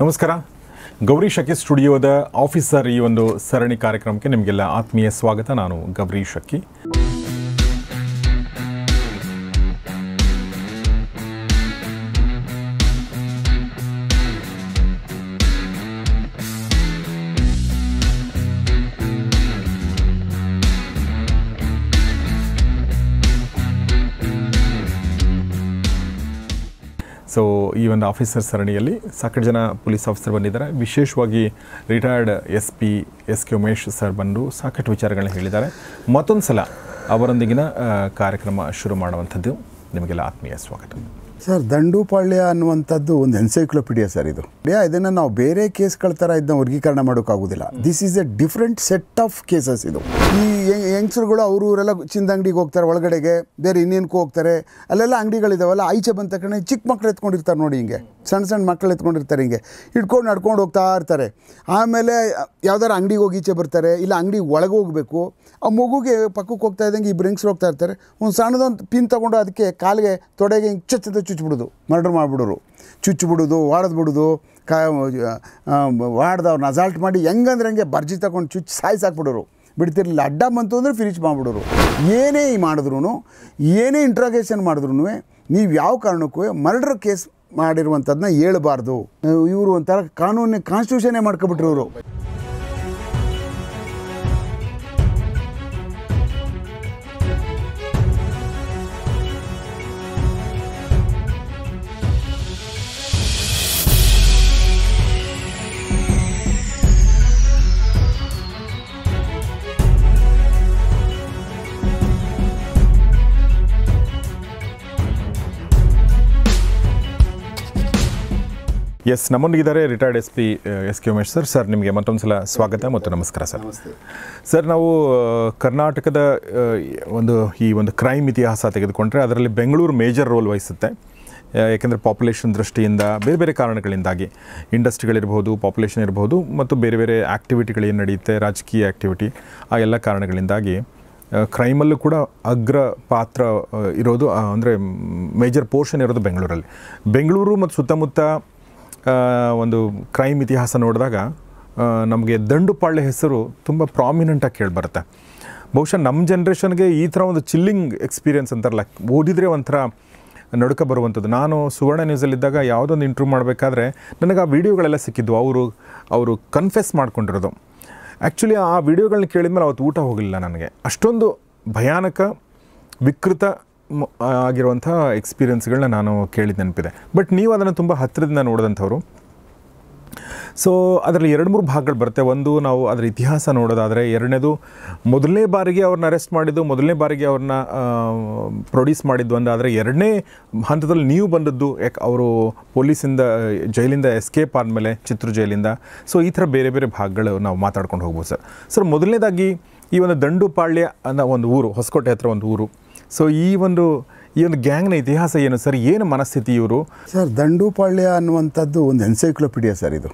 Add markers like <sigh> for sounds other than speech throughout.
ನಮಸ್ಕಾರ ಗೌರಿ ಶಕ್ಕಿ ಸ್ಟುಡಿಯೋದ ಆಫೀಸರ್ ಈ ಒಂದು ಸರಣಿ ಕಾರ್ಯಕ್ರಮಕ್ಕೆ ನಿಮಗೆಲ್ಲ ಆತ್ಮೀಯ ಸ್ವಾಗತ ನಾನು ಗೌರಿ ಶಕ್ಕಿ ಒಂದು ಆಫೀಸರ್ ಸರಣಿಯಲ್ಲಿ ಸಾಕಷ್ಟು ಜನ ಪೊಲೀಸ್ ಆಫೀಸರ್ ಬಂದಿದ್ದಾರೆ ವಿಶೇಷವಾಗಿ retired S P S K Umesh sir ಬಂದು ಸಾಕಷ್ಟು ವಿಚಾರಗಳನ್ನ ಹೇಳಿದ್ದಾರೆ ಮತ್ತೊಂದು ಸಲ ಅವರೊಂದಿಗಿನ ಕಾರ್ಯಕ್ರಮ ಶುರು ಮಾಡುವಂಥದ್ದು ನಿಮಗೆಲ್ಲ ಆತ್ಮೀಯ ಸ್ವಾಗತ ಸರ್ ದಂಡುಪಾಳ್ಯ ಅನ್ನುವಂಥದ್ದು ಒಂದು ಎನ್ಸೈಕ್ಲೋಪೀಡಿಯಾ ಸರ್ ಇದು ಇದನ್ನು ನಾವು ಬೇರೆ ಕೇಸ್ಗಳ ಥರ ಇದನ್ನ ವರ್ಗೀಕರಣ ಮಾಡೋಕ್ಕಾಗೋದಿಲ್ಲ this is a different set of cases ಇದು ಈ ಯಂಗ್ಸ್ರುಗಳು ಅವರು ಇವರೆಲ್ಲ ಅಂಗಡಿಗೆ ಹೋಗ್ತಾರೆ ಒಳಗಡೆಗೆ ಬೇರೆ ಇನ್ನೇನಕ್ಕೂ ಹೋಗ್ತಾರೆ ಅಲ್ಲೆಲ್ಲ ಅಂಗಡಿಗಳಿದಾವಲ್ಲ ಆಯ್ಚೆ ಬಂದ ತಕ್ಷಣ ಚಿಕ್ಕ ಮಕ್ಳು ಎತ್ಕೊಂಡಿರ್ತಾರೆ ನೋಡಿ ಹಿಂಗೆ ಸಣ್ಣ ಸಣ್ಣ ಮಕ್ಕಳು ಎತ್ಕೊಂಡಿರ್ತಾರೆ ಹಿಂಗೆ ಹಿಡ್ಕೊಂಡು ನಡ್ಕೊಂಡು ಹೋಗ್ತಾ ಇರ್ತಾರೆ ಆಮೇಲೆ ಯಾವ್ದಾರು ಅಂಗಡಿಗೆ ಹೋಗಿ ಈಚೆ ಬರ್ತಾರೆ ಇಲ್ಲ ಅಂಗಡಿ ಒಳಗೆ ಹೋಗಬೇಕು ಆ ಮಗುಗೆ ಪಕ್ಕಕ್ಕೆ ಹೋಗ್ತಾ ಇದ್ದಂಗೆ ಇಬ್ಬರು ಹೆಂಗ್ಸ್ರು ಹೋಗ್ತಾ ಇರ್ತಾರೆ ಒಂದು ಸಣ್ಣದೊಂದು ಪಿನ್ ತೊಗೊಂಡು ಅದಕ್ಕೆ ಕಾಲಿಗೆ ತೊಡೆಗೆ ಹಿಂಗೆ ಚುಚ್ಚದ ಚುಚ್ಚಿಬಿಡೋದು ಮರ್ಡರ್ ಮಾಡಿಬಿಡೋರು ಚುಚ್ಚಿಬಿಡೋದು ಬಿಡೋದು ಕಾ ವಾಡ್ದವ್ರನ್ನ ಅಸಾಲ್ಟ್ ಮಾಡಿ ಹೆಂಗಂದ್ರೆ ಹಂಗೆ ಬರ್ಜಿ ತಗೊಂಡು ಚುಚ್ಚಿ ಸಾಯಿಸಾಕ್ಬಿಡೋರು ಬಿಡ್ತಿರ್ಲಿಲ್ಲ ಅಡ್ಡ ಬಂತು ಅಂದರೆ ಫಿನಿಶ್ ಮಾಡಿಬಿಡೋರು ಏನೇ ಮಾಡಿದ್ರು ಏನೇ ಇಂಟ್ರಾಗೇಷನ್ ಮಾಡಿದ್ರು ನೀವು ಯಾವ ಕಾರಣಕ್ಕೂ ಮರ್ಡರ್ ಕೇಸ್ ಮಾಡಿರುವಂಥದ್ದನ್ನ ಹೇಳಬಾರ್ದು ಇವರು ಒಂಥರ ಕಾನೂನು ಕಾನ್ಸ್ಟಿಟ್ಯೂಷನೇ ಮಾಡ್ಕೊಬಿಟ್ರು ಇವರು ಎಸ್ ನಮ್ಮೊಂದಿಗಿದ್ದಾರೆ retired S P S K Umesh sir sir ನಿಮಗೆ ಮತ್ತೊಂದು ಸಲ ಸ್ವಾಗತ ಮತ್ತು ನಮಸ್ಕಾರ ಸರ್ ಸರ್ ನಾವು uh, ಕರ್ನಾಟಕದ uh, ಒಂದು ಈ ಒಂದು ಕ್ರೈಮ್ ಇತಿಹಾಸ ತೆಗೆದುಕೊಂಡ್ರೆ ಅದರಲ್ಲಿ ಬೆಂಗಳೂರು ಮೇಜರ್ ರೋಲ್ ವಹಿಸುತ್ತೆ uh, ಯಾಕೆಂದರೆ ಪಾಪ್ಯುಲೇಷನ್ ದೃಷ್ಟಿಯಿಂದ ಬೇರೆ ಬೇರೆ ಕಾರಣಗಳಿಂದಾಗಿ ಇಂಡಸ್ಟ್ರಿಗಳಿರ್ಬೋದು ಪಾಪ್ಯುಲೇಷನ್ ಇರ್ಬೋದು ಮತ್ತು ಬೇರೆ ಬೇರೆ ಆ್ಯಕ್ಟಿವಿಟಿಗಳೇನು ನಡೆಯುತ್ತೆ ರಾಜಕೀಯ ಆ್ಯಕ್ಟಿವಿಟಿ ಆ ಎಲ್ಲ ಕಾರಣಗಳಿಂದಾಗಿ ಕ್ರೈಮಲ್ಲೂ ಕೂಡ ಅಗ್ರ ಪಾತ್ರ ಇರೋದು ಅಂದರೆ ಮೇಜರ್ ಪೋರ್ಷನ್ ಇರೋದು ಬೆಂಗಳೂರಲ್ಲಿ ಬೆಂಗಳೂರು ಮತ್ತು ಸುತ್ತಮುತ್ತ ಒಂದು ಕ್ರೈಮ್ ಇತಿಹಾಸ ನೋಡಿದಾಗ ನಮಗೆ ದಂಡುಪಾಳ್ಯ ಹೆಸರು ತುಂಬ ಪ್ರಾಮಿನೆಂಟಾಗಿ ಕೇಳಿಬರುತ್ತೆ ಬಹುಶಃ ನಮ್ಮ ಜನ್ರೇಷನ್ಗೆ ಈ ಥರ ಒಂದು ಚಿಲ್ಲಿಂಗ್ ಎಕ್ಸ್ಪೀರಿಯೆನ್ಸ್ ಅಂತಾರಲ್ಲ ಓದಿದರೆ ಒಂಥರ ನಡುಕ ಬರುವಂಥದ್ದು ನಾನು ಸುವರ್ಣ ನ್ಯೂಸಲ್ಲಿದ್ದಾಗ ಯಾವುದೊಂದು ಇಂಟ್ರ್ಯೂ ಮಾಡಬೇಕಾದ್ರೆ ನನಗೆ ಆ ವೀಡಿಯೋಗಳೆಲ್ಲ ಸಿಕ್ಕಿದ್ವು ಅವರು ಅವರು ಕನ್ಫೆಸ್ ಮಾಡ್ಕೊಂಡಿರೋದು ಆ್ಯಕ್ಚುಲಿ ಆ ವೀಡಿಯೋಗಳನ್ನ ಕೇಳಿದ್ಮೇಲೆ ಅವತ್ತು ಊಟ ಹೋಗಲಿಲ್ಲ ನನಗೆ ಅಷ್ಟೊಂದು ಭಯಾನಕ ವಿಕೃತ ಆಗಿರುವಂಥ ಎಕ್ಸ್ಪೀರಿಯನ್ಸ್ಗಳನ್ನ ನಾನು ಕೇಳಿದ ನೆನಪಿದೆ ಬಟ್ ನೀವು ಅದನ್ನು ತುಂಬ ಹತ್ತಿರದಿಂದ ನೋಡಿದಂಥವ್ರು ಸೊ ಅದರಲ್ಲಿ ಎರಡು ಮೂರು ಭಾಗಗಳು ಬರುತ್ತೆ ಒಂದು ನಾವು ಅದರ ಇತಿಹಾಸ ನೋಡೋದಾದರೆ ಎರಡನೇದು ಮೊದಲನೇ ಬಾರಿಗೆ ಅವ್ರನ್ನ ಅರೆಸ್ಟ್ ಮಾಡಿದ್ದು ಮೊದಲನೇ ಬಾರಿಗೆ ಅವ್ರನ್ನ ಪ್ರೊಡ್ಯೂಸ್ ಮಾಡಿದ್ದು ಅಂದರೆ ಎರಡನೇ ಹಂತದಲ್ಲಿ ನೀವು ಬಂದದ್ದು ಯಾಕೆ ಅವರು ಪೊಲೀಸಿಂದ ಜೈಲಿಂದ ಎಸ್ಕೇಪ್ ಆದಮೇಲೆ ಚಿತ್ರ ಜೈಲಿಂದ ಸೊ ಈ ಥರ ಬೇರೆ ಬೇರೆ ಭಾಗಗಳು ನಾವು ಮಾತಾಡ್ಕೊಂಡು ಹೋಗ್ಬೋದು ಸರ್ ಸರ್ ಮೊದಲನೇದಾಗಿ ಈ ಒಂದು ದಂಡುಪಾಳ್ಯ ಅನ್ನೋ ಒಂದು ಊರು ಹೊಸಕೋಟೆ ಹತ್ತಿರ ಒಂದು ಊರು ಸೊ ಈ ಒಂದು ಈ ಒಂದು ಗ್ಯಾಂಗ್ನ ಇತಿಹಾಸ ಏನು ಸರ್ ಏನು ಮನಸ್ಥಿತಿ ಇವರು ಸರ್ ದಂಡುಪಾಳ್ಯ ಅನ್ನುವಂಥದ್ದು ಒಂದು ಎನ್ಸೈಕ್ಲೋಪೀಡಿಯಾ ಸರ್ ಇದು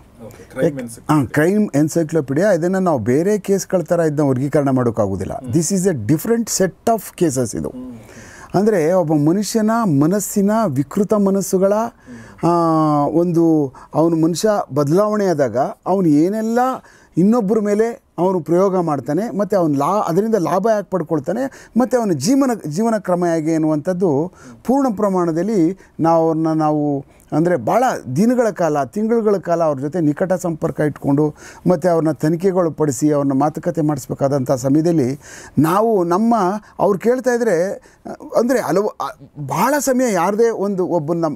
ಹಾಂ ಕ್ರೈಮ್ ಎನ್ಸೈಕ್ಲೋಪೀಡಿಯಾ ಇದನ್ನು ನಾವು ಬೇರೆ ಕೇಸ್ಗಳ ಥರ ಇದನ್ನ ವರ್ಗೀಕರಣ ಮಾಡೋಕ್ಕಾಗೋದಿಲ್ಲ this is a different set of cases ಇದು ಅಂದರೆ ಒಬ್ಬ ಮನುಷ್ಯನ ಮನಸ್ಸಿನ ವಿಕೃತ ಮನಸ್ಸುಗಳ ಒಂದು ಅವನು ಮನುಷ್ಯ ಬದಲಾವಣೆ ಆದಾಗ ಅವನು ಏನೆಲ್ಲ ಇನ್ನೊಬ್ಬರ ಮೇಲೆ ಅವನು ಪ್ರಯೋಗ ಮಾಡ್ತಾನೆ ಮತ್ತು ಅವನು ಲಾ ಅದರಿಂದ ಲಾಭ ಯಾಕೆ ಪಡ್ಕೊಳ್ತಾನೆ ಮತ್ತು ಅವನ ಜೀವನ ಜೀವನ ಕ್ರಮ ಹೇಗೆ ಅನ್ನುವಂಥದ್ದು ಪೂರ್ಣ ಪ್ರಮಾಣದಲ್ಲಿ ನಾವು ನಾವು ಅಂದರೆ ಭಾಳ ದಿನಗಳ ಕಾಲ ತಿಂಗಳುಗಳ ಕಾಲ ಅವ್ರ ಜೊತೆ ನಿಕಟ ಸಂಪರ್ಕ ಇಟ್ಕೊಂಡು ಮತ್ತು ಅವ್ರನ್ನ ತನಿಖೆಗಳು ಪಡಿಸಿ ಅವ್ರನ್ನ ಮಾತುಕತೆ ಮಾಡಿಸ್ಬೇಕಾದಂಥ ಸಮಯದಲ್ಲಿ ನಾವು ನಮ್ಮ ಅವ್ರು ಕೇಳ್ತಾ ಇದ್ದರೆ ಅಂದರೆ ಹಲವು ಭಾಳ ಸಮಯ ಯಾರದೇ ಒಂದು ಒಬ್ಬನ್ನ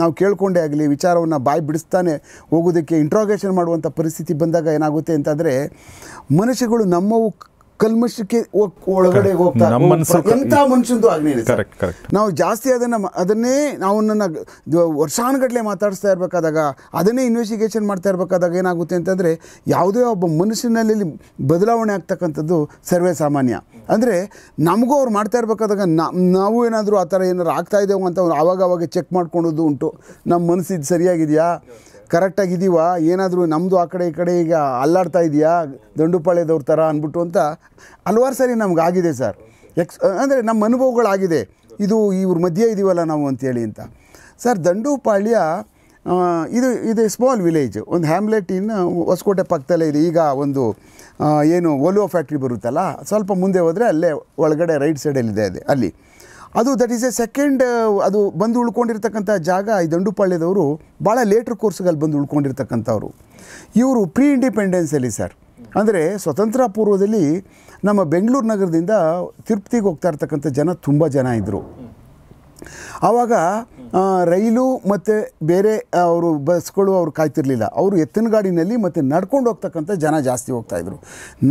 ನಾವು ಕೇಳ್ಕೊಂಡೇ ಆಗಲಿ ವಿಚಾರವನ್ನು ಬಾಯಿ ಬಿಡಿಸ್ತಾನೆ ಹೋಗೋದಕ್ಕೆ ಇಂಟ್ರಾಗೇಷನ್ ಮಾಡುವಂಥ ಪರಿಸ್ಥಿತಿ ಬಂದಾಗ ಏನಾಗುತ್ತೆ ಅಂತಂದರೆ ಮನುಷ್ಯಗಳು ನಮ್ಮವು ಕಲ್ಮಶಕ್ಕೆ ಒಳಗಡೆ ಹೋಗ್ತಾರೆ ಎಂಥ ಮನುಷ್ಯಂದು ಆಗ್ನೇ ಕರೆಕ್ಟ್ ನಾವು ಜಾಸ್ತಿ ಅದನ್ನು ಅದನ್ನೇ ನಾವು ನನ್ನ ವರ್ಷಾನುಗಟ್ಟಲೆ ಮಾತಾಡಿಸ್ತಾ ಇರಬೇಕಾದಾಗ ಅದನ್ನೇ ಇನ್ವೆಸ್ಟಿಗೇಷನ್ ಮಾಡ್ತಾ ಇರಬೇಕಾದಾಗ ಏನಾಗುತ್ತೆ ಅಂತಂದರೆ ಯಾವುದೇ ಒಬ್ಬ ಮನುಷ್ಯನಲ್ಲಿ ಬದಲಾವಣೆ ಆಗ್ತಕ್ಕಂಥದ್ದು ಸರ್ವೇ ಸಾಮಾನ್ಯ ಅಂದರೆ ನಮಗೂ ಅವ್ರು ಮಾಡ್ತಾ ಇರಬೇಕಾದಾಗ ನಾವು ಏನಾದರೂ ಆ ಥರ ಏನಾದ್ರು ಆಗ್ತಾ ಇದ್ದೇವೆ ಅಂತ ಅವ್ರು ಆವಾಗ ಚೆಕ್ ಮಾಡ್ಕೊಳೋದು ಉಂಟು ನಮ್ಮ ಮನಸ್ಸಿದು ಸರಿಯಾಗಿದೆಯಾ ಕರೆಕ್ಟಾಗಿ ಇದೀವಾ ಏನಾದರೂ ನಮ್ಮದು ಆ ಕಡೆ ಈ ಕಡೆ ಈಗ ಅಲ್ಲಾಡ್ತಾ ಇದೆಯಾ ದಂಡುಪಾಳ್ಯದವ್ರ ಥರ ಅಂದ್ಬಿಟ್ಟು ಅಂತ ಹಲವಾರು ಸರಿ ನಮ್ಗೆ ಆಗಿದೆ ಸರ್ ಎಕ್ಸ್ ಅಂದರೆ ನಮ್ಮ ಅನುಭವಗಳಾಗಿದೆ ಇದು ಇವ್ರ ಮಧ್ಯೆ ಇದೀವಲ್ಲ ನಾವು ಅಂತೇಳಿ ಅಂತ ಸರ್ ದಂಡುಪಾಳ್ಯ ಇದು ಇದು ಸ್ಮಾಲ್ ವಿಲೇಜ್ ಒಂದು ಹ್ಯಾಮ್ಲೆಟ್ ಇನ್ನು ಹೊಸಕೋಟೆ ಪಕ್ಕದಲ್ಲೇ ಇದೆ ಈಗ ಒಂದು ಏನು ಓಲೋ ಫ್ಯಾಕ್ಟ್ರಿ ಬರುತ್ತಲ್ಲ ಸ್ವಲ್ಪ ಮುಂದೆ ಹೋದರೆ ಅಲ್ಲೇ ಒಳಗಡೆ ರೈಟ್ ಸೈಡಲ್ಲಿದೆ ಅದೇ ಅಲ್ಲಿ ಅದು ದಟ್ ಈಸ್ ಎ ಸೆಕೆಂಡ್ ಅದು ಬಂದು ಉಳ್ಕೊಂಡಿರ್ತಕ್ಕಂಥ ಜಾಗ ಈ ದಂಡುಪಾಳ್ಯದವರು ಭಾಳ ಲೇಟ್ರ್ ಕೋರ್ಸ್ಗಲ್ಲಿ ಬಂದು ಉಳ್ಕೊಂಡಿರ್ತಕ್ಕಂಥವ್ರು ಇವರು ಪ್ರೀ ಇಂಡಿಪೆಂಡೆನ್ಸಲ್ಲಿ ಸರ್ ಅಂದರೆ ಸ್ವತಂತ್ರ ಪೂರ್ವದಲ್ಲಿ ನಮ್ಮ ಬೆಂಗಳೂರು ನಗರದಿಂದ ತಿರುಪ್ತಿಗೆ ಹೋಗ್ತಾ ಇರ್ತಕ್ಕಂಥ ಜನ ತುಂಬ ಜನ ಇದ್ದರು ಆವಾಗ ರೈಲು ಮತ್ತು ಬೇರೆ ಅವರು ಬಸ್ಗಳು ಅವ್ರು ಕಾಯ್ತಿರಲಿಲ್ಲ ಅವರು ಎತ್ತಿನ ಗಾಡಿನಲ್ಲಿ ಮತ್ತು ನಡ್ಕೊಂಡು ಹೋಗ್ತಕ್ಕಂಥ ಜನ ಜಾಸ್ತಿ ಹೋಗ್ತಾಯಿದ್ರು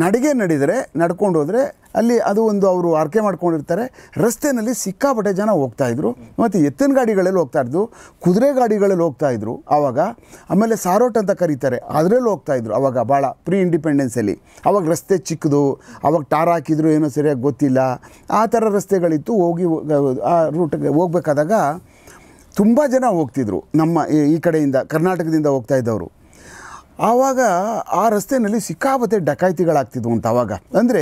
ನಡಿಗೆ ನಡೆದರೆ ನಡ್ಕೊಂಡು ಹೋದರೆ ಅಲ್ಲಿ ಅದು ಒಂದು ಅವರು ಆರ್ಕೆ ಮಾಡ್ಕೊಂಡಿರ್ತಾರೆ ರಸ್ತೆಯಲ್ಲಿ ಸಿಕ್ಕಾಪಟ್ಟೆ ಜನ ಹೋಗ್ತಾಯಿದ್ರು ಮತ್ತು ಎತ್ತಿನ ಗಾಡಿಗಳಲ್ಲಿ ಹೋಗ್ತಾಯಿದ್ರು ಕುದುರೆ ಗಾಡಿಗಳಲ್ಲಿ ಹೋಗ್ತಾಯಿದ್ರು ಆವಾಗ ಆಮೇಲೆ ಸಾರೋಟ್ ಅಂತ ಕರೀತಾರೆ ಅದರಲ್ಲಿ ಹೋಗ್ತಾಯಿದ್ರು ಆವಾಗ ಭಾಳ ಪ್ರೀ ಇಂಡಿಪೆಂಡೆನ್ಸಲ್ಲಿ ಆವಾಗ ರಸ್ತೆ ಚಿಕ್ಕದು ಆವಾಗ ಟಾರ್ ಹಾಕಿದ್ರು ಏನೋ ಸರಿಯಾಗಿ ಗೊತ್ತಿಲ್ಲ ಆ ಥರ ರಸ್ತೆಗಳಿತ್ತು ಹೋಗಿ ಆ ರೂಟ್ಗೆ ಹೋಗ್ಬೇಕಾದ ಆದಾಗ ತುಂಬ ಜನ ಹೋಗ್ತಿದ್ರು ನಮ್ಮ ಈ ಕಡೆಯಿಂದ ಕರ್ನಾಟಕದಿಂದ ಹೋಗ್ತಾ ಇದ್ದವರು ಆವಾಗ ಆ ರಸ್ತೆಯಲ್ಲಿ ಸಿಕ್ಕಾಪತ್ತೆ ಡಕಾಯಿತಿಗಳಾಗ್ತಿದ್ವು ಅಂತ ಆವಾಗ ಅಂದರೆ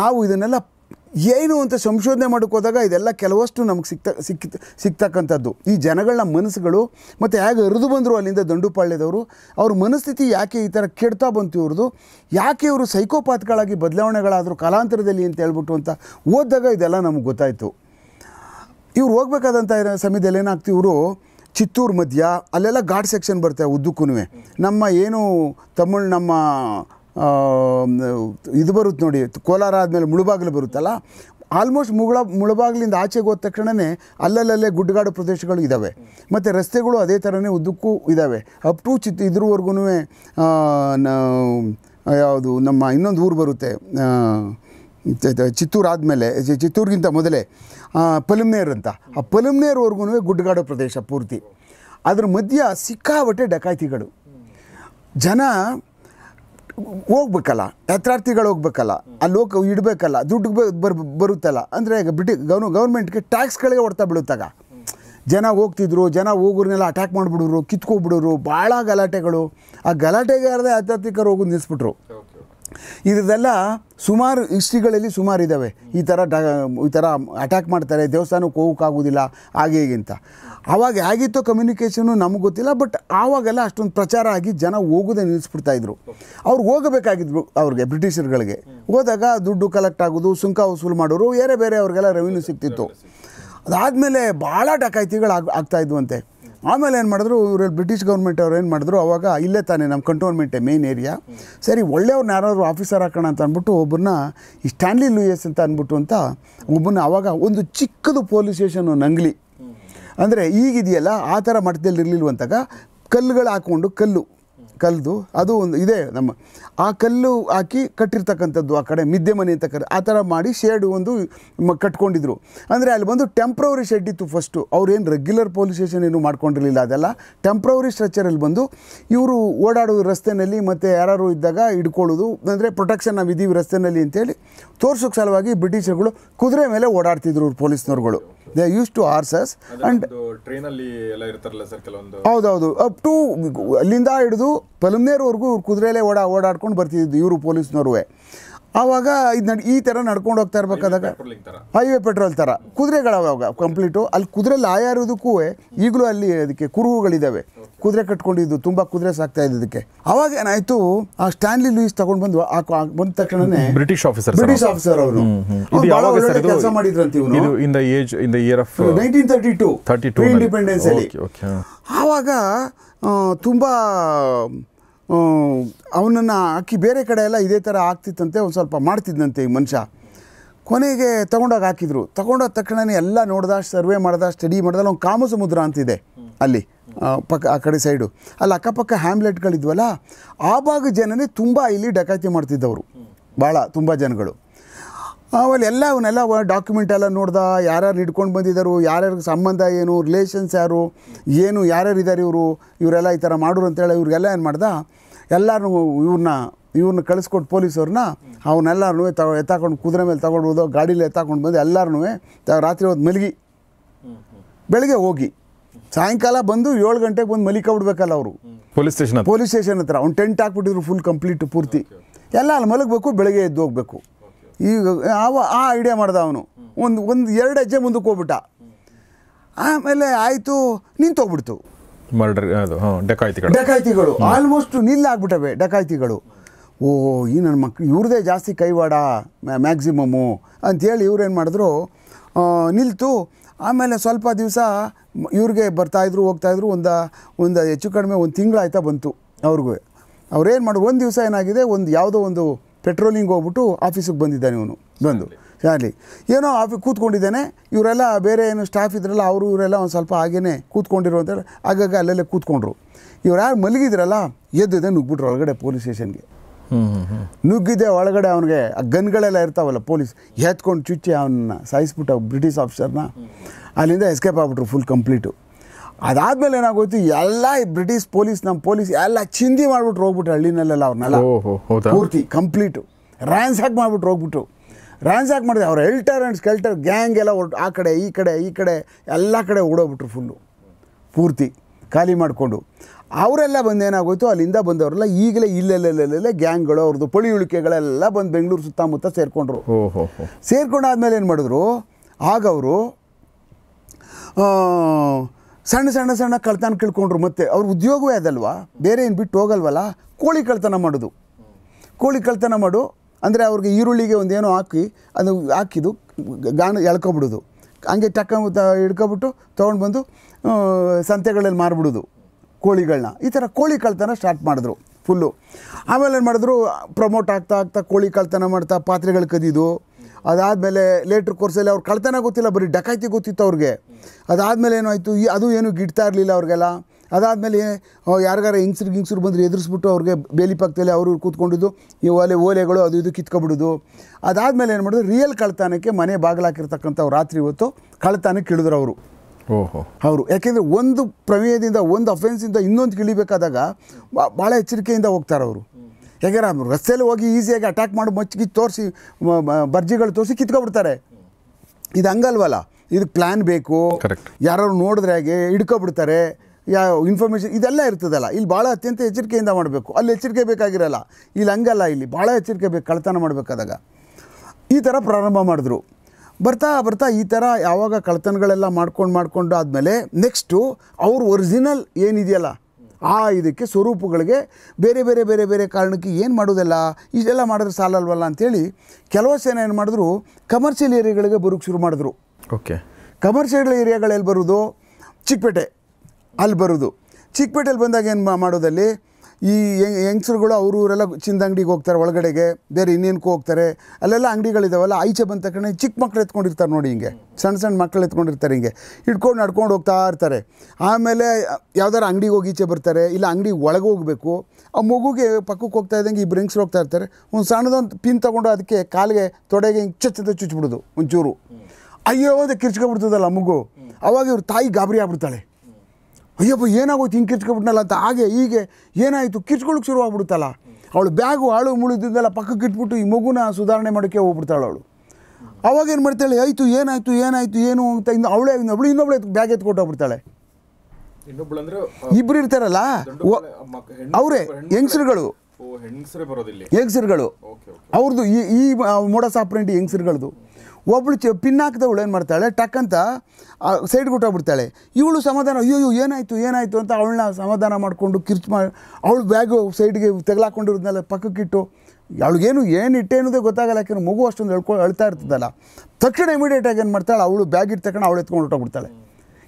ನಾವು ಇದನ್ನೆಲ್ಲ ಏನು ಅಂತ ಸಂಶೋಧನೆ ಮಾಡೋಕ್ಕೋದಾಗ ಹೋದಾಗ ಇದೆಲ್ಲ ಕೆಲವಷ್ಟು ನಮಗೆ ಸಿಕ್ತ ಸಿಕ್ ಸಿಕ್ತಕ್ಕಂಥದ್ದು ಈ ಜನಗಳನ್ನ ಮನಸ್ಸುಗಳು ಮತ್ತು ಹೇಗೆ ಹರಿದು ಬಂದರು ಅಲ್ಲಿಂದ ದಂಡುಪಾಳ್ಯದವರು ಅವ್ರ ಮನಸ್ಥಿತಿ ಯಾಕೆ ಈ ಥರ ಕೆಡ್ತಾ ಬಂತು ಇವ್ರದ್ದು ಯಾಕೆ ಇವರು ಸೈಕೋಪಾತ್ಗಳಾಗಿ ಬದಲಾವಣೆಗಳಾದರೂ ಕಾಲಾಂತರದಲ್ಲಿ ಅಂತ ಹೇಳ್ಬಿಟ್ಟು ಅಂತ ಓದಿದಾಗ ಇದೆಲ್ಲ ನಮ್ಗೆ ಗೊತ್ತಾಯಿತು ಇವ್ರು ಹೋಗ್ಬೇಕಾದಂಥ ಸಮಯದಲ್ಲಿ ಏನಾಗ್ತಿ ಇವರು ಚಿತ್ತೂರು ಮಧ್ಯ ಅಲ್ಲೆಲ್ಲ ಘಾಟ್ ಸೆಕ್ಷನ್ ಬರುತ್ತೆ ಉದ್ದಕ್ಕೂ ನಮ್ಮ ಏನು ತಮಿಳ್ ನಮ್ಮ ಇದು ಬರುತ್ತೆ ನೋಡಿ ಕೋಲಾರ ಆದಮೇಲೆ ಮುಳುಬಾಗಿಲು ಬರುತ್ತಲ್ಲ ಆಲ್ಮೋಸ್ಟ್ ಮುಗಳ ಮುಳುಬಾಗಿಲಿಂದ ಆಚೆಗೆ ಹೋದ ತಕ್ಷಣವೇ ಅಲ್ಲಲ್ಲೇ ಗುಡ್ಡಗಾಡು ಪ್ರದೇಶಗಳು ಇದ್ದಾವೆ ಮತ್ತು ರಸ್ತೆಗಳು ಅದೇ ಥರನೇ ಉದ್ದಕ್ಕೂ ಇದ್ದಾವೆ ಅಪ್ ಟು ಚಿತ್ ಇದ್ರವರೆಗೂ ಯಾವುದು ನಮ್ಮ ಇನ್ನೊಂದು ಊರು ಬರುತ್ತೆ ಚಿತ್ತೂರು ಆದಮೇಲೆ ಚಿತ್ತೂರಿಗಿಂತ ಮೊದಲೇ ಪಲಮ್ನೇರ್ ಅಂತ ಆ ಪಲಮ್ನೇರ್ವರೆಗೂ ಗುಡ್ಡಗಾಡು ಪ್ರದೇಶ ಪೂರ್ತಿ ಅದ್ರ ಮಧ್ಯ ಸಿಕ್ಕಾಬಟ್ಟೆ ಡಕಾಯಿತಿಗಳು ಜನ ಹೋಗ್ಬೇಕಲ್ಲ ಯಾತ್ರಾರ್ಥಿಗಳು ಹೋಗ್ಬೇಕಲ್ಲ ಅಲ್ಲಿ ಹೋಗಿ ಇಡಬೇಕಲ್ಲ ದುಡ್ಡು ಬರ್ ಬರುತ್ತಲ್ಲ ಅಂದರೆ ಈಗ ಬ್ರಿಟಿ ಗೌನ್ ಗೌರ್ಮೆಂಟ್ಗೆ ಟ್ಯಾಕ್ಸ್ಗಳಿಗೆ ಹೊಡ್ತಾ ಬಿಡುತ್ತಾಗ ಜನ ಹೋಗ್ತಿದ್ರು ಜನ ಹೋಗೋರ್ನೆಲ್ಲ ಅಟ್ಯಾಕ್ ಮಾಡಿಬಿಡೋರು ಕಿತ್ಕೊಬಿಡೋರು ಭಾಳ ಗಲಾಟೆಗಳು ಆ ಗಲಾಟೆಗಾರದೇ ಆಧ್ಯಾತ್ಮಿಕರು ಹೋಗಿ ನಿಲ್ಲಿಸ್ಬಿಟ್ರು ಇದೆಲ್ಲ ಸುಮಾರು ಹಿಸ್ಟ್ರಿಗಳಲ್ಲಿ ಸುಮಾರು ಇದ್ದಾವೆ ಈ ಥರ ಡ ಈ ಥರ ಅಟ್ಯಾಕ್ ಮಾಡ್ತಾರೆ ದೇವಸ್ಥಾನಕ್ಕೆ ಹೋಗೋಕ್ಕಾಗೋದಿಲ್ಲ ಹಾಗೆ ಹೀಗಿಂತ ಆವಾಗ ಹೇಗಿತ್ತು ಕಮ್ಯುನಿಕೇಷನು ನಮ್ಗೆ ಗೊತ್ತಿಲ್ಲ ಬಟ್ ಆವಾಗೆಲ್ಲ ಅಷ್ಟೊಂದು ಪ್ರಚಾರ ಆಗಿ ಜನ ಹೋಗೋದೇ ನಿಲ್ಲಿಸ್ಬಿಡ್ತಾಯಿದ್ರು ಅವ್ರು ಹೋಗಬೇಕಾಗಿದ್ರು ಅವ್ರಿಗೆ ಬ್ರಿಟಿಷರುಗಳಿಗೆ ಹೋದಾಗ ದುಡ್ಡು ಕಲೆಕ್ಟ್ ಆಗೋದು ಸುಂಕ ವಸೂಲು ಮಾಡೋರು ಬೇರೆ ಬೇರೆ ಅವ್ರಿಗೆಲ್ಲ ರೆವಿನ್ಯೂ ಸಿಗ್ತಿತ್ತು ಅದಾದಮೇಲೆ ಭಾಳ ಡಕಾಯಿತಿಗಳು ಆಗ್ ಆಗ್ತಾಯಿದ್ವಂತೆ ಆಮೇಲೆ ಏನು ಮಾಡಿದ್ರು ಇವರಲ್ಲಿ ಬ್ರಿಟಿಷ್ ಗೌರ್ಮೆಂಟ್ ಅವ್ರು ಏನು ಮಾಡಿದ್ರು ಅವಾಗ ಇಲ್ಲೇ ತಾನೇ ನಮ್ಮ ಕಂಟೋನ್ಮೆಂಟೇ ಮೇನ್ ಏರಿಯಾ ಸರಿ ಒಳ್ಳೆಯವ್ರನ್ನ ಯಾರಾದ್ರು ಆಫೀಸರ್ ಹಾಕೋಣ ಅಂತ ಅಂದ್ಬಿಟ್ಟು ಒಬ್ಬರನ್ನ ಈ ಸ್ಟ್ಯಾನ್ಲಿ ಲೂಯಸ್ ಅಂತ ಅಂದ್ಬಿಟ್ಟು ಅಂತ ಒಬ್ಬನ ಆವಾಗ ಒಂದು ಚಿಕ್ಕದು ಪೊಲೀಸ್ ಸ್ಟೇಷನ್ ನಂಗ್ಲಿ ಅಂದರೆ ಈಗಿದೆಯಲ್ಲ ಆ ಥರ ಮಠದಲ್ಲಿ ಇರಲಿಲ್ವಂತಾಗ ಕಲ್ಲುಗಳು ಹಾಕ್ಕೊಂಡು ಕಲ್ಲು ಕಲ್ದು ಅದು ಒಂದು ಇದೆ ನಮ್ಮ ಆ ಕಲ್ಲು ಹಾಕಿ ಕಟ್ಟಿರ್ತಕ್ಕಂಥದ್ದು ಆ ಕಡೆ ಮಿದ್ದೆ ಮನೆ ಅಂತ ಕರೆ ಆ ಥರ ಮಾಡಿ ಶೇಡು ಒಂದು ಕಟ್ಕೊಂಡಿದ್ರು ಅಂದರೆ ಅಲ್ಲಿ ಬಂದು ಟೆಂಪ್ರವರಿ ಶೆಡ್ ಇತ್ತು ಫಸ್ಟು ಅವ್ರೇನು ರೆಗ್ಯುಲರ್ ಪೊಲೀಸ್ ಸ್ಟೇಷನ್ ಏನು ಮಾಡ್ಕೊಂಡಿರಲಿಲ್ಲ ಅದೆಲ್ಲ ಟೆಂಪ್ರವರಿ ಸ್ಟ್ರಕ್ಚರಲ್ಲಿ ಬಂದು ಇವರು ಓಡಾಡೋ ರಸ್ತೆಯಲ್ಲಿ ಮತ್ತು ಯಾರು ಇದ್ದಾಗ ಹಿಡ್ಕೊಳ್ಳೋದು ಅಂದರೆ ಪ್ರೊಟೆಕ್ಷನ್ ನಾವು ಇದ್ದೀವಿ ರಸ್ತೆಯಲ್ಲಿ ಅಂತೇಳಿ ತೋರ್ಸೋಕ್ಕೆ ಸಲುವಾಗಿ ಬ್ರಿಟಿಷರುಗಳು ಕುದುರೆ ಮೇಲೆ ಓಡಾಡ್ತಿದ್ರು ಪೊಲೀಸ್ನವ್ರುಗಳು they use to horses and ಟ್ರೈನಲ್ಲಿ ಎಲ್ಲ ಇರ್ತಾರಲ್ಲ ಸರ್ ಕೆಲವೊಂದು ಹೌದೌದು ಅಪ್ ಟು ಅಲ್ಲಿಂದ ಹಿಡಿದು ಪಲಮ್ನೇರ್ವರೆಗೂ ಇವ್ರು ಓಡಾ ಓಡಾಡ್ಕೊಂಡು ಬರ್ತಿದ್ದು ಇವರು ಪೊಲೀಸ್ನವ್ರೂ ಆವಾಗ ಇದು ನಡ್ ಈ ಥರ ನಡ್ಕೊಂಡು ಹೋಗ್ತಾ ಇರ್ಬೇಕಾದಾಗ ಹೈವೇ ಪೆಟ್ರೋಲ್ ಥರ ಕುದುರೆಗಳವಾಗ ಕಂಪ್ಲೀಟು ಅಲ್ಲಿ ಕುದುರೆ ಲಾಯಾರೋದಕ್ಕೂ ಈಗಲೂ ಅಲ್ಲಿ ಅದಕ್ಕೆ ಕುರುಹುಗಳಿದ್ದಾವೆ ಕುದುರೆ ಕಟ್ಕೊಂಡಿದ್ದು ತುಂಬ ಕುದುರೆ ಸಾಕ್ತಾ ಅದಕ್ಕೆ ಅವಾಗ ಏನಾಯಿತು ಆ ಸ್ಟ್ಯಾನ್ಲಿ ಲೂಯಿಸ್ ತಗೊಂಡು ಬಂದು ಬಂದ ತಕ್ಷಣನೇ ಬ್ರಿಟಿಷ್ ಆಫೀಸರ್ ಬ್ರಿಟಿಷ್ ಆಫೀಸರ್ ಅವರು ಕೆಲಸ ಮಾಡಿದ್ರಂತೆ ಇವನು in the age in the year of nineteen thirty two thirty two independence ಅಲ್ಲಿ ಆವಾಗ ತುಂಬ ಅವನನ್ನು ಹಾಕಿ ಬೇರೆ ಕಡೆ ಎಲ್ಲ ಇದೇ ಥರ ಆಗ್ತಿತ್ತಂತೆ ಒಂದು ಸ್ವಲ್ಪ ಮಾಡ್ತಿದ್ದಂತೆ ಈ ಮನುಷ್ಯ ಕೊನೆಗೆ ತಗೊಂಡಾಗ ಹಾಕಿದ್ರು ತೊಗೊಂಡೋದ ತಕ್ಷಣನೇ ಎಲ್ಲ ನೋಡ್ದ ಸರ್ವೆ ಮಾಡ್ದ ಸ್ಟಡಿ ಮಾಡ್ದಲ್ಲ ಒಂದು ಕಾಮಸಮುದ್ರ ಅಂತಿದೆ ಅಲ್ಲಿ ಪಕ್ಕ ಆ ಕಡೆ ಸೈಡು ಅಲ್ಲಿ ಅಕ್ಕಪಕ್ಕ ಹ್ಯಾಮ್ಲೆಟ್ಗಳಿದ್ವಲ್ಲ ಆ ಭಾಗ ಜನನೇ ತುಂಬ ಇಲ್ಲಿ ಡಕಾತಿ ಮಾಡ್ತಿದ್ದವರು ಭಾಳ ತುಂಬ ಜನಗಳು ಆಮೇಲೆ ಎಲ್ಲ ಅವನ್ನೆಲ್ಲ ಡಾಕ್ಯುಮೆಂಟ್ ಎಲ್ಲ ನೋಡ್ದ ಯಾರ್ಯಾರು ಹಿಡ್ಕೊಂಡು ಬಂದಿದ್ದಾರೋ ಯಾರ್ಯಾರು ಸಂಬಂಧ ಏನು ರಿಲೇಷನ್ಸ್ ಯಾರು ಏನು ಯಾರ್ಯಾರು ಇದ್ದಾರೆ ಇವರು ಇವರೆಲ್ಲ ಈ ಥರ ಮಾಡೋರು ಅಂತೇಳಿ ಇವ್ರಿಗೆಲ್ಲ ಏನು ಮಾಡ್ದ ಎಲ್ಲರೂ ಇವ್ರನ್ನ ಇವ್ರನ್ನ ಕಳಿಸ್ಕೊಟ್ಟು ಪೊಲೀಸವ್ರನ್ನ ಅವನ್ನೆಲ್ಲರೂ ತ ಎತ್ತಾಕೊಂಡು ಕುದುರೆ ಮೇಲೆ ತಗೊಂಡು ಹೋದ ಗಾಡೀಲಿ ಎತ್ತಾಕೊಂಡು ಬಂದು ಎಲ್ಲರೂ ರಾತ್ರಿ ಹೋದ್ ಮಲಗಿ ಬೆಳಗ್ಗೆ ಹೋಗಿ ಸಾಯಂಕಾಲ ಬಂದು ಏಳು ಗಂಟೆಗೆ ಬಂದು ಮಲಿಕ ಬಿಡ್ಬೇಕಲ್ಲ ಅವರು ಪೊಲೀಸ್ ಸ್ಟೇಷನ್ ಪೊಲೀಸ್ ಸ್ಟೇಷನ್ ಹತ್ರ ಅವ್ನು ಟೆಂಟ್ ಹಾಕ್ಬಿಟ್ಟಿದ್ರು ಫುಲ್ ಕಂಪ್ಲೀಟ್ ಪೂರ್ತಿ ಎಲ್ಲ ಅಲ್ಲಿ ಮಲಗಬೇಕು ಬೆಳಗ್ಗೆ ಎದ್ದು ಹೋಗಬೇಕು ಈಗ ಅವ ಆ ಐಡಿಯಾ ಮಾಡ್ದ ಅವನು ಒಂದು ಒಂದು ಎರಡು ಹೆಜ್ಜೆ ಮುಂದಕ್ಕೆ ಹೋಗ್ಬಿಟ್ಟ ಆಮೇಲೆ ಆಯಿತು ನಿಂತೋಗ್ಬಿಡ್ತು ಮರ್ಡರ್ ಅದು ಡಕಾಯ್ತಿಗಳು ಆಲ್ಮೋಸ್ಟ್ ನಿಲ್ಲಾಗ್ಬಿಟ್ಟವೆ ಡಕಾಯ್ತಿಗಳು ಓ ಈ ನನ್ನ ಮಕ್ಳು ಇವ್ರದೇ ಜಾಸ್ತಿ ಕೈವಾಡ ಮ್ಯಾಕ್ಸಿಮಮ್ಮು ಅಂಥೇಳಿ ಏನು ಮಾಡಿದ್ರು ನಿಲ್ತು ಆಮೇಲೆ ಸ್ವಲ್ಪ ದಿವಸ ಇವ್ರಿಗೆ ಬರ್ತಾಯಿದ್ರು ಹೋಗ್ತಾಯಿದ್ರು ಒಂದು ಒಂದು ಹೆಚ್ಚು ಕಡಿಮೆ ಒಂದು ತಿಂಗಳಾಯ್ತಾ ಬಂತು ಅವ್ರಿಗೂ ಅವ್ರೇನು ಮಾಡಿ ಒಂದು ದಿವಸ ಏನಾಗಿದೆ ಒಂದು ಯಾವುದೋ ಒಂದು ಪೆಟ್ರೋಲಿಂಗ್ ಹೋಗ್ಬಿಟ್ಟು ಆಫೀಸಿಗೆ ಬಂದಿದ್ದಾನೆ ಇವನು ಬಂದು ಸ್ಯಾಲಿ ಏನೋ ಆಫೀಸ್ ಕೂತ್ಕೊಂಡಿದ್ದಾನೆ ಇವರೆಲ್ಲ ಬೇರೆ ಏನು ಸ್ಟಾಫ್ ಇದ್ರಲ್ಲ ಅವರು ಇವರೆಲ್ಲ ಒಂದು ಸ್ವಲ್ಪ ಹಾಗೇ ಕೂತ್ಕೊಂಡಿರು ಅಂತೇಳಿ ಆಗಾಗ ಅಲ್ಲೆಲ್ಲೇ ಕೂತ್ಕೊಂಡ್ರು ಇವ್ರು ಯಾರು ಮಲಗಿದ್ರಲ್ಲ ಎದ್ದಿದೆ ನುಗ್ಬಿಟ್ರು ಒಳಗಡೆ ಪೊಲೀಸ್ ಸ್ಟೇಷನ್ಗೆ ನುಗ್ಗಿದ್ದೆ ಒಳಗಡೆ ಅವನಿಗೆ ಆ ಗನ್ಗಳೆಲ್ಲ ಇರ್ತಾವಲ್ಲ ಪೊಲೀಸ್ ಎತ್ಕೊಂಡು ಚುಚ್ಚಿ ಅವನ್ನ ಸಾಯಿಸ್ಬಿಟ್ಟು ಬ್ರಿಟಿಷ್ ಆಫೀಸರ್ನ ಅಲ್ಲಿಂದ ಎಸ್ಕೇಪ್ ಆಗ್ಬಿಟ್ರು ಫುಲ್ ಕಂಪ್ಲೀಟು ಅದಾದ್ಮೇಲೆ ಏನಾಗೋಯ್ತು ಎಲ್ಲ ಬ್ರಿಟಿಷ್ ಪೊಲೀಸ್ ನಮ್ಮ ಪೊಲೀಸ್ ಎಲ್ಲ ಚಿಂದಿ ಮಾಡ್ಬಿಟ್ಟು ಹೋಗ್ಬಿಟ್ರು ಹಳ್ಳಿನಲ್ಲೆಲ್ಲ ಅವ್ರನ್ನೆಲ್ಲ ಪೂರ್ತಿ ಕಂಪ್ಲೀಟು ರ್ಯಾನ್ಸ್ ಹ್ಯಾಕ್ ಮಾಡ್ಬಿಟ್ಟು ಹೋಗ್ಬಿಟ್ರು ರ್ಯಾನ್ಸ್ ಹ್ಯಾಕ್ ಮಾಡಿದೆ ಅವ್ರು ಎಲ್ಟರ್ ಆ್ಯಂಡ್ ಸ್ಕೆಲ್ಟರ್ ಗ್ಯಾಂಗ್ ಎಲ್ಲ ಹೊರಟು ಆ ಕಡೆ ಈ ಕಡೆ ಈ ಕಡೆ ಎಲ್ಲ ಕಡೆ ಓಡೋಗ್ಬಿಟ್ರು ಫುಲ್ಲು ಪೂರ್ತಿ ಖಾಲಿ ಮಾಡಿಕೊಂಡು ಅವರೆಲ್ಲ ಬಂದು ಏನಾಗೋಯ್ತು ಅಲ್ಲಿಂದ ಬಂದವರೆಲ್ಲ ಈಗಲೇ ಇಲ್ಲೆಲ್ಲೆಲ್ಲೆಲ್ಲೆಲ್ಲ ಗ್ಯಾಂಗ್ಗಳು ಅವ್ರದ್ದು ಪಳಿಯುಳಿಕೆಗಳೆಲ್ಲ ಬಂದು ಬೆಂಗಳೂರು ಸುತ್ತಮುತ್ತ ಸೇರಿಕೊಂಡ್ರು ಸೇರ್ಕೊಂಡಾದ್ಮೇಲೆ ಏನು ಮಾಡಿದ್ರು ಆಗ ಅವರು ಸಣ್ಣ ಸಣ್ಣ ಸಣ್ಣ ಕಳ್ತನ ಕೇಳ್ಕೊಂಡ್ರು ಮತ್ತೆ ಅವ್ರ ಉದ್ಯೋಗವೇ ಅದಲ್ವಾ ಬೇರೆ ಏನು ಬಿಟ್ಟು ಹೋಗಲ್ವಲ್ಲ ಕೋಳಿ ಕಳ್ತನ ಮಾಡೋದು ಕೋಳಿ ಕಳ್ತನ ಮಾಡು ಅಂದರೆ ಅವ್ರಿಗೆ ಈರುಳ್ಳಿಗೆ ಒಂದೇನೋ ಹಾಕಿ ಅದು ಹಾಕಿದ್ದು ಗಾಣ ಎಳ್ಕೊಬಿಡೋದು ಹಂಗೆ ಟಕ್ಕ ಹಿಡ್ಕೊಬಿಟ್ಟು ತೊಗೊಂಡು ಬಂದು ಸಂತೆಗಳಲ್ಲಿ ಮಾರಿಬಿಡೋದು ಕೋಳಿಗಳನ್ನ ಈ ಥರ ಕೋಳಿ ಕಳ್ತನ ಸ್ಟಾರ್ಟ್ ಮಾಡಿದ್ರು ಫುಲ್ಲು ಆಮೇಲೆ ಏನು ಮಾಡಿದ್ರು ಪ್ರಮೋಟ್ ಆಗ್ತಾ ಆಗ್ತಾ ಕೋಳಿ ಕಳ್ತನ ಮಾಡ್ತಾ ಪಾತ್ರೆಗಳು ಕದಿದು ಅದಾದಮೇಲೆ ಲೇಟ್ರ್ ಕೋರ್ಸಲ್ಲಿ ಅವ್ರು ಕಳ್ತನ ಗೊತ್ತಿಲ್ಲ ಬರೀ ಡಕಾಯ್ತಿ ಗೊತ್ತಿತ್ತು ಅವ್ರಿಗೆ ಅದಾದಮೇಲೆ ಏನಾಯಿತು ಈ ಅದು ಏನು ಗಿಡ್ತಾ ಇರಲಿಲ್ಲ ಅವ್ರಿಗೆಲ್ಲ ಅದಾದಮೇಲೆ ಯಾರಿಗಾರ ಹಿಂಗ್ಸ್ರು ಗಿಂಗ್ಸ್ರು ಬಂದರೆ ಎದುರಿಸ್ಬಿಟ್ಟು ಅವ್ರಿಗೆ ಬೇಲಿ ಪಕ್ಕದಲ್ಲಿ ಅವರು ಕೂತ್ಕೊಂಡಿದ್ದು ಈ ಒಲೆ ಓಲೆಗಳು ಅದು ಇದು ಕಿತ್ಕೊಬಿಡೋದು ಅದಾದಮೇಲೆ ಏನು ಮಾಡಿದ್ರು ರಿಯಲ್ ಕಳ್ತನಕ್ಕೆ ಮನೆ ಬಾಗಿಲಾಕಿರ್ತಕ್ಕಂಥವ್ರು ರಾತ್ರಿ ಇವತ್ತು ಕಳ್ತನಕ್ಕೆ ಇಳಿದ್ರು ಅವರು ಓಹೋ ಅವರು ಯಾಕೆಂದರೆ ಒಂದು ಪ್ರಮೇಯದಿಂದ ಒಂದು ಅಫೆನ್ಸಿಂದ ಇನ್ನೊಂದು ಇಳಿಬೇಕಾದಾಗ ಭಾಳ ಎಚ್ಚರಿಕೆಯಿಂದ ಹೋಗ್ತಾರೆ ಅವರು ಹೇಗಾರ ರಸ್ತೆಯಲ್ಲಿ ಹೋಗಿ ಈಸಿಯಾಗಿ ಅಟ್ಯಾಕ್ ಮಾಡಿ ಮಚ್ಚಿಗೆ ತೋರಿಸಿ ಬರ್ಜಿಗಳು ತೋರಿಸಿ ಕಿತ್ಕೊಬಿಡ್ತಾರೆ ಇದು ಹಂಗಲ್ವಲ್ಲ ಇದಕ್ಕೆ ಪ್ಲ್ಯಾನ್ ಬೇಕು ಯಾರು ನೋಡಿದ್ರೆ ಹಾಗೆ ಹಿಡ್ಕೊಬಿಡ್ತಾರೆ ಯಾವ ಇನ್ಫಾರ್ಮೇಷನ್ ಇದೆಲ್ಲ ಇರ್ತದಲ್ಲ ಇಲ್ಲಿ ಭಾಳ ಅತ್ಯಂತ ಎಚ್ಚರಿಕೆಯಿಂದ ಮಾಡಬೇಕು ಅಲ್ಲಿ ಎಚ್ಚರಿಕೆ ಬೇಕಾಗಿರಲ್ಲ ಇಲ್ಲಿ ಹಂಗಲ್ಲ ಇಲ್ಲಿ ಭಾಳ ಎಚ್ಚರಿಕೆ ಬೇಕು ಕಳ್ತನ ಮಾಡಬೇಕಾದಾಗ ಈ ಥರ ಪ್ರಾರಂಭ ಮಾಡಿದ್ರು ಬರ್ತಾ ಬರ್ತಾ ಈ ಥರ ಯಾವಾಗ ಕಳ್ತನಗಳೆಲ್ಲ ಮಾಡ್ಕೊಂಡು ಮಾಡ್ಕೊಂಡು ಆದಮೇಲೆ ನೆಕ್ಸ್ಟು ಅವ್ರ ಒರಿಜಿನಲ್ ಏನಿದೆಯಲ್ಲ ಆ ಇದಕ್ಕೆ ಸ್ವರೂಪಗಳಿಗೆ ಬೇರೆ ಬೇರೆ ಬೇರೆ ಬೇರೆ ಕಾರಣಕ್ಕೆ ಏನು ಮಾಡೋದಲ್ಲ ಇದೆಲ್ಲ ಮಾಡಿದ್ರೆ ಸಾಲಲ್ವಲ್ಲ ಅಂಥೇಳಿ ಕೆಲವು ಜನ ಏನು ಮಾಡಿದ್ರು ಕಮರ್ಷಿಯಲ್ ಏರಿಯಾಗಳಿಗೆ ಬರೋಕ್ಕೆ ಶುರು ಮಾಡಿದ್ರು ಓಕೆ ಕಮರ್ಷಿಯಲ್ ಏರಿಯಾಗಳಲ್ಲಿ ಬರೋದು ಚಿಕ್ಕಪೇಟೆ ಅಲ್ಲಿ ಬರೋದು ಚಿಕ್ಕಪೇಟೆಯಲ್ಲಿ ಬಂದಾಗ ಏನು ಮಾಡೋದಲ್ಲಿ ಈ ಯಂಗ್ಸ್ರುಗಳು ಅವರು ಇವರೆಲ್ಲ ಚಿಂದ ಅಂಗಡಿಗೆ ಹೋಗ್ತಾರೆ ಒಳಗಡೆಗೆ ಬೇರೆ ಇನ್ನೇನಕ್ಕೂ ಹೋಗ್ತಾರೆ ಅಲ್ಲೆಲ್ಲ ಅಂಗಡಿಗಳಿದ್ದಾವಲ್ಲ ಆಯ್ಚೆ ಬಂದ ತಕ್ಷಣ ಚಿಕ್ಕ ಮಕ್ಳು ಎತ್ಕೊಂಡಿರ್ತಾರೆ ನೋಡಿ ಹಿಂಗೆ ಸಣ್ಣ ಸಣ್ಣ ಮಕ್ಕಳು ಎತ್ಕೊಂಡಿರ್ತಾರೆ ಹಿಂಗೆ ಹಿಡ್ಕೊಂಡು ನಡ್ಕೊಂಡು ಹೋಗ್ತಾ ಇರ್ತಾರೆ ಆಮೇಲೆ ಯಾವ್ದಾರು ಅಂಗಡಿಗೆ ಹೋಗಿ ಈಚೆ ಬರ್ತಾರೆ ಇಲ್ಲ ಅಂಗಡಿಗೆ ಒಳಗೆ ಹೋಗಬೇಕು ಆ ಮಗುಗೆ ಪಕ್ಕಕ್ಕೆ ಹೋಗ್ತಾ ಇದ್ದಂಗೆ ಇಬ್ಬರು ಹೆಂಗ್ಸರು ಹೋಗ್ತಾ ಇರ್ತಾರೆ ಒಂದು ಸಣ್ಣದೊಂದು ಪಿನ್ ತೊಗೊಂಡು ಅದಕ್ಕೆ ಕಾಲಿಗೆ ತೊಡೆಗೆ ಹಿಂಗೆ ಚಚ್ಚದ ಚುಚ್ಚಿಬಿಡೋದು ಒಂಚೂರು ಅಯ್ಯೋ ಅದೇ ಕಿರ್ಚ್ಕೊಂಡ್ಬಿಡ್ತದಲ್ಲ ಮಗು ಅವಾಗ ಇವ್ರ ತಾಯಿ ಗಾಬರಿ ಆಗ್ಬಿಡ್ತಾಳೆ ಅಯ್ಯಪ್ಪ ಏನಾಗೋಯ್ತು ಹಿಂಗೆ ಕಿರ್ಚ್ಕೊಬಿಟ್ನಲ್ಲ ಅಂತ ಹಾಗೆ ಹೀಗೆ ಏನಾಯಿತು ಶುರು ಶುರುವಾಗ್ಬಿಡುತ್ತಲ್ಲ ಅವಳು ಬ್ಯಾಗು ಹಾಳು ಮುಳಿದಿದ್ದೆಲ್ಲ ಪಕ್ಕಕ್ಕೆ ಇಟ್ಬಿಟ್ಟು ಈ ಮಗುನ ಸುಧಾರಣೆ ಮಾಡೋಕ್ಕೆ ಹೋಗ್ಬಿಡ್ತಾಳು ಅವಳು ಅವಾಗ ಏನು ಮಾಡ್ತಾಳೆ ಆಯಿತು ಏನಾಯಿತು ಏನಾಯಿತು ಏನು ಅಂತ ಇನ್ನು ಅವಳೇ ಇನ್ನೊಬ್ಳು ಇನ್ನೊಬ್ಳೆ ಬ್ಯಾಗ್ ಎತ್ಕೊಟ್ಟು ಹೋಗ್ಬಿಡ್ತಾಳೆ ಇಬ್ಬರು ಇರ್ತಾರಲ್ಲ ಅವರೇ ಹೆಂಗಸರುಗಳು ಹೆಂಗಸರುಗಳು ಅವ್ರದ್ದು ಈ ಈ ಮೋಡ ಸಾಪ್ರೆಂಟಿ ಹೆಂಗಸರುಗಳದು ಒಬ್ಳು ಚ ಹಾಕಿದವಳು ಏನು ಮಾಡ್ತಾಳೆ ಟಕ್ ಅಂತ ಸೈಡ್ ಕೊಟ್ಟೋಗ್ಬಿಡ್ತಾಳೆ ಇವಳು ಸಮಾಧಾನ ಅಯ್ಯೋ ಏನಾಯಿತು ಏನಾಯಿತು ಅಂತ ಅವಳನ್ನ ಸಮಾಧಾನ ಮಾಡಿಕೊಂಡು ಕಿರ್ಚು ಮಾಡಿ ಅವಳು ಬ್ಯಾಗು ಸೈಡ್ಗೆ ತೆಗ್ಲಾಕೊಂಡಿರೋದ್ನೆಲ್ಲ ಪಕ್ಕಕ್ಕಿಟ್ಟು ಅವಳಿಗೇನು ಏನು ಇಟ್ಟೆ ಅನ್ನೋದೇ ಗೊತ್ತಾಗಲ್ಲ ಯಾಕೆಂದ್ರೆ ಮಗು ಅಷ್ಟೊಂದು ಹೇಳ್ಕೊ ಅಳ್ತಾ ಇರ್ತದಲ್ಲ ತಕ್ಷಣ ಇಮಿಡಿಯೇಟಾಗಿ ಏನು ಮಾಡ್ತಾಳೆ ಅವಳು ಬ್ಯಾಗ್ ಇಟ್ಟು ತಕ್ಷಣ ಅವಳು ಎತ್ಕೊಂಡು ಹೊಟ್ಟೋಗ್ಬಿಡ್ತಾಳೆ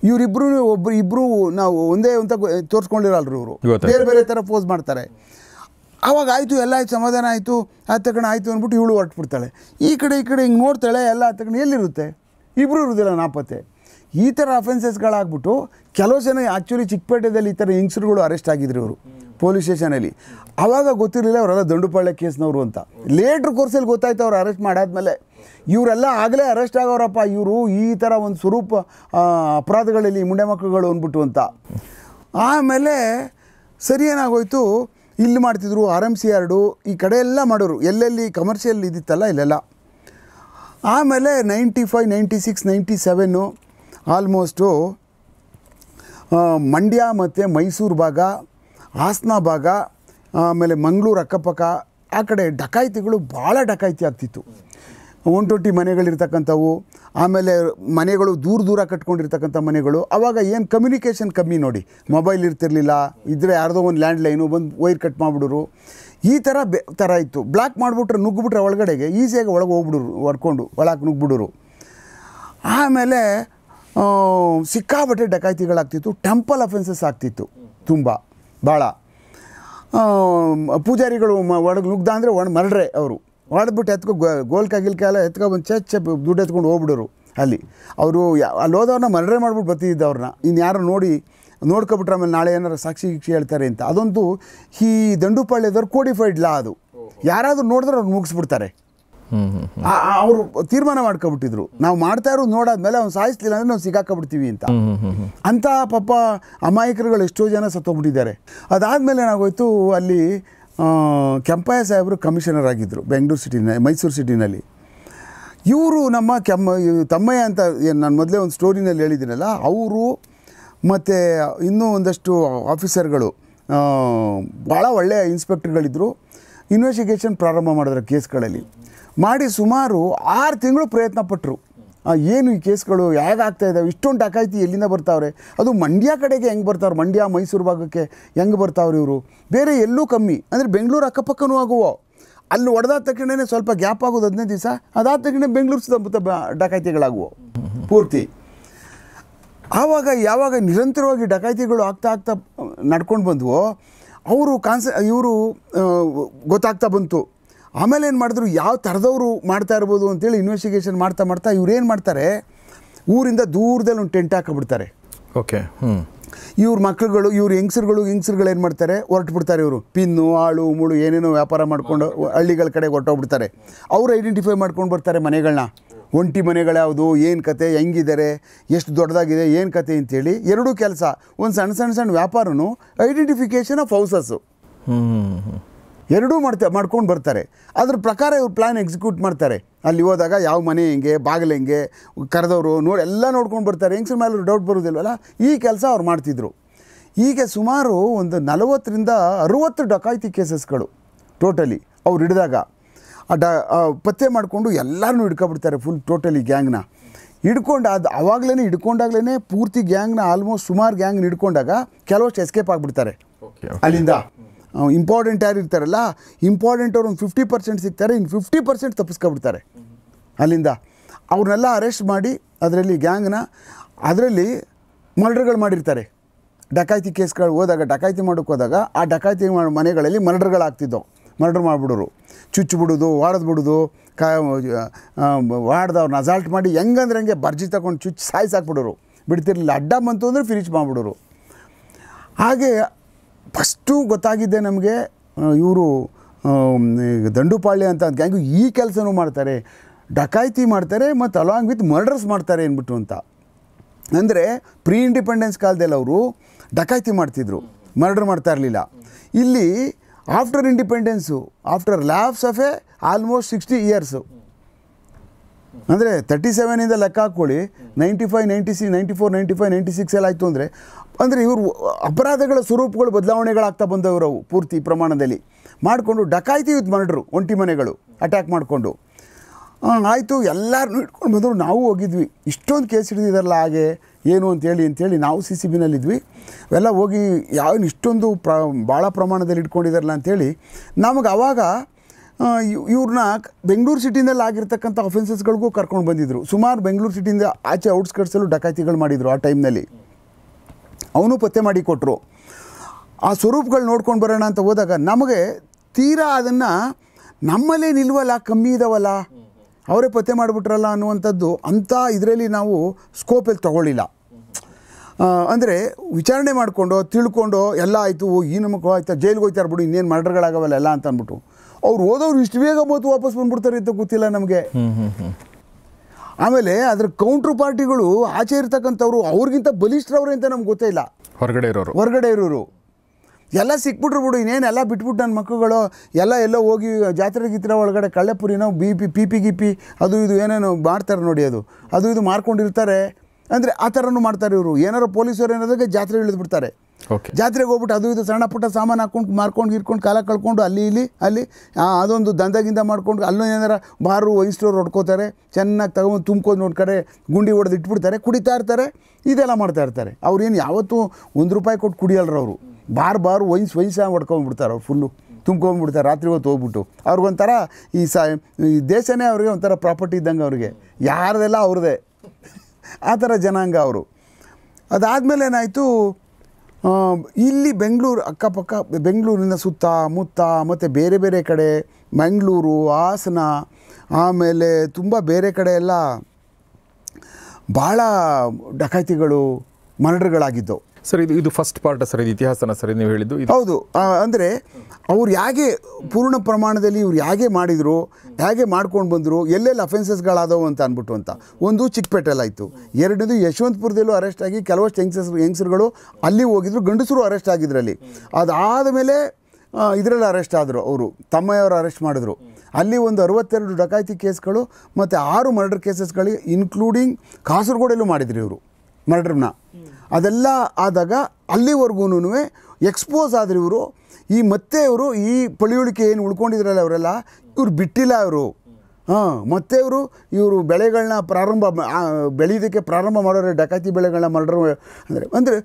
ಇವರಿಬ್ಬರು ಒಬ್ಬರು ಇಬ್ಬರು ನಾವು ಒಂದೇ ಅಂತ ತೋರಿಸ್ಕೊಂಡಿರಲ್ರು ಇವರು ಬೇರೆ ಬೇರೆ ಥರ ಪೋಸ್ ಮಾಡ್ತಾರೆ ಆವಾಗ ಆಯಿತು ಎಲ್ಲ ಆಯ್ತು ಸಮಾಧಾನ ಆಯಿತು ಆ ತಕ್ಷಣ ಆಯಿತು ಅಂದ್ಬಿಟ್ಟು ಇವಳು ಹೊರಟ್ಬಿಡ್ತಾಳೆ ಈ ಕಡೆ ಈ ಕಡೆ ಹಿಂಗೆ ನೋಡ್ತಾಳೆ ಎಲ್ಲ ಆ ತಕ್ಷಣ ಎಲ್ಲಿರುತ್ತೆ ಇಬ್ಬರು ಇರೋದಿಲ್ಲ ನಾಪತ್ತೆ ಈ ಥರ ಅಫೆನ್ಸಸ್ಗಳಾಗ್ಬಿಟ್ಟು ಕೆಲವು ಜನ ಆ್ಯಕ್ಚುಲಿ ಚಿಕ್ಕಪೇಟೆಯಲ್ಲಿ ಈ ಥರ ಯಂಗ್ಸ್ಟರ್ಗಳು ಅರೆಸ್ಟ್ ಆಗಿದ್ರು ಇವರು ಪೊಲೀಸ್ ಸ್ಟೇಷನಲ್ಲಿ ಆವಾಗ ಗೊತ್ತಿರಲಿಲ್ಲ ಅವರೆಲ್ಲ ದಂಡುಪಾಳ್ಯ ಕೇಸ್ನವರು ಅಂತ ಲೇಟ್ರ್ ಕೋರ್ಸಲ್ಲಿ ಗೊತ್ತಾಯ್ತು ಅವ್ರು ಅರೆಸ್ಟ್ ಮಾಡಾದ್ಮೇಲೆ ಇವರೆಲ್ಲ ಆಗಲೇ ಅರೆಸ್ಟ್ ಆಗೋರಪ್ಪ ಇವರು ಈ ಥರ ಒಂದು ಸ್ವರೂಪ ಅಪರಾಧಗಳಲ್ಲಿ ಮುಂಡೆ ಮಕ್ಕಳುಗಳು ಅಂದ್ಬಿಟ್ಟು ಅಂತ ಆಮೇಲೆ ಸರಿ ಏನಾಗೋಯ್ತು ಇಲ್ಲಿ ಮಾಡ್ತಿದ್ರು ಆರ್ ಎಮ್ ಸಿ ಯಾರ್ಡು ಈ ಕಡೆ ಎಲ್ಲ ಮಾಡೋರು ಎಲ್ಲೆಲ್ಲಿ ಕಮರ್ಷಿಯಲ್ ಇದಿತ್ತಲ್ಲ ಇಲ್ಲೆಲ್ಲ ಆಮೇಲೆ ninety five ninety six ninety seven almost Mandya ಮತ್ತು ಮೈಸೂರು ಭಾಗ ಹಾಸನ ಭಾಗ ಆಮೇಲೆ ಮಂಗಳೂರು ಅಕ್ಕಪಕ್ಕ ಆ ಕಡೆ ಡಕಾಯಿತಿಗಳು ಭಾಳ ಡಕಾಯಿತಿ ಆಗ್ತಿತ್ತು ಒನ್ ಟ್ವೆಂಟಿ ಮನೆಗಳಿರ್ತಕ್ಕಂಥವು ಆಮೇಲೆ ಮನೆಗಳು ದೂರ ದೂರ ಕಟ್ಕೊಂಡಿರ್ತಕ್ಕಂಥ ಮನೆಗಳು ಆವಾಗ ಏನು ಕಮ್ಯುನಿಕೇಷನ್ ಕಮ್ಮಿ ನೋಡಿ ಮೊಬೈಲ್ ಇರ್ತಿರ್ಲಿಲ್ಲ ಇದ್ದರೆ ಯಾರ್ದೋ ಒಂದು ಲ್ಯಾಂಡ್ ಲೈನು ಬಂದು ವೈರ್ ಕಟ್ ಮಾಡಿಬಿಡೋರು ಈ ಥರ ಬೆ ಥರ ಇತ್ತು ಬ್ಲಾಕ್ ಮಾಡಿಬಿಟ್ರೆ ನುಗ್ಗಿಬಿಟ್ರೆ ಒಳಗಡೆಗೆ ಈಸಿಯಾಗಿ ಒಳಗೆ ಹೋಗ್ಬಿಡೋರು ಹೊಡ್ಕೊಂಡು ಒಳಗೆ ನುಗ್ಬಿಡೋರು ಆಮೇಲೆ ಸಿಕ್ಕಾಬಟ್ಟೆ ಡಕಾಯಿತಿಗಳಾಗ್ತಿತ್ತು ಟೆಂಪಲ್ ಅಫೆನ್ಸಸ್ ಆಗ್ತಿತ್ತು ತುಂಬ ಭಾಳ ಪೂಜಾರಿಗಳು ಒಳಗೆ ನುಗ್ದ ಅಂದರೆ ಒಣ ಮರಳ್ರೆ ಅವರು ಮಾಡಿಬಿಟ್ಟು ಎತ್ಕೊ ಗೋಲ್ಕ ಕಾಲ ಎತ್ಕೊ ಬಂದು ಚಚ್ಚ ದುಡ್ಡು ಎತ್ಕೊಂಡು ಹೋಗ್ಬಿಡೋರು ಅಲ್ಲಿ ಅವರು ಅಲ್ಲಿ ಹೋದವ್ರನ್ನ ಮರ್ಡರ್ ಮಾಡ್ಬಿಟ್ಟು ಬರ್ತಿದ್ದ ಅವ್ರನ್ನ ಇನ್ನು ಯಾರು ನೋಡಿ ನೋಡ್ಕೊಬಿಟ್ರೆ ಆಮೇಲೆ ನಾಳೆ ಏನಾರು ಸಾಕ್ಷಿ ಗೀಕ್ಷಿ ಹೇಳ್ತಾರೆ ಅಂತ ಅದೊಂದು ಈ ದಂಡುಪಾಳ್ಯದವ್ರು ಕೋಡಿಫೈಡ್ ಲಾ ಅದು ಯಾರಾದರೂ ನೋಡಿದ್ರೆ ಅವ್ರು ಮುಗಿಸ್ಬಿಡ್ತಾರೆ ಅವರು ತೀರ್ಮಾನ ಮಾಡ್ಕೊಬಿಟ್ಟಿದ್ರು ನಾವು ಮಾಡ್ತಾ ಇರೋದು ನೋಡಾದ್ಮೇಲೆ ಅವ್ನು ಸಾಯಿಸ್ಲಿಲ್ಲ ಅಂದರೆ ನಾವು ಸಿಗಾಕೊಬಿಡ್ತೀವಿ ಅಂತ ಅಂತ ಪಾಪ ಅಮಾಯಕರುಗಳು ಎಷ್ಟೋ ಜನ ಸತ್ತೋಗ್ಬಿಟ್ಟಿದ್ದಾರೆ ಅದಾದ್ಮೇಲೆ ಏನಾಗೋಯ್ತು ಅಲ್ಲಿ ಕೆಂಪಯ್ಯ ಸಾಹೇಬರು ಕಮಿಷನರ್ ಆಗಿದ್ದರು ಬೆಂಗಳೂರು ಸಿಟಿನ ಮೈಸೂರು ಸಿಟಿನಲ್ಲಿ ಇವರು ನಮ್ಮ ಕೆಮ್ಮ ತಮ್ಮಯ್ಯ ಅಂತ ಏನು ನಾನು ಮೊದಲೇ ಒಂದು ಸ್ಟೋರಿನಲ್ಲಿ ಹೇಳಿದ್ದೀನಲ್ಲ ಅವರು ಮತ್ತು ಇನ್ನೂ ಒಂದಷ್ಟು ಆಫೀಸರ್ಗಳು ಭಾಳ ಒಳ್ಳೆಯ ಇನ್ಸ್ಪೆಕ್ಟರ್ಗಳಿದ್ದರು ಇನ್ವೆಸ್ಟಿಗೇಷನ್ ಪ್ರಾರಂಭ ಮಾಡಿದ್ರು ಕೇಸ್ಗಳಲ್ಲಿ ಮಾಡಿ ಸುಮಾರು ಆರು ತಿಂಗಳು ಪ್ರಯತ್ನ ಪಟ್ಟರು ಏನು ಈ ಕೇಸ್ಗಳು ಆಗ್ತಾ ಇದ್ದಾವೆ ಇಷ್ಟೊಂದು ಡಕಾಯಿತಿ ಎಲ್ಲಿಂದ ಬರ್ತಾವ್ರೆ ಅದು ಮಂಡ್ಯ ಕಡೆಗೆ ಹೆಂಗೆ ಬರ್ತಾವ್ರೆ ಮಂಡ್ಯ ಮೈಸೂರು ಭಾಗಕ್ಕೆ ಹೆಂಗೆ ಬರ್ತಾವ್ರೆ ಇವರು ಬೇರೆ ಎಲ್ಲೂ ಕಮ್ಮಿ ಅಂದರೆ ಬೆಂಗಳೂರು ಅಕ್ಕಪಕ್ಕನೂ ಆಗುವ ಅಲ್ಲಿ ಒಡೆದಾದ ತಕ್ಷಣವೇ ಸ್ವಲ್ಪ ಗ್ಯಾಪ್ ಆಗೋದು ಹದಿನೈದು ದಿವಸ ಅದಾದ ತಕ್ಷಣ ಬೆಂಗಳೂರು ಸುತ್ತಮುತ್ತ ಡಕಾಯಿತಿಗಳಾಗುವ ಪೂರ್ತಿ ಆವಾಗ ಯಾವಾಗ ನಿರಂತರವಾಗಿ ಡಕಾಯಿತಿಗಳು ಆಗ್ತಾ ಆಗ್ತಾ ನಡ್ಕೊಂಡು ಬಂದವೋ ಅವರು ಕಾನ್ಸ ಇವರು ಗೊತ್ತಾಗ್ತಾ ಬಂತು ಆಮೇಲೆ ಏನು ಮಾಡಿದ್ರು ಯಾವ ಥರದವರು ಮಾಡ್ತಾ ಇರ್ಬೋದು ಅಂತೇಳಿ ಇನ್ವೆಸ್ಟಿಗೇಷನ್ ಮಾಡ್ತಾ ಮಾಡ್ತಾ ಇವ್ರೇನು ಮಾಡ್ತಾರೆ ಊರಿಂದ ದೂರದಲ್ಲಿ ಒಂದು ಟೆಂಟ್ ಹಾಕಿಬಿಡ್ತಾರೆ ಓಕೆ ಹ್ಞೂ ಇವ್ರ ಮಕ್ಕಳುಗಳು ಇವ್ರ ಹೆಂಗಸರುಗಳು ಹೆಂಗಸರುಗಳು ಏನು ಮಾಡ್ತಾರೆ ಹೊರಟು ಬಿಡ್ತಾರೆ ಇವರು ಪಿನ್ನು ಆಳು ಮುಳು ಏನೇನೋ ವ್ಯಾಪಾರ ಮಾಡಿಕೊಂಡು ಹಳ್ಳಿಗಳ ಕಡೆ ಹೊರಟೋಗ್ಬಿಡ್ತಾರೆ ಅವರು ಐಡೆಂಟಿಫೈ ಮಾಡ್ಕೊಂಡು ಬರ್ತಾರೆ ಮನೆಗಳನ್ನ ಒಂಟಿ ಮನೆಗಳ್ಯಾವುದು ಏನು ಕತೆ ಹೆಂಗಿದ್ದಾರೆ ಎಷ್ಟು ದೊಡ್ಡದಾಗಿದೆ ಏನು ಕತೆ ಅಂತೇಳಿ ಎರಡೂ ಕೆಲಸ ಒಂದು ಸಣ್ಣ ಸಣ್ಣ ಸಣ್ಣ ವ್ಯಾಪಾರನು ಐಡೆಂಟಿಫಿಕೇಷನ್ ಆಫ್ ಹೌಸಸ್ಸು ಎರಡೂ ಮಾಡ್ತಾ ಮಾಡ್ಕೊಂಡು ಬರ್ತಾರೆ ಅದ್ರ ಪ್ರಕಾರ ಇವ್ರು ಪ್ಲ್ಯಾನ್ ಎಕ್ಸಿಕ್ಯೂಟ್ ಮಾಡ್ತಾರೆ ಅಲ್ಲಿ ಹೋದಾಗ ಯಾವ ಮನೆ ಹೆಂಗೆ ಬಾಗಿಲು ಹೆಂಗೆ ಕರೆದವರು ನೋಡಿ ಎಲ್ಲ ನೋಡ್ಕೊಂಡು ಬರ್ತಾರೆ ಹೆಂಗ್ಸರ ಮೇಲೆ ಡೌಟ್ ಬರೋದಿಲ್ವಲ್ಲ ಈ ಕೆಲಸ ಅವ್ರು ಮಾಡ್ತಿದ್ರು ಹೀಗೆ ಸುಮಾರು ಒಂದು ನಲವತ್ತರಿಂದ ಅರುವತ್ತು ಡಕಾಯಿತಿ ಕೇಸಸ್ಗಳು ಟೋಟಲಿ ಅವ್ರು ಹಿಡಿದಾಗ ಆ ಡ ಪತ್ತೆ ಮಾಡಿಕೊಂಡು ಎಲ್ಲರೂ ಹಿಡ್ಕೊಬಿಡ್ತಾರೆ ಫುಲ್ ಟೋಟಲಿ ಗ್ಯಾಂಗ್ನ ಹಿಡ್ಕೊಂಡು ಅದು ಆವಾಗಲೇ ಹಿಡ್ಕೊಂಡಾಗ್ಲೇ ಪೂರ್ತಿ ಗ್ಯಾಂಗ್ನ ಆಲ್ಮೋಸ್ಟ್ ಸುಮಾರು ಗ್ಯಾಂಗ್ನ ಹಿಡ್ಕೊಂಡಾಗ ಕೆಲವಷ್ಟು ಎಸ್ಕೇಪ್ ಆಗಿಬಿಡ್ತಾರೆ ಅಲ್ಲಿಂದ ಇಂಪಾರ್ಟೆಂಟ್ ಯಾರು ಇರ್ತಾರಲ್ಲ ಇಂಪಾರ್ಟೆಂಟ್ ಅವ್ರು ಒಂದು ಫಿಫ್ಟಿ ಪರ್ಸೆಂಟ್ ಸಿಗ್ತಾರೆ ಇನ್ನು ಫಿಫ್ಟಿ ಪರ್ಸೆಂಟ್ ತಪ್ಪಿಸ್ಕೊಬಿಡ್ತಾರೆ ಅಲ್ಲಿಂದ ಅವ್ರನ್ನೆಲ್ಲ ಅರೆಸ್ಟ್ ಮಾಡಿ ಅದರಲ್ಲಿ ಗ್ಯಾಂಗ್ನ ಅದರಲ್ಲಿ ಮರ್ಡ್ರ್ಗಳು ಮಾಡಿರ್ತಾರೆ ಡಕಾಯ್ತಿ ಕೇಸ್ಗಳು ಹೋದಾಗ ಡಕಾಯ್ತಿ ಮಾಡೋಕ್ಕೆ ಹೋದಾಗ ಆ ಡಕಾಯ್ತಿ ಮಾಡೋ ಮನೆಗಳಲ್ಲಿ ಮರ್ಡರ್ಗಳಾಗ್ತಿದ್ದವು ಮರ್ಡ್ರ್ ಮಾಡಿಬಿಡೋರು ಚುಚ್ಚು ಬಿಡೋದು ಕಾ ವಾಡ್ದವ್ರನ್ನ ಅಸಾಲ್ಟ್ ಮಾಡಿ ಹೆಂಗಂದ್ರೆ ಹಂಗೆ ಬರ್ಜಿ ತಗೊಂಡು ಚುಚ್ಚಿ ಸಾಯಿಸಾಕ್ಬಿಡೋರು ಬಿಡ್ತಿರಲಿಲ್ಲ ಅಡ್ಡ ಬಂತು ಅಂದರೆ ಫಿನಿಶ್ ಮಾಡಿಬಿಡೋರು ಹಾಗೆ ಫಸ್ಟು ಗೊತ್ತಾಗಿದ್ದೆ ನಮಗೆ ಇವರು ದಂಡುಪಾಳ್ಯ ಅಂತ ಗ್ಯಾಂಗು ಈ ಕೆಲಸನೂ ಮಾಡ್ತಾರೆ ಡಕಾಯ್ತಿ ಮಾಡ್ತಾರೆ ಮತ್ತು ಅಲಾಂಗ್ ವಿತ್ ಮರ್ಡರ್ಸ್ ಮಾಡ್ತಾರೆ ಅಂದ್ಬಿಟ್ಟು ಅಂತ ಅಂದರೆ ಪ್ರೀ ಇಂಡಿಪೆಂಡೆನ್ಸ್ ಕಾಲದಲ್ಲಿ ಅವರು ಡಕಾಯ್ತಿ ಮಾಡ್ತಿದ್ರು ಮರ್ಡರ್ ಮಾಡ್ತಾ ಇರಲಿಲ್ಲ ಇಲ್ಲಿ after independence after lapse of a almost sixty years ಅಂದರೆ ತರ್ಟಿ ಸೆವೆನಿಂದ ಲೆಕ್ಕ ಹಾಕ್ಕೊಳ್ಳಿ ನೈಂಟಿ ಫೈವ್ ನೈಂಟಿ ಸಿ ninety four ninety five ninety ಎಲ್ಲ ಆಯಿತು ಅಂದರೆ ಅಂದರೆ ಇವರು ಅಪರಾಧಗಳ ಸ್ವರೂಪಗಳು ಬದಲಾವಣೆಗಳಾಗ್ತಾ ಬಂದವರು ಪೂರ್ತಿ ಪ್ರಮಾಣದಲ್ಲಿ ಮಾಡಿಕೊಂಡು ಡಕಾಯಿತಿ ಯುದ್ಧ ಮಾಡಿದ್ರು ಒಂಟಿ ಮನೆಗಳು ಅಟ್ಯಾಕ್ ಮಾಡಿಕೊಂಡು ಆಯಿತು ಎಲ್ಲರನ್ನೂ ಇಟ್ಕೊಂಡು ಬಂದರು ನಾವು ಹೋಗಿದ್ವಿ ಇಷ್ಟೊಂದು ಕೇಸ್ ಹಿಡಿದಿದ್ದಾರಲ್ಲ ಹಾಗೆ ಏನು ಅಂತೇಳಿ ಅಂತೇಳಿ ನಾವು ಸಿ ಸಿ ಬಿನಲ್ಲಿದ್ವಿ ಎಲ್ಲ ಹೋಗಿ ಯಾವ ಇಷ್ಟೊಂದು ಪ್ರ ಭಾಳ ಪ್ರಮಾಣದಲ್ಲಿ ಇಟ್ಕೊಂಡಿದಾರಲ್ಲ ಅಂಥೇಳಿ ನಮಗೆ ಆವಾಗ ಇವ್ರನ್ನ ಬೆಂಗಳೂರು ಸಿಟಿನಲ್ಲಿ ಆಗಿರ್ತಕ್ಕಂಥ ಅಫೆನ್ಸಸ್ಗಳಿಗೂ ಕರ್ಕೊಂಡು ಬಂದಿದ್ದರು ಸುಮಾರು ಬೆಂಗಳೂರು ಸಿಟಿಯಿಂದ ಆಚೆ ಔಟ್ಸ್ಕರ್ಟ್ಸಲ್ಲೂ ಡಕಾಯಿತಿಗಳು ಮಾಡಿದರು ಆ ಟೈಮ್ನಲ್ಲಿ ಅವನು ಪತ್ತೆ ಮಾಡಿ ಕೊಟ್ಟರು ಆ ಸ್ವರೂಪಗಳು ನೋಡ್ಕೊಂಡು ಬರೋಣ ಅಂತ ಹೋದಾಗ ನಮಗೆ ತೀರಾ ಅದನ್ನು ನಮ್ಮಲ್ಲೇ ನಿಲ್ವಲ್ಲ ಕಮ್ಮಿ ಇದಾವಲ್ಲ ಅವರೇ ಪತ್ತೆ ಮಾಡಿಬಿಟ್ರಲ್ಲ ಅನ್ನುವಂಥದ್ದು ಅಂಥ ಇದರಲ್ಲಿ ನಾವು ಸ್ಕೋಪಲ್ಲಿ ತಗೊಳ್ಳಿಲ್ಲ ಅಂದರೆ ವಿಚಾರಣೆ ಮಾಡಿಕೊಂಡು ತಿಳ್ಕೊಂಡು ಎಲ್ಲ ಆಯಿತು ಈ ನಮಗೆ ಆಯ್ತು ಜೈಲಿಗೆ ಹೋಯ್ತಾರೆ ಬಿಡು ಇನ್ನೇನು ಮರ್ಡರ್ಗಳಾಗವಲ್ಲ ಎಲ್ಲ ಅಂತ ಅಂದ್ಬಿಟ್ಟು ಅವ್ರು ಓದೋರು ಇಷ್ಟು ಬೇಗ ಬೋದು ವಾಪಸ್ ಬಂದ್ಬಿಡ್ತಾರೆ ಅಂತ ಗೊತ್ತಿಲ್ಲ ನಮಗೆ ಆಮೇಲೆ ಅದ್ರ ಕೌಂಟ್ರ್ ಪಾರ್ಟಿಗಳು ಆಚೆ ಇರ್ತಕ್ಕಂಥವ್ರು ಅವ್ರಿಗಿಂತ ಬಲಿಷ್ಠರವ್ರೆ ಅಂತ ನಮ್ಗೆ ಗೊತ್ತೇ ಇಲ್ಲ ಹೊರಗಡೆ ಇರೋರು ಹೊರಗಡೆ ಇರೋರು ಎಲ್ಲ ಸಿಕ್ಬಿಟ್ರು ಬಿಡು ಇನ್ನೇನೆಲ್ಲ ಬಿಟ್ಬಿಟ್ಟು ನನ್ನ ಮಕ್ಕಳುಗಳು ಎಲ್ಲ ಎಲ್ಲ ಹೋಗಿ ಜಾತ್ರೆ ಗಿತ್ರೆ ಒಳಗಡೆ ಕಳ್ಳೆಪುರಿನೋ ಬಿ ಪಿ ಪಿ ಪಿ ಗಿಪಿ ಅದು ಇದು ಏನೇನೋ ಮಾಡ್ತಾರೆ ನೋಡಿ ಅದು ಅದು ಇದು ಮಾರ್ಕೊಂಡಿರ್ತಾರೆ ಅಂದರೆ ಆ ಥರನೂ ಮಾಡ್ತಾರೆ ಇವರು ಏನಾರು ಪೊಲೀಸರು ಏನಾದಾಗ ಜಾತ್ರೆ ಇಳಿದ್ಬಿಡ್ತಾರೆ ಓಕೆ ಜಾತ್ರೆಗೆ ಹೋಗ್ಬಿಟ್ಟು ಅದು ಇದು ಸಣ್ಣ ಪುಟ್ಟ ಸಾಮಾನು ಹಾಕೊಂಡು ಮಾರ್ಕೊಂಡು ಇರ್ಕೊಂಡು ಕಾಲ ಕಳ್ಕೊಂಡು ಅಲ್ಲಿ ಇಲ್ಲಿ ಅಲ್ಲಿ ಅದೊಂದು ದಂಧಗಿಂದ ಮಾಡ್ಕೊಂಡು ಏನಾರ ಬಾರು ವೈನ್ ಸ್ಟೋರ್ ಹೊಡ್ಕೋತಾರೆ ಚೆನ್ನಾಗಿ ತಗೊಂಡು ತುಂಬ್ಕೊಂಡು ಒಂದು ಕಡೆ ಗುಂಡಿ ಹೊಡೆದು ಇಟ್ಬಿಡ್ತಾರೆ ಕುಡಿತಾ ಇರ್ತಾರೆ ಇದೆಲ್ಲ ಮಾಡ್ತಾ ಇರ್ತಾರೆ ಅವ್ರೇನು ಯಾವತ್ತೂ ಒಂದು ರೂಪಾಯಿ ಕೊಟ್ಟು ಕುಡಿಯಲ್ರ ಅವರು ಬಾರ್ ಬಾರು ವೈನ್ಸ್ ವೈನ್ಸ್ ಹೊಡ್ಕೊಂಡ್ಬಿಡ್ತಾರೆ ಅವ್ರು ಫುಲ್ಲು ತುಂಬ್ಕೊಂಡ್ಬಿಡ್ತಾರೆ ರಾತ್ರಿ ಹೊತ್ತು ಹೋಗ್ಬಿಟ್ಟು ಅವ್ರಿಗೊಂಥರ ಈ ಸ ಈ ದೇಶನೇ ಅವ್ರಿಗೆ ಒಂಥರ ಪ್ರಾಪರ್ಟಿ ಇದ್ದಂಗೆ ಅವ್ರಿಗೆ ಯಾರದೆಲ್ಲ ಅವ್ರದೇ ಆ ಥರ ಜನಾಂಗ ಅವರು ಅದಾದಮೇಲೆ ಏನಾಯಿತು ಇಲ್ಲಿ ಬೆಂಗಳೂರು ಅಕ್ಕಪಕ್ಕ ಬೆಂಗಳೂರಿನ ಸುತ್ತ ಮುತ್ತ ಮತ್ತು ಬೇರೆ ಬೇರೆ ಕಡೆ ಮಂಗಳೂರು ಹಾಸನ ಆಮೇಲೆ ತುಂಬ ಬೇರೆ ಕಡೆ ಎಲ್ಲ ಭಾಳ ಡಕಾಯಿತಿಗಳು ಮರ್ಡರ್ಗಳಾಗಿದ್ದವು ಸರ್ ಇದು ಇದು ಫಸ್ಟ್ ಪಾರ್ಟ್ ಸರ್ ಇದು ಇತಿಹಾಸನ ಸರ್ ನೀವು ಹೇಳಿದ್ದು ಹೌದು ಅಂದರೆ ಅವ್ರು ಹೇಗೆ ಪೂರ್ಣ ಪ್ರಮಾಣದಲ್ಲಿ ಇವ್ರು ಹೇಗೆ ಮಾಡಿದರು ಹೇಗೆ ಮಾಡ್ಕೊಂಡು ಬಂದರು ಎಲ್ಲೆಲ್ಲಿ ಅಫೆನ್ಸಸ್ಗಳಾದವು ಅಂತ ಅಂದ್ಬಿಟ್ಟು ಅಂತ ಒಂದು ಚಿಕ್ಕಪೇಟೆಲ್ಲಾಯಿತು ಎರಡನೇದು ಯಶವಂತಪುರದಲ್ಲೂ ಅರೆಸ್ಟ್ ಆಗಿ ಕೆಲವಷ್ಟು ಹೆಂಗ್ಸಸ್ ಯಂಗ್ಸರ್ಗಳು ಅಲ್ಲಿ ಹೋಗಿದ್ರು ಗಂಡಸರು ಅರೆಸ್ಟ್ ಆಗಿದ್ರಲ್ಲಿ ಅದಾದ ಮೇಲೆ ಇದರಲ್ಲಿ ಅರೆಸ್ಟ್ ಆದರು ಅವರು ತಮ್ಮಯ್ಯವರು ಅರೆಸ್ಟ್ ಮಾಡಿದ್ರು ಅಲ್ಲಿ ಒಂದು ಅರವತ್ತೆರಡು ಡಕಾಯಿತಿ ಕೇಸ್ಗಳು ಮತ್ತು ಆರು ಮರ್ಡರ್ ಕೇಸಸ್ಗಳಿಗೆ ಇನ್ಕ್ಲೂಡಿಂಗ್ ಕಾಸರಗೋಡಲ್ಲೂ ಮಾಡಿದ್ರು ಇವರು ಮರ್ಡ್ರನ್ನ ಅದೆಲ್ಲ ಆದಾಗ ಅಲ್ಲಿವರೆಗೂ ಎಕ್ಸ್ಪೋಸ್ ಆದರೆ ಇವರು ಈ ಮತ್ತೆ ಅವರು ಈ ಪಳಿಯುಳಿಕೆ ಏನು ಉಳ್ಕೊಂಡಿದ್ರಲ್ಲ ಅವರೆಲ್ಲ ಇವ್ರು ಬಿಟ್ಟಿಲ್ಲ ಅವರು ಹಾಂ ಮತ್ತೆ ಇವರು ಇವರು ಬೆಳೆಗಳನ್ನ ಪ್ರಾರಂಭ ಬೆಳೆಯೋದಕ್ಕೆ ಪ್ರಾರಂಭ ಮಾಡೋರು ಡಕಾತಿ ಬೆಳೆಗಳನ್ನ ಮಾಡೋರು ಅಂದರೆ ಅಂದರೆ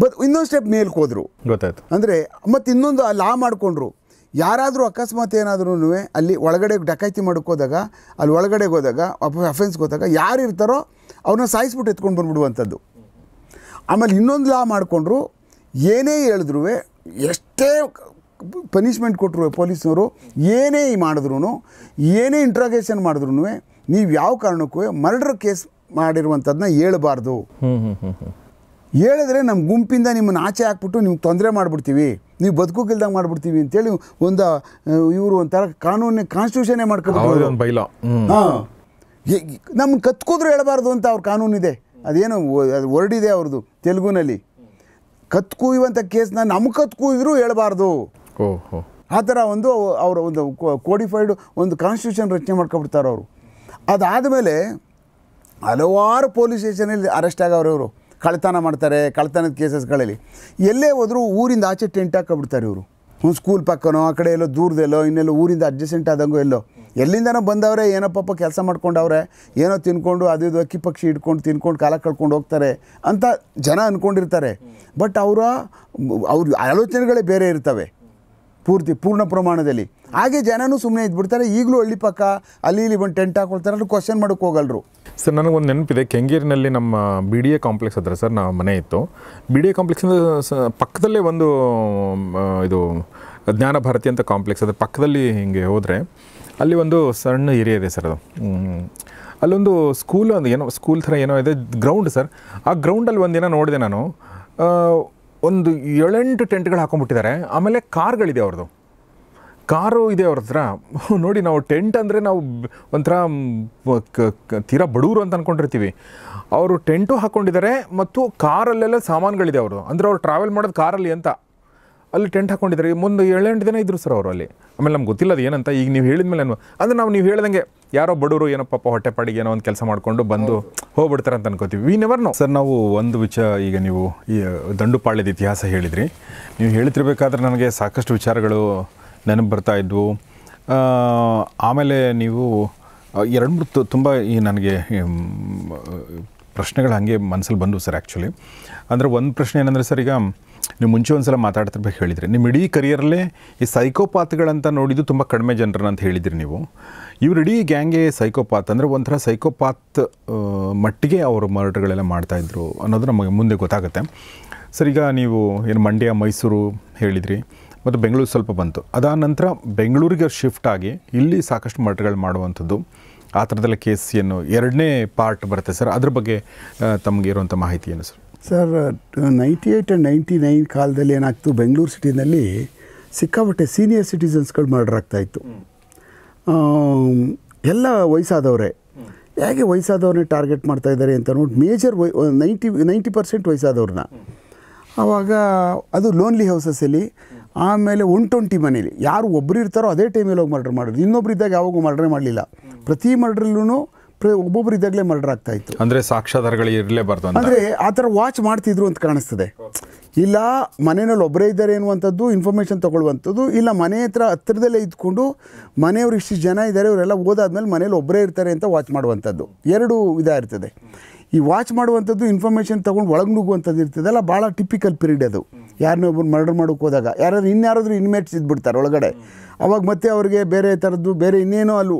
ಬಟ್ ಇನ್ನೊಂದು ಸ್ಟೆಪ್ ಮೇಲ್ಕ್ ಹೋದರು ಗೊತ್ತಾಯ್ತು ಅಂದರೆ ಮತ್ತು ಇನ್ನೊಂದು ಆ ಲಾ ಮಾಡಿಕೊಂಡ್ರು ಯಾರಾದರೂ ಅಕಸ್ಮಾತ್ ಏನಾದ್ರೂ ಅಲ್ಲಿ ಒಳಗಡೆ ಡಕಾಯ್ತಿ ಮಾಡೋಕ್ಕೋದಾಗ ಅಲ್ಲಿ ಒಳಗಡೆಗೆ ಹೋದಾಗ ಅಫೆನ್ಸ್ಗೆ ಹೋದಾಗ ಯಾರು ಇರ್ತಾರೋ ಅವ್ರನ್ನ ಸಾಯಿಸ್ಬಿಟ್ಟು ಎತ್ಕೊಂಡು ಬಂದುಬಿಡುವಂಥದ್ದು ಆಮೇಲೆ ಇನ್ನೊಂದು ಲಾ ಮಾಡಿಕೊಂಡ್ರು ಏನೇ ಹೇಳಿದ್ರು ಎಷ್ಟೇ ಪನಿಷ್ಮೆಂಟ್ ಕೊಟ್ಟರು ಪೊಲೀಸ್ನವರು ಏನೇ ಮಾಡಿದ್ರು ಏನೇ ಇಂಟ್ರಾಗೇಷನ್ ಮಾಡಿದ್ರು ನೀವು ಯಾವ ಕಾರಣಕ್ಕೂ ಮರ್ಡರ್ ಕೇಸ್ ಮಾಡಿರುವಂಥದ್ದನ್ನ ಹೇಳಬಾರ್ದು ಹೇಳಿದ್ರೆ ನಮ್ಮ ಗುಂಪಿಂದ ನಿಮ್ಮನ್ನು ಆಚೆ ಹಾಕ್ಬಿಟ್ಟು ನಿಮ್ಗೆ ತೊಂದರೆ ಮಾಡಿಬಿಡ್ತೀವಿ ನೀವು ಬದುಕೋಗಿಲ್ದಾಗ ಮಾಡಿಬಿಡ್ತೀವಿ ಅಂತೇಳಿ ಒಂದು ಇವರು ಒಂಥರ ಕಾನೂನೇ ಕಾನ್ಸ್ಟಿಟ್ಯೂಷನ್ನೇ ಮಾಡ್ಕೊಂಡು ಹಾಂ ನಮ್ಮ ಕತ್ಕೋದ್ರು ಹೇಳಬಾರ್ದು ಅಂತ ಅವ್ರ ಕಾನೂನಿದೆ ಅದೇನು ಅದು ವರ್ಡಿದೆ ಅವ್ರದ್ದು ತೆಲುಗುನಲ್ಲಿ ಕತ್ ಕೂಯುವಂಥ ಕೇಸ್ನ ನಮ್ಮ ಕತ್ ಕೂಯಿದ್ರು ಹೇಳಬಾರ್ದು ಆ ಥರ ಒಂದು ಅವರ ಒಂದು ಕೋಡಿಫೈಡ್ ಒಂದು ಕಾನ್ಸ್ಟಿಟ್ಯೂಷನ್ ರಚನೆ ಮಾಡ್ಕೊಬಿಡ್ತಾರೆ ಅವರು ಅದಾದಮೇಲೆ ಹಲವಾರು ಪೊಲೀಸ್ ಸ್ಟೇಷನಲ್ಲಿ ಅರೆಸ್ಟ್ ಇವರು ಕಳ್ಳತನ ಮಾಡ್ತಾರೆ ಕಳ್ಳತನದ ಕೇಸಸ್ಗಳಲ್ಲಿ ಎಲ್ಲೇ ಹೋದರೂ ಊರಿಂದ ಆಚೆ ಟೆಂಟ್ ಹಾಕೊಬಿಡ್ತಾರೆ ಇವರು ಒಂದು ಸ್ಕೂಲ್ ಪಕ್ಕನೋ ಆ ಕಡೆ ಎಲ್ಲೋ ದೂರದೆಲ್ಲೋ ಇನ್ನೆಲ್ಲೋ ಊರಿಂದ ಅಡ್ಜಸೆಂಟ್ ಆದಂಗೋ ಎಲ್ಲೋ ಎಲ್ಲಿಂದನೋ ಬಂದವರೇ ಏನೋ ಪಾಪ ಕೆಲಸ ಮಾಡ್ಕೊಂಡವ್ರೆ ಏನೋ ತಿನ್ಕೊಂಡು ಅದು ಇದು ಅಕ್ಕಿ ಪಕ್ಷಿ ಇಟ್ಕೊಂಡು ತಿನ್ಕೊಂಡು ಕಾಲ ಕಳ್ಕೊಂಡು ಹೋಗ್ತಾರೆ ಅಂತ ಜನ ಅಂದ್ಕೊಂಡಿರ್ತಾರೆ ಬಟ್ ಅವರ ಅವ್ರ ಆಲೋಚನೆಗಳೇ ಬೇರೆ ಇರ್ತವೆ ಪೂರ್ತಿ ಪೂರ್ಣ ಪ್ರಮಾಣದಲ್ಲಿ ಹಾಗೆ ಜನನೂ ಸುಮ್ಮನೆ ಇದ್ಬಿಡ್ತಾರೆ ಈಗಲೂ ಹಳ್ಳಿ ಪಕ್ಕ ಅಲ್ಲಿ ಇಲ್ಲಿ ಬಂದು ಟೆಂಟ್ ಹಾಕೊಳ್ತಾರೆ ಅಲ್ಲಿ ಕ್ವಶನ್ ಮಾಡೋಕ್ಕೆ ಹೋಗಲ್ರು ಸರ್ ನನಗೊಂದು ನೆನಪಿದೆ ಕೆಂಗೇರಿನಲ್ಲಿ ನಮ್ಮ ಬಿ ಡಿ ಎ ಕಾಂಪ್ಲೆಕ್ಸ್ ಹತ್ರ ಸರ್ ನಮ್ಮ ಮನೆ ಇತ್ತು ಬಿ ಡಿ ಎ ಕಾಂಪ್ಲೆಕ್ಸಿಂದ ಪಕ್ಕದಲ್ಲೇ ಒಂದು ಇದು ಜ್ಞಾನ ಭಾರತಿ ಅಂತ ಕಾಂಪ್ಲೆಕ್ಸ್ ಅದ್ರ ಪಕ್ಕದಲ್ಲಿ ಹಿಂಗೆ ಹೋದರೆ ಅಲ್ಲಿ ಒಂದು ಸಣ್ಣ ಏರಿಯಾ ಇದೆ ಸರ್ ಅದು ಅಲ್ಲೊಂದು ಸ್ಕೂಲ್ ಒಂದು ಏನೋ ಸ್ಕೂಲ್ ಥರ ಏನೋ ಇದೆ ಗ್ರೌಂಡ್ ಸರ್ ಆ ಗ್ರೌಂಡಲ್ಲಿ ಒಂದಿನ ನೋಡಿದೆ ನಾನು ಒಂದು ಏಳೆಂಟು ಟೆಂಟ್ಗಳು ಹಾಕೊಂಡ್ಬಿಟ್ಟಿದ್ದಾರೆ ಆಮೇಲೆ ಕಾರ್ಗಳಿದೆ ಅವ್ರದ್ದು ಕಾರು ಇದೆ ಅವ್ರ ಹತ್ರ <laughs> ನೋಡಿ ನಾವು ಟೆಂಟ್ ಅಂದರೆ ನಾವು ಒಂಥರ ತೀರಾ ಬಡವರು ಅಂತ ಅಂದ್ಕೊಂಡಿರ್ತೀವಿ ಅವರು ಟೆಂಟು ಹಾಕ್ಕೊಂಡಿದ್ದಾರೆ ಮತ್ತು ಕಾರಲ್ಲೆಲ್ಲ ಸಾಮಾನುಗಳಿದೆ ಅವ್ರದ್ದು ಅಂದರೆ ಅವ್ರು ಟ್ರಾವೆಲ್ ಮಾಡೋದು ಕಾರಲ್ಲಿ ಅಂತ ಅಲ್ಲಿ ಟೆಂಟ್ ಹಾಕೊಂಡಿದ್ದಾರೆ ಮುಂದೆ ಏಳೆಂಟು ದಿನ ಇದ್ರು ಸರ್ ಅವರು ಅಲ್ಲಿ ಆಮೇಲೆ ನಮ್ಗೆ ಗೊತ್ತಿಲ್ಲ ಅದು ಏನಂತ ಈಗ ನೀವು ಹೇಳಿದ ಮೇಲೆ ಅಂದರೆ ನಾವು ನೀವು ಹೇಳ್ದಂಗೆ ಯಾರೋ ಬಡವರು ಏನೋ ಪಾಪ ಹೊಟ್ಟೆಪಾಡಿಗೆ ಏನೋ ಒಂದು ಕೆಲಸ ಮಾಡಿಕೊಂಡು ಬಂದು ಹೋಗ್ಬಿಡ್ತಾರೆ ಅಂತ ಅನ್ಕೋತೀವಿ ವಿ ನೆವರ್ ನೋ ಸರ್ ನಾವು ಒಂದು ವಿಚಾರ ಈಗ ನೀವು ಈ ದಂಡುಪಾಳ್ಯದ ಇತಿಹಾಸ ಹೇಳಿದ್ರಿ ನೀವು ಹೇಳ್ತಿರ್ಬೇಕಾದ್ರೆ ನನಗೆ ಸಾಕಷ್ಟು ವಿಚಾರಗಳು ನೆನಪು ಬರ್ತಾ ಇದ್ವು ಆಮೇಲೆ ನೀವು ಎರಡು ಮೂರು ತುಂಬ ಈ ನನಗೆ ಪ್ರಶ್ನೆಗಳು ಹಾಗೆ ಮನಸ್ಸಲ್ಲಿ ಬಂದವು ಸರ್ ಆ್ಯಕ್ಚುಲಿ ಅಂದರೆ ಒಂದು ಪ್ರಶ್ನೆ ಏನಂದರೆ ಸರ್ ಈಗ ನೀವು ಮುಂಚೆ ಒಂದು ಸಲ ಮಾತಾಡ್ತಿರ್ಬೇಕು ಹೇಳಿದ್ರಿ ನಿಮ್ಮ ಇಡೀ ಕರಿಯರಲ್ಲೇ ಈ ಸೈಕೋಪಾತ್ಗಳಂತ ನೋಡಿದ್ದು ತುಂಬ ಕಡಿಮೆ ಜನರನ್ನ ಅಂತ ಹೇಳಿದ್ರಿ ನೀವು ಇಡೀ ಗ್ಯಾಂಗೆ ಸೈಕೋಪಾತ್ ಅಂದರೆ ಒಂಥರ ಸೈಕೋಪಾತ್ ಮಟ್ಟಿಗೆ ಅವರು ಮರ್ಡರ್ಗಳೆಲ್ಲ ಮಾಡ್ತಾಯಿದ್ರು ಅನ್ನೋದು ನಮಗೆ ಮುಂದೆ ಗೊತ್ತಾಗುತ್ತೆ ಸರ್ ಈಗ ನೀವು ಏನು ಮಂಡ್ಯ ಮೈಸೂರು ಹೇಳಿದ್ರಿ ಮತ್ತು ಬೆಂಗಳೂರು ಸ್ವಲ್ಪ ಬಂತು ಅದಾದ ನಂತರ ಬೆಂಗಳೂರಿಗೆ ಶಿಫ್ಟ್ ಆಗಿ ಇಲ್ಲಿ ಸಾಕಷ್ಟು ಮರ್ಡರ್ಗಳು ಮಾಡುವಂಥದ್ದು ಆ ಥರದಲ್ಲ ಕೇಸ್ ಏನು ಎರಡನೇ ಪಾರ್ಟ್ ಬರುತ್ತೆ ಸರ್ ಅದ್ರ ಬಗ್ಗೆ ತಮಗೆ ಇರುವಂಥ ಮಾಹಿತಿ ಏನು sir sir ninety eight and ninety nine ಕಾಲದಲ್ಲಿ ಏನಾಗ್ತು ಬೆಂಗಳೂರು ಸಿಟಿನಲ್ಲಿ ಸಿಕ್ಕಾಪಟ್ಟೆ ಸೀನಿಯರ್ ಸಿಟಿಸನ್ಸ್ಗಳು ಮರ್ಡರ್ ಆಗ್ತಾಯಿತ್ತು ಎಲ್ಲ ವಯಸ್ಸಾದವರೇ ಹೇಗೆ ವಯಸ್ಸಾದವ್ರನ್ನೇ ಟಾರ್ಗೆಟ್ ಮಾಡ್ತಾಯಿದ್ದಾರೆ ಅಂತ ನೋಡಿ ಮೇಜರ್ ವಯ್ ನೈಂಟಿ ನೈಂಟಿ ಪರ್ಸೆಂಟ್ ವಯಸ್ಸಾದವ್ರನ್ನ ಆವಾಗ ಅದು ಲೋನ್ಲಿ ಹೌಸಸಲ್ಲಿ ಆಮೇಲೆ ಒನ್ ಟ್ವೆಂಟಿ ಮನೇಲಿ ಯಾರು ಒಬ್ಬರು ಇರ್ತಾರೋ ಅದೇ ಟೈಮಲ್ಲಿ ಹೋಗಿ ಮರ್ಡರ್ ಮಾಡೋದು ಇನ್ನೊಬ್ರು ಇದ್ದಾಗ ಯಾವಾಗೂ ಮರ್ಡರ್ ಮಾಡಲಿಲ್ಲ ಪ್ರತಿ ಮರ್ಡ್ರಲ್ಲೂ ಒಬ್ಬೊಬ್ರು ಇದಾಗಲೇ ಮರ್ಡರ್ ಆಗ್ತಾ ಇತ್ತು ಅಂದರೆ ಸಾಕ್ಷ್ಯಾಧಾರಗಳು ಇರಲೇಬಾರ್ದು ಅಂದರೆ ಆ ಥರ ವಾಚ್ ಮಾಡ್ತಿದ್ರು ಅಂತ ಕಾಣಿಸ್ತದೆ ಇಲ್ಲ ಮನೆಯಲ್ಲಿ ಒಬ್ಬರೇ ಇದ್ದಾರೆ ಅನ್ನುವಂಥದ್ದು ಇನ್ಫಾರ್ಮೇಷನ್ ತೊಗೊಳ್ಳುವಂಥದ್ದು ಇಲ್ಲ ಮನೆ ಹತ್ರ ಹತ್ತಿರದಲ್ಲೇ ಇದ್ಕೊಂಡು ಮನೆಯವರು ಇಷ್ಟು ಜನ ಇದ್ದಾರೆ ಇವರೆಲ್ಲ ಓದಾದ್ಮೇಲೆ ಮನೇಲಿ ಒಬ್ಬರೇ ಇರ್ತಾರೆ ಅಂತ ವಾಚ್ ಮಾಡುವಂಥದ್ದು ಎರಡು ಇರ್ತದೆ ಈ ವಾಚ್ ಮಾಡುವಂಥದ್ದು ಇನ್ಫಾರ್ಮೇಷನ್ ತೊಗೊಂಡು ಒಳಗೆ ನುಗ್ಗುವಂಥದ್ದು ಇರ್ತದಲ್ಲ ಭಾಳ ಟಿಪಿಕಲ್ ಪೀರಿಯಡ್ ಅದು ಯಾರನ್ನೇ ಒಬ್ಬರು ಮರ್ಡರ್ ಮಾಡೋಕ್ಕೆ ಹೋದಾಗ ಯಾರಾದ್ರು ಇನ್ಯಾರಾದ್ರೂ ಇನ್ಮೇಟ್ಸ್ ಇದ್ಬಿಡ್ತಾರೆ ಒಳಗಡೆ ಅವಾಗ ಮತ್ತೆ ಅವ್ರಿಗೆ ಬೇರೆ ಥರದ್ದು ಬೇರೆ ಇನ್ನೇನೋ ಅಲ್ಲಿ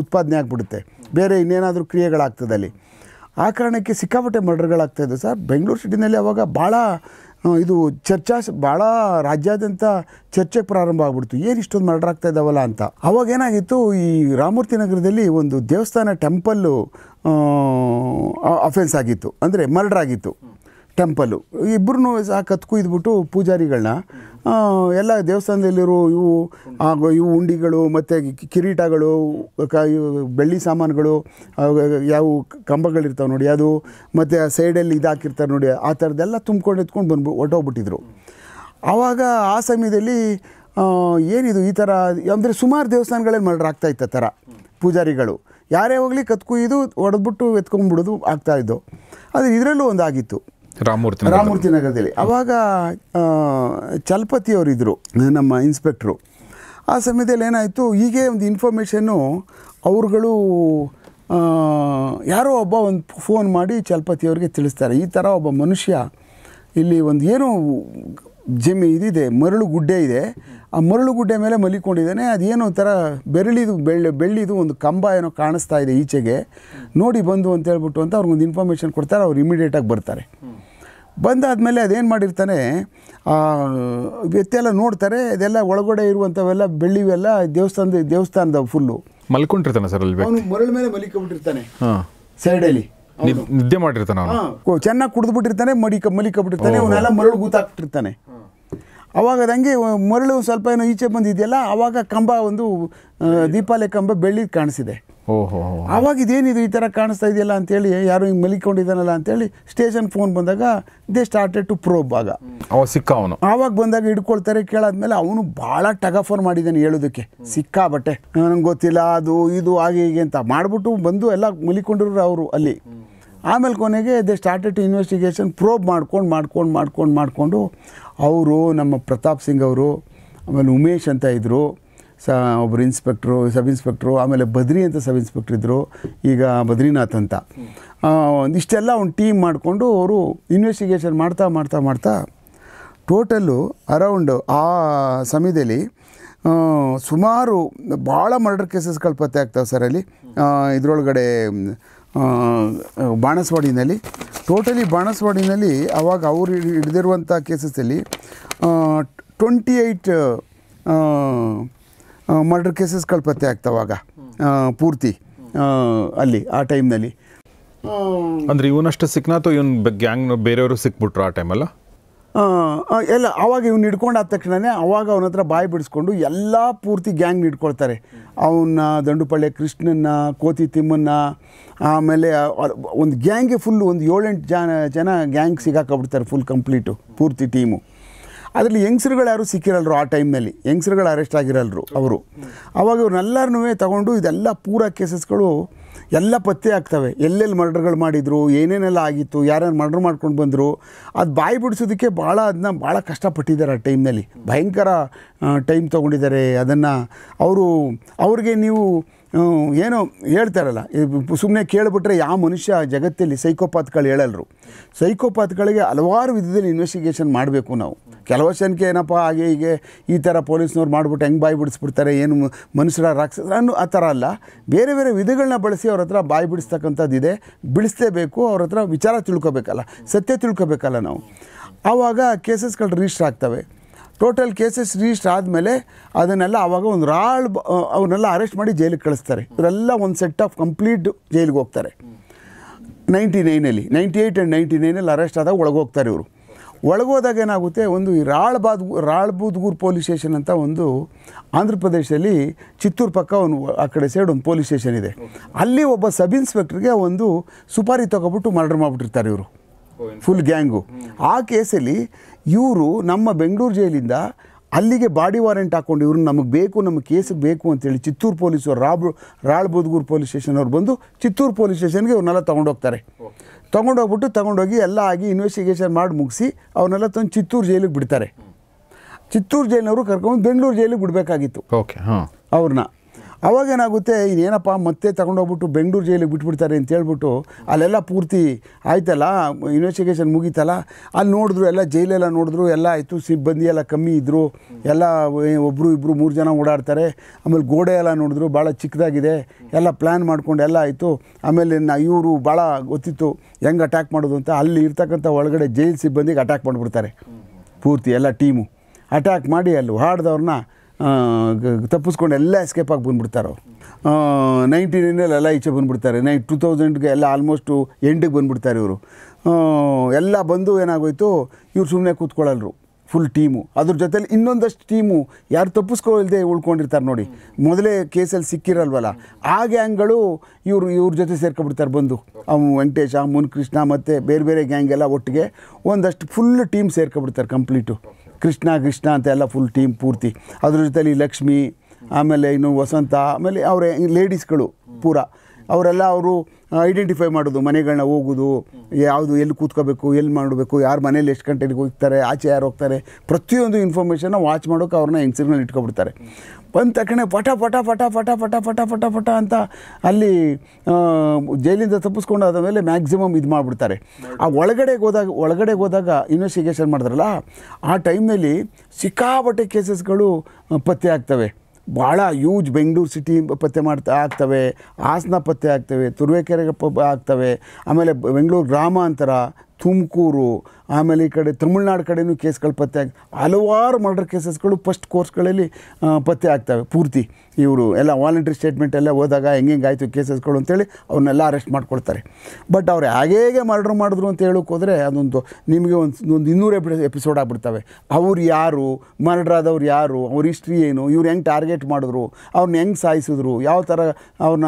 ಉತ್ಪಾದನೆ ಆಗಿಬಿಡುತ್ತೆ ಬೇರೆ ಇನ್ನೇನಾದರೂ ಕ್ರಿಯೆಗಳಾಗ್ತದೆ ಅಲ್ಲಿ ಆ ಕಾರಣಕ್ಕೆ ಸಿಕ್ಕಾಪಟ್ಟೆ ಇದೆ ಸರ್ ಬೆಂಗಳೂರು ಸಿಟಿನಲ್ಲಿ ಅವಾಗ ಭಾಳ ಇದು ಚರ್ಚಾ ಭಾಳ ರಾಜ್ಯಾದ್ಯಂತ ಚರ್ಚೆಗೆ ಪ್ರಾರಂಭ ಆಗ್ಬಿಡ್ತು ಏನು ಇಷ್ಟೊಂದು ಮರ್ಡರ್ ಆಗ್ತಾ ಇದ್ದಾವಲ್ಲ ಅಂತ ಅವಾಗ ಏನಾಗಿತ್ತು ಈ ರಾಮೂರ್ತಿ ನಗರದಲ್ಲಿ ಒಂದು ದೇವಸ್ಥಾನ ಟೆಂಪಲ್ಲು ಅಫೆನ್ಸ್ ಆಗಿತ್ತು ಅಂದರೆ ಮರ್ಡರ್ ಆಗಿತ್ತು ಟೆಂಪಲು ಇಬ್ಬರೂ ಸಹ ಕತ್ಕು ಇದ್ಬಿಟ್ಟು ಪೂಜಾರಿಗಳನ್ನ ಎಲ್ಲ ದೇವಸ್ಥಾನದಲ್ಲಿರೋ ಇವು ಇವು ಉಂಡಿಗಳು ಮತ್ತು ಕಿರೀಟಗಳು ಕ ಬೆಳ್ಳಿ ಸಾಮಾನುಗಳು ಯಾವ ಕಂಬಗಳಿರ್ತಾವೆ ನೋಡಿ ಅದು ಮತ್ತು ಆ ಸೈಡಲ್ಲಿ ಇದಾಕಿರ್ತಾರೆ ನೋಡಿ ಆ ಥರದ್ದೆಲ್ಲ ತುಂಬ್ಕೊಂಡು ಎತ್ಕೊಂಡು ಬಂದು ಹೊಟ್ಟೋಗ್ಬಿಟ್ಟಿದ್ರು ಆವಾಗ ಆ ಸಮಯದಲ್ಲಿ ಏನಿದು ಈ ಥರ ಅಂದರೆ ಸುಮಾರು ದೇವಸ್ಥಾನಗಳಲ್ಲಿ ಮರ್ಡರ್ ಇತ್ತು ಆ ಥರ ಪೂಜಾರಿಗಳು ಯಾರೇ ಹೋಗಲಿ ಕತ್ಕುಯ್ದು ಹೊಡೆದ್ಬಿಟ್ಟು ಎತ್ಕೊಂಡ್ಬಿಡೋದು ಆಗ್ತಾಯಿದ್ದು ಅದು ಇದರಲ್ಲೂ ಒಂದಾಗಿತ್ತು ರಾಮಮೂರ್ತಿ ರಾಮಮೂರ್ತಿ ನಗರದಲ್ಲಿ ಅವಾಗ ಚಲಪತಿಯವರಿದ್ದರು ನಮ್ಮ ಇನ್ಸ್ಪೆಕ್ಟ್ರು ಆ ಸಮಯದಲ್ಲಿ ಏನಾಯಿತು ಹೀಗೆ ಒಂದು ಇನ್ಫಾರ್ಮೇಷನ್ನು ಅವರುಗಳು ಯಾರೋ ಒಬ್ಬ ಒಂದು ಫೋನ್ ಮಾಡಿ ಚಲಪತಿಯವ್ರಿಗೆ ತಿಳಿಸ್ತಾರೆ ಈ ಥರ ಒಬ್ಬ ಮನುಷ್ಯ ಇಲ್ಲಿ ಒಂದು ಏನೋ ಜಮಿ ಇದಿದೆ ಮರಳು ಗುಡ್ಡೆ ಇದೆ ಆ ಮರಳು ಗುಡ್ಡೆ ಮೇಲೆ ಮಲಿಕೊಂಡಿದ್ದಾನೆ ಅದೇನೋ ಒಂಥರ ಬೆರಳಿದು ಬೆಳ್ಳಿ ಬೆಳ್ಳಿದು ಒಂದು ಕಂಬ ಏನೋ ಕಾಣಿಸ್ತಾ ಇದೆ ಈಚೆಗೆ ನೋಡಿ ಬಂದು ಅಂತೇಳ್ಬಿಟ್ಟು ಅಂತ ಅವ್ರಿಗೊಂದು ಇನ್ಫಾರ್ಮೇಷನ್ ಕೊಡ್ತಾರೆ ಅವ್ರು ಇಮಿಡಿಯೇಟಾಗಿ ಬರ್ತಾರೆ ಬಂದಾದ ಮೇಲೆ ಅದೇನು ಮಾಡಿರ್ತಾನೆ ವ್ಯಕ್ತಿ ನೋಡ್ತಾರೆ ಅದೆಲ್ಲ ಒಳಗಡೆ ಇರುವಂಥವೆಲ್ಲ ಬೆಳ್ಳಿವೆಲ್ಲ ದೇವಸ್ಥಾನದ ದೇವಸ್ಥಾನದ ಫುಲ್ಲು ಮಲ್ಕೊಂಡಿರ್ತಾನೆ ಸರ್ ಅಲ್ಲಿ ಅವನು ಮರಳ ಮೇಲೆ ಹಾಂ ಸೈಡಲ್ಲಿ ನಿದ್ದೆ ಮಾಡಿರ್ತಾನೆ ಅವನು ಚೆನ್ನಾಗಿ ಕುಡಿದ್ಬಿಟ್ಟಿರ್ತಾನೆ ಮಡಿಕ ಮಲಿಕೊಂಡ್ಬಿಟ್ಟಿರ್ತಾನೆ ಅವನ್ನೆಲ್ಲ ಮರಳು ಗೂತಾಕ್ಬಿಟ್ಟಿರ್ತಾನೆ ಅವಾಗ ಅದಂಗೆ ಮರಳು ಸ್ವಲ್ಪ ಏನೋ ಈಚೆ ಬಂದಿದೆಯಲ್ಲ ಆವಾಗ ಕಂಬ ಒಂದು ದೀಪಾಲಯ ಕಂಬ ಬೆಳ್ಳಿ ಕಾಣಿಸಿದೆ ಆವಾಗ ಇದೇನಿದು ಈ ಥರ ಕಾಣಿಸ್ತಾ ಇದೆಯಲ್ಲ ಅಂತೇಳಿ ಯಾರು ಹಿಂಗೆ ಮಲಿಕೊಂಡಿದ್ದಾನಲ್ಲ ಅಂತೇಳಿ ಸ್ಟೇಷನ್ ಫೋನ್ ಬಂದಾಗ ದೇ ಸ್ಟಾರ್ಟೆಡ್ ಟು ಪ್ರೋಬ್ ಆಗ ಅವ ಸಿಕ್ಕ ಅವನು ಆವಾಗ ಬಂದಾಗ ಹಿಡ್ಕೊಳ್ತಾರೆ ಕೇಳಾದ್ಮೇಲೆ ಅವನು ಭಾಳ ಟಗಫೋನ್ ಮಾಡಿದ್ದಾನೆ ಹೇಳೋದಕ್ಕೆ ಸಿಕ್ಕಾ ಬಟ್ಟೆ ನನಗೆ ಗೊತ್ತಿಲ್ಲ ಅದು ಇದು ಹಾಗೆ ಹೀಗೆ ಅಂತ ಮಾಡಿಬಿಟ್ಟು ಬಂದು ಎಲ್ಲ ಮಲಿಕೊಂಡಿರೋರು ಅವರು ಅಲ್ಲಿ ಆಮೇಲೆ ಕೊನೆಗೆ they started to investigation probe ಮಾಡ್ಕೊಂಡು ಮಾಡ್ಕೊಂಡು ಮಾಡ್ಕೊಂಡು ಮಾಡಿಕೊಂಡು ಅವರು ನಮ್ಮ ಪ್ರತಾಪ್ ಸಿಂಗ್ ಅವರು ಆಮೇಲೆ ಉಮೇಶ್ ಅಂತ ಇದ್ದರು ಸ ಒಬ್ಬರು ಇನ್ಸ್ಪೆಕ್ಟ್ರು ಸಬ್ ಇನ್ಸ್ಪೆಕ್ಟ್ರು ಆಮೇಲೆ ಬದ್ರಿ ಅಂತ ಸಬ್ ಇನ್ಸ್ಪೆಕ್ಟ್ರ್ ಇದ್ದರು ಈಗ ಬದ್ರಿನಾಥ್ ಅಂತ ಒಂದಿಷ್ಟೆಲ್ಲ ಒಂದು ಟೀಮ್ ಮಾಡಿಕೊಂಡು ಅವರು ಇನ್ವೆಸ್ಟಿಗೇಷನ್ ಮಾಡ್ತಾ ಮಾಡ್ತಾ ಮಾಡ್ತಾ ಟೋಟಲ್ಲು ಅರೌಂಡ್ ಆ ಸಮಯದಲ್ಲಿ ಸುಮಾರು ಭಾಳ ಮರ್ಡರ್ ಕೇಸಸ್ಗಳು ಪತ್ತೆ ಆಗ್ತಾವೆ ಸರ್ ಅಲ್ಲಿ ಇದರೊಳಗಡೆ ಬಾಣಸ್ವಾಡಿನಲ್ಲಿ ಟೋಟಲಿ ಬಾಣಸ್ವಾಡಿನಲ್ಲಿ ಆವಾಗ ಅವರು ಹಿಡಿದಿರುವಂಥ ಕೇಸಸ್ಸಲ್ಲಿ ಟ್ವೆಂಟಿ ಏಯ್ಟ್ ಮರ್ಡರ್ ಕೇಸಸ್ ಪತ್ತೆ ಆಗ್ತಾವಾಗ ಪೂರ್ತಿ ಅಲ್ಲಿ ಆ ಟೈಮ್ನಲ್ಲಿ ಅಂದರೆ ಇವನಷ್ಟು ಅಥವಾ ಇವನು ಗ್ಯಾಂಗ್ ಬೇರೆಯವರು ಸಿಕ್ಬಿಟ್ರು ಆ ಟೈಮಲ್ಲ ಎಲ್ಲ ಆವಾಗ ಇವ್ನು ಹಿಡ್ಕೊಂಡಾದ ತಕ್ಷಣವೇ ಅವಾಗ ಅವನ ಹತ್ರ ಬಾಯಿ ಬಿಡಿಸ್ಕೊಂಡು ಎಲ್ಲ ಪೂರ್ತಿ ಗ್ಯಾಂಗ್ ಹಿಡ್ಕೊಳ್ತಾರೆ ಅವನ್ನ ದಂಡುಪಳ್ಳೆ ಕೃಷ್ಣನ್ನ ಕೋತಿ ತಿಮ್ಮನ್ನ ಆಮೇಲೆ ಒಂದು ಗ್ಯಾಂಗೆ ಫುಲ್ಲು ಒಂದು ಏಳೆಂಟು ಜನ ಜನ ಗ್ಯಾಂಗ್ ಬಿಡ್ತಾರೆ ಫುಲ್ ಕಂಪ್ಲೀಟು ಪೂರ್ತಿ ಟೀಮು ಅದರಲ್ಲಿ ಯಂಗ್ಸ್ರುಗಳು ಯಾರು ಸಿಕ್ಕಿರಲ್ರು ಆ ಟೈಮ್ನಲ್ಲಿ ಯಂಗ್ಸ್ರುಗಳು ಅರೆಸ್ಟ್ ಆಗಿರಲ್ರು ಅವರು ಅವಾಗ ಇವ್ರನ್ನೆಲ್ಲರನ್ನೂ ತಗೊಂಡು ಇದೆಲ್ಲ ಪೂರ ಕೇಸಸ್ಗಳು ಎಲ್ಲ ಪತ್ತೆ ಆಗ್ತವೆ ಎಲ್ಲೆಲ್ಲಿ ಮರ್ಡರ್ಗಳು ಮಾಡಿದರು ಏನೇನೆಲ್ಲ ಆಗಿತ್ತು ಯಾರ್ಯಾರು ಮರ್ಡರ್ ಮಾಡ್ಕೊಂಡು ಬಂದರು ಅದು ಬಾಯಿ ಬಿಡಿಸೋದಕ್ಕೆ ಭಾಳ ಅದನ್ನ ಭಾಳ ಕಷ್ಟಪಟ್ಟಿದ್ದಾರೆ ಆ ಟೈಮ್ನಲ್ಲಿ ಭಯಂಕರ ಟೈಮ್ ತೊಗೊಂಡಿದ್ದಾರೆ ಅದನ್ನು ಅವರು ಅವ್ರಿಗೆ ನೀವು ಏನು ಹೇಳ್ತಾರಲ್ಲ ಸುಮ್ಮನೆ ಕೇಳಿಬಿಟ್ರೆ ಯಾವ ಮನುಷ್ಯ ಜಗತ್ತಲ್ಲಿ ಸೈಕೋಪಾತ್ಗಳು ಹೇಳಲ್ರು ಸೈಕೋಪಾತ್ಗಳಿಗೆ ಹಲವಾರು ವಿಧದಲ್ಲಿ ಇನ್ವೆಸ್ಟಿಗೇಷನ್ ಮಾಡಬೇಕು ನಾವು ಕೆಲವು ಜನಕ್ಕೆ ಏನಪ್ಪ ಹಾಗೆ ಹೀಗೆ ಈ ಥರ ಪೊಲೀಸ್ನವ್ರು ಮಾಡಿಬಿಟ್ಟು ಹೆಂಗೆ ಬಾಯಿ ಬಿಡಿಸ್ಬಿಡ್ತಾರೆ ಏನು ಮನುಷ್ಯರ ರಾಕ್ಷಸ ಅನ್ನೋ ಆ ಥರ ಅಲ್ಲ ಬೇರೆ ಬೇರೆ ವಿಧಗಳನ್ನ ಬಳಸಿ ಅವ್ರ ಹತ್ರ ಬಾಯಿ ಬಿಡಿಸ್ತಕ್ಕಂಥದ್ದಿದೆ ಬಿಡಿಸ್ಲೇಬೇಕು ಅವ್ರ ಹತ್ರ ವಿಚಾರ ತಿಳ್ಕೊಬೇಕಲ್ಲ ಸತ್ಯ ತಿಳ್ಕೊಬೇಕಲ್ಲ ನಾವು ಆವಾಗ ಕೇಸಸ್ಗಳು ರಿಜಿಸ್ಟರ್ ಆಗ್ತವೆ ಟೋಟಲ್ ಕೇಸಸ್ ರಿಜಿಸ್ಟರ್ ಆದಮೇಲೆ ಅದನ್ನೆಲ್ಲ ಆವಾಗ ಒಂದು ರಾಳ್ ಅವನ್ನೆಲ್ಲ ಅರೆಸ್ಟ್ ಮಾಡಿ ಜೈಲಿಗೆ ಕಳಿಸ್ತಾರೆ ಇವರೆಲ್ಲ ಒಂದು ಸೆಟ್ ಆಫ್ ಕಂಪ್ಲೀಟ್ ಜೈಲಿಗೆ ಹೋಗ್ತಾರೆ ನೈಂಟಿ ನೈನಲ್ಲಿ ನೈಂಟಿ ಏಯ್ಟ್ ಆ್ಯಂಡ್ ನೈಂಟಿ ನೈನಲ್ಲಿ ಅರೆಸ್ಟ್ ಆದಾಗ ಒಳಗೋಗ್ತಾರೆ ಇವರು ಒಳಗೋದಾಗ ಏನಾಗುತ್ತೆ ಒಂದು ಈ ರಾಳ್ಬಾದ್ ರಾಳ್ಬೂದ್ಗೂರ್ ಪೊಲೀಸ್ ಸ್ಟೇಷನ್ ಅಂತ ಒಂದು ಆಂಧ್ರ ಪ್ರದೇಶದಲ್ಲಿ ಚಿತ್ತೂರು ಪಕ್ಕ ಒಂದು ಆ ಕಡೆ ಸೈಡ್ ಒಂದು ಪೊಲೀಸ್ ಸ್ಟೇಷನ್ ಇದೆ ಅಲ್ಲಿ ಒಬ್ಬ ಸಬ್ ಇನ್ಸ್ಪೆಕ್ಟ್ರಿಗೆ ಒಂದು ಸುಪಾರಿ ತೊಗೊಬಿಟ್ಟು ಮರ್ಡರ್ ಮಾಡಿಬಿಟ್ಟಿರ್ತಾರೆ ಇವರು ಫುಲ್ oh, ಗ್ಯಾಂಗು ಆ ಕೇಸಲ್ಲಿ ಇವರು ನಮ್ಮ ಬೆಂಗಳೂರು ಜೈಲಿಂದ ಅಲ್ಲಿಗೆ ಬಾಡಿ ವಾರೆಂಟ್ ಹಾಕ್ಕೊಂಡು ಇವ್ರನ್ನ ನಮಗೆ ಬೇಕು ನಮ್ಮ ಕೇಸಿಗೆ ಬೇಕು ಅಂತೇಳಿ ಚಿತ್ತೂರು ಪೊಲೀಸರು ರಾಬ್ ರಾಳ್ಬುದ್ಗೂರು ಪೊಲೀಸ್ ಸ್ಟೇಷನವ್ರು ಬಂದು ಚಿತ್ತೂರು ಪೊಲೀಸ್ ಸ್ಟೇಷನ್ಗೆ ಇವ್ರನ್ನೆಲ್ಲ ತೊಗೊಂಡೋಗ್ತಾರೆ ತೊಗೊಂಡೋಗ್ಬಿಟ್ಟು ತೊಗೊಂಡೋಗಿ ಎಲ್ಲ ಆಗಿ ಇನ್ವೆಸ್ಟಿಗೇಷನ್ ಮಾಡಿ ಮುಗಿಸಿ ಅವನ್ನೆಲ್ಲ ತಂದು ಚಿತ್ತೂರು ಜೈಲಿಗೆ ಬಿಡ್ತಾರೆ ಚಿತ್ತೂರು ಜೈಲಿನವರು ಕರ್ಕೊಂಡು ಬೆಂಗಳೂರು ಜೈಲಿಗೆ ಬಿಡಬೇಕಾಗಿತ್ತು ಓಕೆ ಅವ್ರನ್ನ ಅವಾಗೇನಾಗುತ್ತೆ ಇನ್ನೇನಪ್ಪ ಮತ್ತೆ ತಗೊಂಡೋಗ್ಬಿಟ್ಟು ಬೆಂಗಳೂರು ಜೈಲಿಗೆ ಬಿಟ್ಬಿಡ್ತಾರೆ ಅಂತ ಹೇಳ್ಬಿಟ್ಟು ಅಲ್ಲೆಲ್ಲ ಪೂರ್ತಿ ಆಯ್ತಲ್ಲ ಇನ್ವೆಸ್ಟಿಗೇಷನ್ ಮುಗೀತಲ್ಲ ಅಲ್ಲಿ ನೋಡಿದ್ರು ಎಲ್ಲ ಜೈಲೆಲ್ಲ ನೋಡಿದ್ರು ಎಲ್ಲ ಆಯಿತು ಸಿಬ್ಬಂದಿ ಎಲ್ಲ ಕಮ್ಮಿ ಇದ್ದರು ಎಲ್ಲ ಒಬ್ಬರು ಇಬ್ಬರು ಮೂರು ಜನ ಓಡಾಡ್ತಾರೆ ಆಮೇಲೆ ಗೋಡೆ ಎಲ್ಲ ನೋಡಿದ್ರು ಭಾಳ ಚಿಕ್ಕದಾಗಿದೆ ಎಲ್ಲ ಪ್ಲ್ಯಾನ್ ಮಾಡ್ಕೊಂಡು ಎಲ್ಲ ಆಯಿತು ಆಮೇಲೆ ನಾ ಇವರು ಭಾಳ ಗೊತ್ತಿತ್ತು ಹೆಂಗೆ ಅಟ್ಯಾಕ್ ಮಾಡೋದು ಅಂತ ಅಲ್ಲಿ ಇರ್ತಕ್ಕಂಥ ಒಳಗಡೆ ಜೈಲ್ ಸಿಬ್ಬಂದಿಗೆ ಅಟ್ಯಾಕ್ ಮಾಡಿಬಿಡ್ತಾರೆ ಪೂರ್ತಿ ಎಲ್ಲ ಟೀಮು ಅಟ್ಯಾಕ್ ಮಾಡಿ ಅಲ್ಲಿ ಹಾಡ್ದವ್ರನ್ನ ತಪ್ಪಿಸ್ಕೊಂಡು ಎಲ್ಲ ಎಸ್ಕೇಪ್ ಆಗಿ ಬಂದುಬಿಡ್ತಾರೆ ನೈಂಟಿ ಎಲ್ಲ ಈಚೆ ಬಂದುಬಿಡ್ತಾರೆ ನೈ ಟು ತೌಸಂಡ್ಗೆ ಎಲ್ಲ ಆಲ್ಮೋಸ್ಟು ಎಂಡಿಗೆ ಬಂದುಬಿಡ್ತಾರೆ ಇವರು ಎಲ್ಲ ಬಂದು ಏನಾಗೋಯ್ತು ಇವ್ರು ಸುಮ್ಮನೆ ಕೂತ್ಕೊಳ್ಳಲ್ರು ಫುಲ್ ಟೀಮು ಅದ್ರ ಜೊತೇಲಿ ಇನ್ನೊಂದಷ್ಟು ಟೀಮು ಯಾರು ತಪ್ಪಿಸ್ಕೊಳ್ದೆ ಉಳ್ಕೊಂಡಿರ್ತಾರೆ ನೋಡಿ ಮೊದಲೇ ಕೇಸಲ್ಲಿ ಸಿಕ್ಕಿರಲ್ವಲ್ಲ ಆ ಗ್ಯಾಂಗ್ಗಳು ಇವರು ಇವ್ರ ಜೊತೆ ಸೇರ್ಕೊಬಿಡ್ತಾರೆ ಬಂದು ಅವು ವೆಂಕಟೇಶ ಮುನ್ ಕೃಷ್ಣ ಮತ್ತು ಬೇರೆ ಬೇರೆ ಗ್ಯಾಂಗ್ ಎಲ್ಲ ಒಟ್ಟಿಗೆ ಒಂದಷ್ಟು ಫುಲ್ ಟೀಮ್ ಸೇರ್ಕೊಬಿಡ್ತಾರೆ ಕಂಪ್ಲೀಟು ಕೃಷ್ಣ ಕೃಷ್ಣ ಅಂತ ಎಲ್ಲ ಫುಲ್ ಟೀಮ್ ಪೂರ್ತಿ ಅದ್ರ ಜೊತೆಯಲ್ಲಿ ಲಕ್ಷ್ಮಿ ಆಮೇಲೆ ಇನ್ನು ವಸಂತ ಆಮೇಲೆ ಅವರ ಲೇಡೀಸ್ಗಳು ಪೂರ ಅವರೆಲ್ಲ ಅವರು ಐಡೆಂಟಿಫೈ ಮಾಡೋದು ಮನೆಗಳನ್ನ ಹೋಗೋದು ಯಾವುದು ಎಲ್ಲಿ ಕೂತ್ಕೋಬೇಕು ಎಲ್ಲಿ ಮಾಡಬೇಕು ಯಾರು ಮನೇಲಿ ಎಷ್ಟು ಗಂಟೆಗೆ ಹೋಗ್ತಾರೆ ಆಚೆ ಯಾರು ಹೋಗ್ತಾರೆ ಪ್ರತಿಯೊಂದು ಇನ್ಫಾರ್ಮೇಷನ್ನ ವಾಚ್ ಮಾಡೋಕೆ ಅವ್ರನ್ನ ಹೆಂಗ್ಸರ್ನಲ್ಲಿ ಇಟ್ಕೊಬಿಡ್ತಾರೆ ಬಂದ ತಕ್ಷಣ ಪಟ ಪಟ ಪಟ ಪಟ ಪಟ ಪಟ ಪಟ ಪಟ ಅಂತ ಅಲ್ಲಿ ಜೈಲಿಂದ ತಪ್ಪಿಸ್ಕೊಂಡು ಆದ ಮೇಲೆ ಮ್ಯಾಕ್ಸಿಮಮ್ ಇದು ಮಾಡಿಬಿಡ್ತಾರೆ ಆ ಒಳಗಡೆಗೆ ಹೋದಾಗ ಒಳಗಡೆಗೆ ಹೋದಾಗ ಇನ್ವೆಸ್ಟಿಗೇಷನ್ ಮಾಡಿದ್ರಲ್ಲ ಆ ಟೈಮ್ನಲ್ಲಿ ಸಿಕ್ಕಾಪಟ್ಟೆ ಕೇಸಸ್ಗಳು ಪತ್ತೆ ಆಗ್ತವೆ ಭಾಳ ಯೂಜ್ ಬೆಂಗಳೂರು ಸಿಟಿ ಪತ್ತೆ ಮಾಡ್ತಾ ಆಗ್ತವೆ ಹಾಸನ ಪತ್ತೆ ಆಗ್ತವೆ ತುರುವೇಕೆರೆ ಪ ಆಗ್ತವೆ ಆಮೇಲೆ ಬೆಂಗಳೂರು ಗ್ರಾಮಾಂತರ ತುಮಕೂರು ಆಮೇಲೆ ಈ ಕಡೆ ತಮಿಳ್ನಾಡು ಕಡೆಯೂ ಕೇಸ್ಗಳು ಪತ್ತೆ ಆಗಿ ಹಲವಾರು ಮರ್ಡರ್ ಕೇಸಸ್ಗಳು ಫಸ್ಟ್ ಕೋರ್ಸ್ಗಳಲ್ಲಿ ಪತ್ತೆ ಆಗ್ತವೆ ಪೂರ್ತಿ ಇವರು ಎಲ್ಲ ವಾಲಂಟ್ರಿ ಸ್ಟೇಟ್ಮೆಂಟ್ ಎಲ್ಲ ಹೋದಾಗ ಹೆಂಗೆ ಆಯಿತು ಕೇಸಸ್ಗಳು ಅಂತೇಳಿ ಅವನ್ನೆಲ್ಲ ಅರೆಸ್ಟ್ ಮಾಡ್ಕೊಳ್ತಾರೆ ಬಟ್ ಅವ್ರು ಹೇಗೆ ಹೇಗೆ ಮರ್ಡ್ರ್ ಮಾಡಿದ್ರು ಅಂತ ಹೇಳೋಕೆ ಹೋದರೆ ಅದೊಂದು ನಿಮಗೆ ಒಂದು ಒಂದು ಇನ್ನೂರು ಎಪಿ ಎಪಿಸೋಡ್ ಆಗಿಬಿಡ್ತವೆ ಅವ್ರು ಯಾರು ಮರ್ಡ್ರ್ ಆದವ್ರು ಯಾರು ಅವ್ರ ಹಿಸ್ಟ್ರಿ ಏನು ಇವ್ರು ಹೆಂಗೆ ಟಾರ್ಗೆಟ್ ಮಾಡಿದ್ರು ಅವ್ರನ್ನ ಹೆಂಗೆ ಸಾಯಿಸಿದ್ರು ಯಾವ ಥರ ಅವ್ರನ್ನ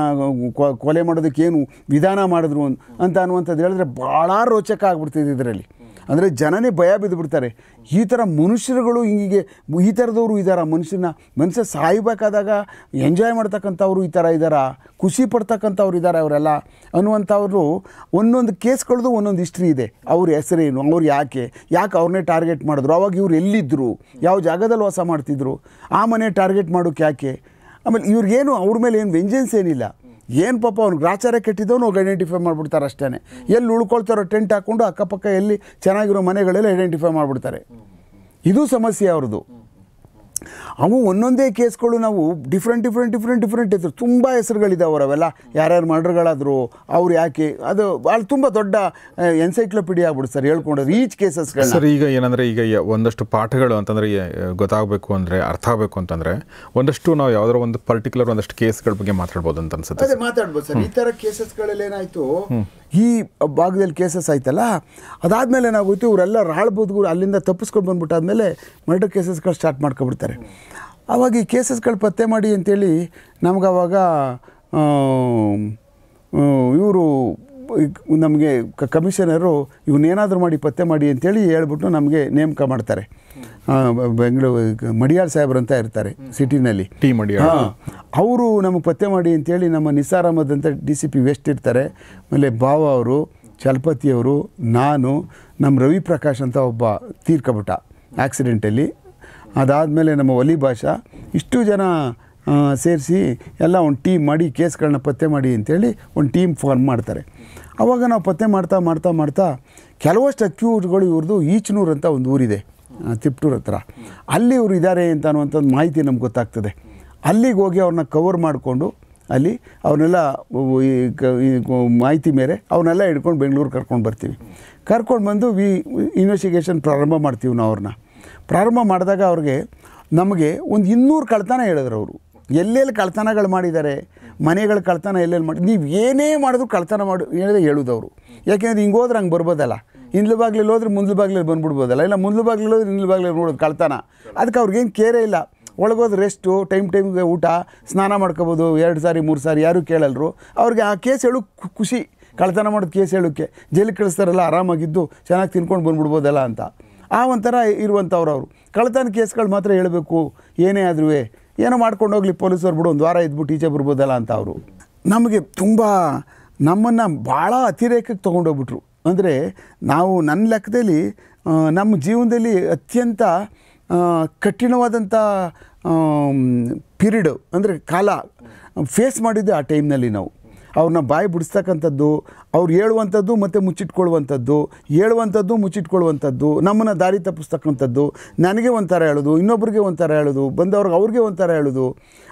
ಕೊಲೆ ಮಾಡೋದಕ್ಕೇನು ವಿಧಾನ ಮಾಡಿದ್ರು ಅಂತ ಅನ್ನುವಂಥದ್ದು ಹೇಳಿದ್ರೆ ಭಾಳ ರೋಚಕ ಆಗಿಬಿಡ್ತಿದೆ ಇದರಲ್ಲಿ ಅಂದರೆ ಜನನೇ ಭಯ ಬಿದ್ದುಬಿಡ್ತಾರೆ ಈ ಥರ ಮನುಷ್ಯರುಗಳು ಹಿಂಗೆ ಈ ಥರದವರು ಇದ್ದಾರಾ ಮನುಷ್ಯನ ಮನುಷ್ಯ ಸಾಯ್ಬೇಕಾದಾಗ ಎಂಜಾಯ್ ಮಾಡ್ತಕ್ಕಂಥವ್ರು ಈ ಥರ ಇದ್ದಾರ ಖುಷಿ ಪಡ್ತಕ್ಕಂಥವ್ರು ಇದ್ದಾರೆ ಅವರೆಲ್ಲ ಅನ್ನುವಂಥವ್ರು ಒಂದೊಂದು ಕೇಸ್ಗಳದ್ದು ಒಂದೊಂದು ಹಿಸ್ಟ್ರಿ ಇದೆ ಅವ್ರ ಹೆಸರೇನು ಅವ್ರು ಯಾಕೆ ಯಾಕೆ ಅವ್ರನ್ನೇ ಟಾರ್ಗೆಟ್ ಮಾಡಿದ್ರು ಅವಾಗ ಇವ್ರು ಎಲ್ಲಿದ್ದರು ಯಾವ ಜಾಗದಲ್ಲಿ ವಾಸ ಮಾಡ್ತಿದ್ರು ಆ ಮನೆ ಟಾರ್ಗೆಟ್ ಮಾಡೋಕ್ಕೆ ಯಾಕೆ ಆಮೇಲೆ ಇವ್ರಿಗೇನು ಅವ್ರ ಮೇಲೆ ಏನು ವೆಂಜೆನ್ಸ್ ಏನಿಲ್ಲ ಏನು ಪಾಪ ಅವ್ನು ಗ್ರಾಚಾರ ಕೆಟ್ಟಿದ್ದವನು ಐಡೆಂಟಿಫೈ ಮಾಡಿಬಿಡ್ತಾರೆ ಅಷ್ಟೇ ಎಲ್ಲಿ ಉಳ್ಕೊಳ್ತಾರೋ ಟೆಂಟ್ ಹಾಕ್ಕೊಂಡು ಅಕ್ಕಪಕ್ಕ ಎಲ್ಲಿ ಚೆನ್ನಾಗಿರೋ ಮನೆಗಳೆಲ್ಲ ಐಡೆಂಟಿಫೈ ಮಾಡಿಬಿಡ್ತಾರೆ ಇದು ಸಮಸ್ಯೆ ಅವ್ರದ್ದು ಅವು ಒಂದೊಂದೇ ಕೇಸ್ಗಳು ನಾವು ಡಿಫ್ರೆಂಟ್ ಡಿಫ್ರೆಂಟ್ ಡಿಫ್ರೆಂಟ್ ಡಿಫ್ರೆಂಟ್ ಹೆಸರು ತುಂಬ ಹೆಸರುಗಳಿದೆ ಅವರವೆಲ್ಲ ಯಾರ್ಯಾರು ಮರ್ಡ್ರ್ಗಳಾದರು ಅವ್ರು ಯಾಕೆ ಅದು ಭಾಳ ತುಂಬ ದೊಡ್ಡ ಎನ್ಸೈಕ್ಲೋಪೀಡಿಯಾ ಆಗ್ಬಿಡು ಸರ್ ಹೇಳ್ಕೊಂಡೋದು ಈಚ್ ಕೇಸಸ್ ಸರ್ ಈಗ ಏನಂದರೆ ಈಗ ಒಂದಷ್ಟು ಪಾಠಗಳು ಅಂತಂದರೆ ಗೊತ್ತಾಗಬೇಕು ಅಂದರೆ ಅರ್ಥ ಆಗಬೇಕು ಅಂತಂದರೆ ಒಂದಷ್ಟು ನಾವು ಯಾವುದೋ ಒಂದು ಪರ್ಟಿಕ್ಯುಲರ್ ಒಂದಷ್ಟು ಕೇಸ್ಗಳ ಬಗ್ಗೆ ಮಾತಾಡ್ಬೋದು ಅಂತ ಅನ್ಸುತ್ತೆ ಮಾತಾಡ್ಬೋದು ಸರ್ ಈ ಥರ ಕೇಸಸ್ಗಳಲ್ಲಿ ಏನಾಯಿತು ಈ ಭಾಗದಲ್ಲಿ ಕೇಸಸ್ ಆಯ್ತಲ್ಲ ಅದಾದಮೇಲೆ ಏನಾಗೋಯ್ತು ಇವರೆಲ್ಲ ರಾಳ್ಬೋದು ಅಲ್ಲಿಂದ ತಪ್ಪಿಸ್ಕೊಂಡು ಬಂದ್ಬಿಟ್ಟಾದ್ಮೇಲೆ ಮರ್ಡರ್ ಕೇಸಸ್ಗಳು ಸ್ಟಾರ್ಟ್ ಮಾಡ್ಕೊಬಿಡ್ತಾರೆ ಆವಾಗ ಈ ಕೇಸಸ್ಗಳು ಪತ್ತೆ ಮಾಡಿ ಅಂತೇಳಿ ನಮ್ಗೆ ಅವಾಗ ಇವರು ನಮಗೆ ಕಮಿಷನರು ಇವನ್ನೇನಾದರೂ ಮಾಡಿ ಪತ್ತೆ ಮಾಡಿ ಅಂತೇಳಿ ಹೇಳ್ಬಿಟ್ಟು ನಮಗೆ ನೇಮಕ ಮಾಡ್ತಾರೆ ಬೆಂಗಳೂರು ಮಡಿಯಾಳ್ ಸಾಹೇಬ್ರು ಅಂತ ಇರ್ತಾರೆ ಸಿಟಿನಲ್ಲಿ ಟಿ ಮಡಿಯಾಳ್ ಹಾಂ ಅವರು ನಮಗೆ ಪತ್ತೆ ಮಾಡಿ ಅಂತೇಳಿ ನಮ್ಮ Nisar D C P west ಇರ್ತಾರೆ ಆಮೇಲೆ ಬಾವ ಅವರು ಚಲಪತಿಯವರು ನಾನು ನಮ್ಮ ರವಿ ಪ್ರಕಾಶ್ ಅಂತ ಒಬ್ಬ ತೀರ್ಕೊಬಿಟ್ಟ ಆ್ಯಕ್ಸಿಡೆಂಟಲ್ಲಿ ಅದಾದಮೇಲೆ ನಮ್ಮ ಒಲಿ ಭಾಷಾ ಇಷ್ಟು ಜನ ಸೇರಿಸಿ ಎಲ್ಲ ಒಂದು ಟೀಮ್ ಮಾಡಿ ಕೇಸ್ಗಳನ್ನ ಪತ್ತೆ ಮಾಡಿ ಅಂತೇಳಿ ಒಂದು ಟೀಮ್ ಫಾರ್ಮ್ ಮಾಡ್ತಾರೆ ಆವಾಗ ನಾವು ಪತ್ತೆ ಮಾಡ್ತಾ ಮಾಡ್ತಾ ಮಾಡ್ತಾ ಕೆಲವಷ್ಟು ಅಕ್ಯೂಟ್ಗಳು ಇವ್ರದ್ದು ಈಚನೂರು ಅಂತ ಒಂದು ಊರಿದೆ ತಿಪ್ಟೂರ್ ಹತ್ರ ಅಲ್ಲಿ ಇವರು ಇದ್ದಾರೆ ಅಂತ ಅನ್ನುವಂಥದ್ದು ಮಾಹಿತಿ ನಮ್ಗೆ ಗೊತ್ತಾಗ್ತದೆ ಅಲ್ಲಿಗೆ ಹೋಗಿ ಅವ್ರನ್ನ ಕವರ್ ಮಾಡಿಕೊಂಡು ಅಲ್ಲಿ ಅವನ್ನೆಲ್ಲ ಮಾಹಿತಿ ಮೇಲೆ ಅವನ್ನೆಲ್ಲ ಹಿಡ್ಕೊಂಡು ಬೆಂಗಳೂರು ಕರ್ಕೊಂಡು ಬರ್ತೀವಿ ಕರ್ಕೊಂಡು ಬಂದು ವಿ ಇನ್ವೆಸ್ಟಿಗೇಷನ್ ಪ್ರಾರಂಭ ಮಾಡ್ತೀವಿ ನಾವು ಅವ್ರನ್ನ ಪ್ರಾರಂಭ ಮಾಡಿದಾಗ ಅವ್ರಿಗೆ ನಮಗೆ ಒಂದು ಇನ್ನೂರು ಕಳ್ತಾನೆ ಹೇಳಿದ್ರು ಅವರು ಎಲ್ಲೆಲ್ಲಿ ಕಳ್ತನಗಳು ಮಾಡಿದ್ದಾರೆ ಮನೆಗಳ ಕಳ್ತನ ಎಲ್ಲೆಲ್ಲಿ ಮಾಡಿ ನೀವು ಏನೇ ಮಾಡಿದ್ರು ಕಳ್ತನ ಮಾಡು ಹೇಳೋದು ಅವರು ಯಾಕೆಂದರೆ ಹಿಂಗೆ ಹೋದ್ರೆ ಹಂಗೆ ಬರ್ಬೋದಲ್ಲ ಹಿಂದ್ಲು ಬಾಗಿಲಲ್ಲಿ ಹೋದ್ರೆ ಮುಂದ್ಲು ಬಾಗಿಲಲ್ಲಿ ಬಂದ್ಬಿಡ್ಬೋದಲ್ಲ ಇಲ್ಲ ಮುಂದ್ಲು ಬಾಗಿಲಲ್ಲಿ ಹೋದ್ರೆ ಹಿಂದ್ಲು ಬಾಗಿಲಲ್ಲಿ ನೋಡೋದು ಕಳ್ತನ ಅದಕ್ಕೆ ಅವ್ರಿಗೇನು ಕೇರೇ ಇಲ್ಲ ಒಳಗೋದು ರೆಸ್ಟು ಟೈಮ್ ಟೈಮ್ಗೆ ಊಟ ಸ್ನಾನ ಮಾಡ್ಕೋಬೋದು ಎರಡು ಸಾರಿ ಮೂರು ಸಾರಿ ಯಾರೂ ಕೇಳಲ್ರು ಅವ್ರಿಗೆ ಆ ಕೇಸ್ ಹೇಳು ಖುಷಿ ಕಳ್ತನ ಮಾಡೋದು ಕೇಸ್ ಹೇಳೋಕ್ಕೆ ಜೈಲಿಗೆ ಕಳಿಸ್ತಾರಲ್ಲ ಆರಾಮಾಗಿದ್ದು ಚೆನ್ನಾಗಿ ತಿನ್ಕೊಂಡು ಬಂದ್ಬಿಡ್ಬೋದಲ್ಲ ಅಂತ ಆ ಒಂಥರ ಇರುವಂಥವ್ರು ಅವರು ಕಳ್ತನ ಕೇಸ್ಗಳು ಮಾತ್ರ ಹೇಳಬೇಕು ಏನೇ ಆದ್ರೂ ಏನೋ ಮಾಡ್ಕೊಂಡು ಹೋಗ್ಲಿ ಪೊಲೀಸರು ಬಿಡು ಒಂದು ವಾರ ಇದ್ಬಿಟ್ಟು ಟೀಚರ್ ಬರ್ಬೋದಲ್ಲ ಅಂತ ಅವರು ನಮಗೆ ತುಂಬ ನಮ್ಮನ್ನು ಭಾಳ ಅತಿರೇಕಕ್ಕೆ ತೊಗೊಂಡೋಗ್ಬಿಟ್ರು ಅಂದರೆ ನಾವು ನನ್ನ ಲೆಕ್ಕದಲ್ಲಿ ನಮ್ಮ ಜೀವನದಲ್ಲಿ ಅತ್ಯಂತ ಕಠಿಣವಾದಂಥ ಪೀರಿಯಡು ಅಂದರೆ ಕಾಲ ಫೇಸ್ ಮಾಡಿದ್ದೆ ಆ ಟೈಮ್ನಲ್ಲಿ ನಾವು ಅವ್ರನ್ನ ಬಾಯಿ ಬಿಡಿಸ್ತಕ್ಕಂಥದ್ದು ಅವ್ರು ಹೇಳುವಂಥದ್ದು ಮತ್ತು ಮುಚ್ಚಿಟ್ಕೊಳ್ಳುವಂಥದ್ದು ಹೇಳುವಂಥದ್ದು ಮುಚ್ಚಿಟ್ಕೊಳ್ಳುವಂಥದ್ದು ನಮ್ಮನ್ನು ದಾರಿ ತಪ್ಪಿಸ್ತಕ್ಕಂಥದ್ದು ನನಗೆ ಒಂಥರ ಹೇಳೋದು ಇನ್ನೊಬ್ರಿಗೆ ಒಂಥರ ಹೇಳೋದು ಬಂದವ್ರಿಗೆ ಅವ್ರಿಗೆ ಒಂಥರ ಹೇಳೋದು